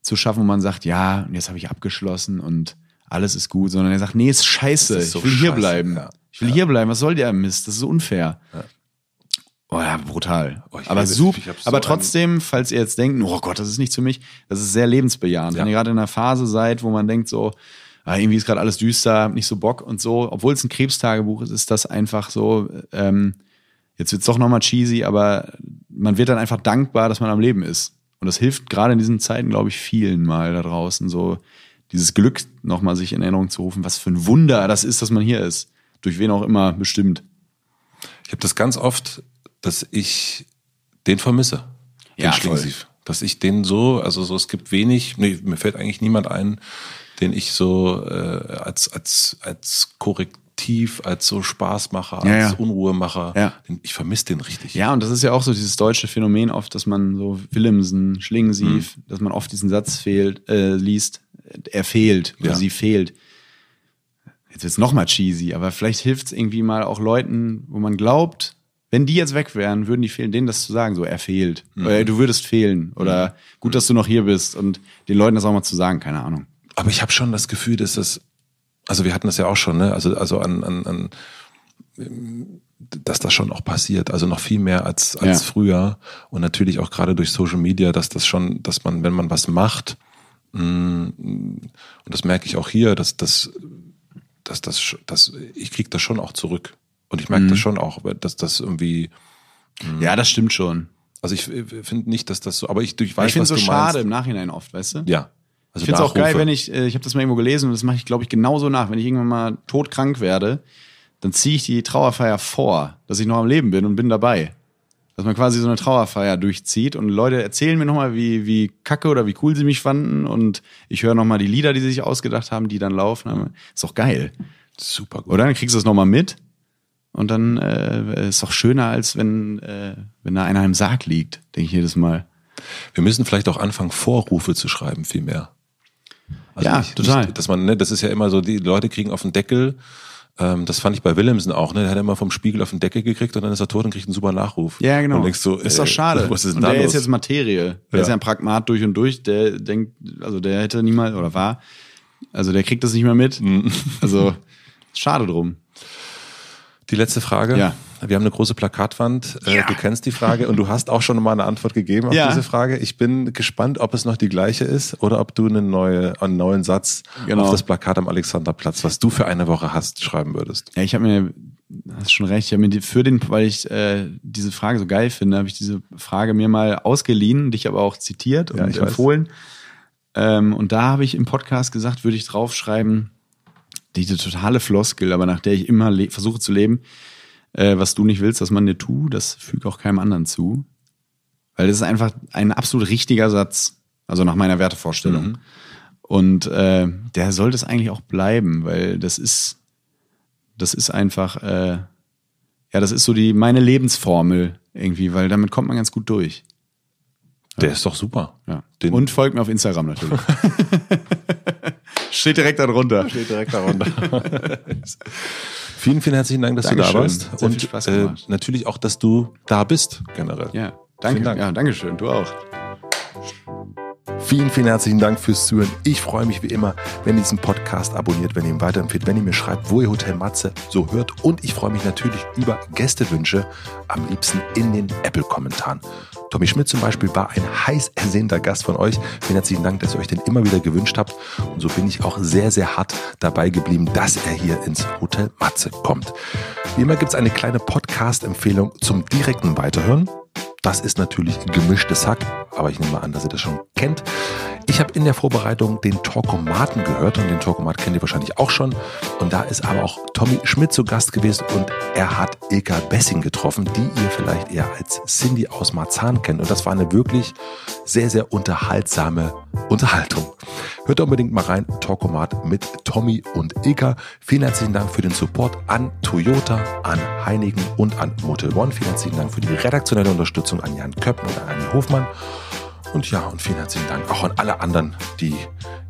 zu schaffen, wo man sagt, ja, jetzt habe ich abgeschlossen und alles ist gut, sondern er sagt, nee, ist scheiße, ist so ich will scheiße, hier Ja. Ich will ja. hier was soll der Mist? Das ist unfair. Ja. Oh ja, brutal. Oh, aber super. So aber trotzdem, falls ihr jetzt denkt, oh Gott, das ist nicht für mich, das ist sehr lebensbejahend. Wenn ihr gerade in einer Phase seid, wo man denkt so, ah, irgendwie ist gerade alles düster, nicht so Bock und so. Obwohl es ein Krebstagebuch ist, ist das einfach so, ähm, jetzt wird's doch nochmal cheesy, aber man wird dann einfach dankbar, dass man am Leben ist. Und das hilft gerade in diesen Zeiten, glaube ich, vielen mal da draußen, so dieses Glück nochmal sich in Erinnerung zu rufen, was für ein Wunder das ist, dass man hier ist. Durch wen auch immer bestimmt. Ich habe das ganz oft, dass ich den vermisse. Den ja, Schlingensief. Dass ich den so, also so, es gibt wenig, nee, mir fällt eigentlich niemand ein, den ich so äh, als, als, als Korrektiv, als so Spaßmacher, als ja, ja. Unruhemacher. Ja. Ich vermisse den richtig. Ja, und das ist ja auch so dieses deutsche Phänomen oft, dass man so Willemsen, Schlingensief, mhm. dass man oft diesen Satz fehlt, äh, liest, er fehlt oder sie fehlt. Jetzt wird es nochmal cheesy, aber vielleicht hilft es irgendwie mal auch Leuten, wo man glaubt, wenn die jetzt weg wären, würden die fehlen, denen das zu sagen, so er fehlt. Mhm. Oder äh, du würdest fehlen. Oder mhm. gut, dass du noch hier bist und den Leuten das auch mal zu sagen, keine Ahnung aber ich habe schon das Gefühl, dass das, also wir hatten das ja auch schon, ne? Also, also an, an, an dass das schon auch passiert, also noch viel mehr als, als ja. früher und natürlich auch gerade durch Social Media, dass das schon, dass man, wenn man was macht, mm, und das merke ich auch hier, dass, dass, dass, dass, dass ich kriege das schon auch zurück und ich merke mhm. das schon auch, dass das irgendwie mm. ja, das stimmt schon. Also ich finde nicht, dass das so, aber ich, ich weiß, ich was so meinst. Ich finde es so schade im Nachhinein oft, weißt du? Ja, also ich finde es auch geil, wenn ich, äh, ich habe das mal irgendwo gelesen und das mache ich, glaube ich, genauso nach. Wenn ich irgendwann mal todkrank werde, dann ziehe ich die Trauerfeier vor, dass ich noch am Leben bin und bin dabei. Dass man quasi so eine Trauerfeier durchzieht und Leute erzählen mir nochmal, wie, wie kacke oder wie cool sie mich fanden und ich höre nochmal die Lieder, die sie sich ausgedacht haben, die dann laufen. Ist doch geil. Super gut. Oder dann kriegst du das nochmal mit und dann äh, ist doch schöner, als wenn, äh, wenn da einer im Sarg liegt, denke ich jedes Mal. Wir müssen vielleicht auch anfangen, Vorrufe zu schreiben, viel mehr. Also ja, nicht, total. Nicht, dass man, ne, das ist ja immer so, die Leute kriegen auf den Deckel. Ähm, das fand ich bei Willemsen auch, ne? Der hat immer vom Spiegel auf den Deckel gekriegt und dann ist er tot und kriegt einen super Nachruf. Ja, genau. Und denkst so, ist äh, doch schade. Was ist denn und da der los? ist jetzt Materie. Der ja. ist ja ein Pragmat durch und durch. Der denkt, also der hätte niemals oder war, also der kriegt das nicht mehr mit. Mhm. Also schade drum. Die letzte Frage. Ja. Wir haben eine große Plakatwand. Äh, ja. Du kennst die Frage und du hast auch schon mal eine Antwort gegeben auf ja. diese Frage. Ich bin gespannt, ob es noch die gleiche ist oder ob du eine neue, einen neuen Satz genau. auf das Plakat am Alexanderplatz, was du für eine Woche hast, schreiben würdest. Ja, ich habe mir, hast schon recht, ich habe mir die, für den, weil ich äh, diese Frage so geil finde, habe ich diese Frage mir mal ausgeliehen, dich aber auch zitiert und ja, empfohlen. Ähm, und da habe ich im Podcast gesagt, würde ich draufschreiben, diese totale Floskel, aber nach der ich immer versuche zu leben, äh, was du nicht willst, dass man dir tut, das füge auch keinem anderen zu. Weil das ist einfach ein absolut richtiger Satz, also nach meiner Wertevorstellung. Mhm. Und äh, der soll das eigentlich auch bleiben, weil das ist, das ist einfach, äh, ja, das ist so die meine Lebensformel irgendwie, weil damit kommt man ganz gut durch. Ja. Der ist doch super. Ja. Den Und folgt mir auf Instagram natürlich. Steht direkt darunter. Steht direkt darunter. Vielen, vielen herzlichen Dank, dass Dankeschön. du da warst. Sehr und äh, natürlich auch, dass du da bist, generell. Ja, danke. Vielen Dank. Ja, Dankeschön. Du auch. Vielen, vielen herzlichen Dank fürs Zuhören. Ich freue mich wie immer, wenn ihr diesen Podcast abonniert, wenn ihr ihn weiterempfehlt, wenn ihr mir schreibt, wo ihr Hotel Matze so hört. Und ich freue mich natürlich über Gästewünsche, am liebsten in den Apple-Kommentaren. Tommy Schmidt zum Beispiel war ein heiß ersehnter Gast von euch. Vielen herzlichen Dank, dass ihr euch den immer wieder gewünscht habt. Und so bin ich auch sehr, sehr hart dabei geblieben, dass er hier ins Hotel Matze kommt. Wie immer gibt es eine kleine Podcast-Empfehlung zum direkten Weiterhören. Das ist natürlich gemischtes Hack aber ich nehme an, dass ihr das schon kennt. Ich habe in der Vorbereitung den Torkomaten gehört und den Talkomat kennt ihr wahrscheinlich auch schon. Und da ist aber auch Tommy Schmidt zu Gast gewesen und er hat Ilka Bessing getroffen, die ihr vielleicht eher als Cindy aus Marzahn kennt. Und das war eine wirklich sehr, sehr unterhaltsame Unterhaltung. Hört unbedingt mal rein, Talkomat mit Tommy und Ilka. Vielen herzlichen Dank für den Support an Toyota, an Heinigen und an Motel One. Vielen herzlichen Dank für die redaktionelle Unterstützung an Jan Köppen und an Anni Hofmann. Und ja, und vielen herzlichen Dank auch an alle anderen, die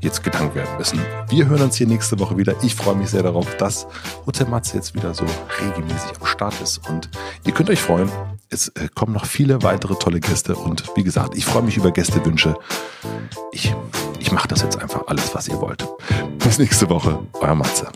jetzt gedankt werden müssen. Wir hören uns hier nächste Woche wieder. Ich freue mich sehr darauf, dass Hotel Matze jetzt wieder so regelmäßig am Start ist. Und ihr könnt euch freuen, es äh, kommen noch viele weitere tolle Gäste. Und wie gesagt, ich freue mich über Gästewünsche. Ich, ich mache das jetzt einfach alles, was ihr wollt. Bis nächste Woche, euer Matze.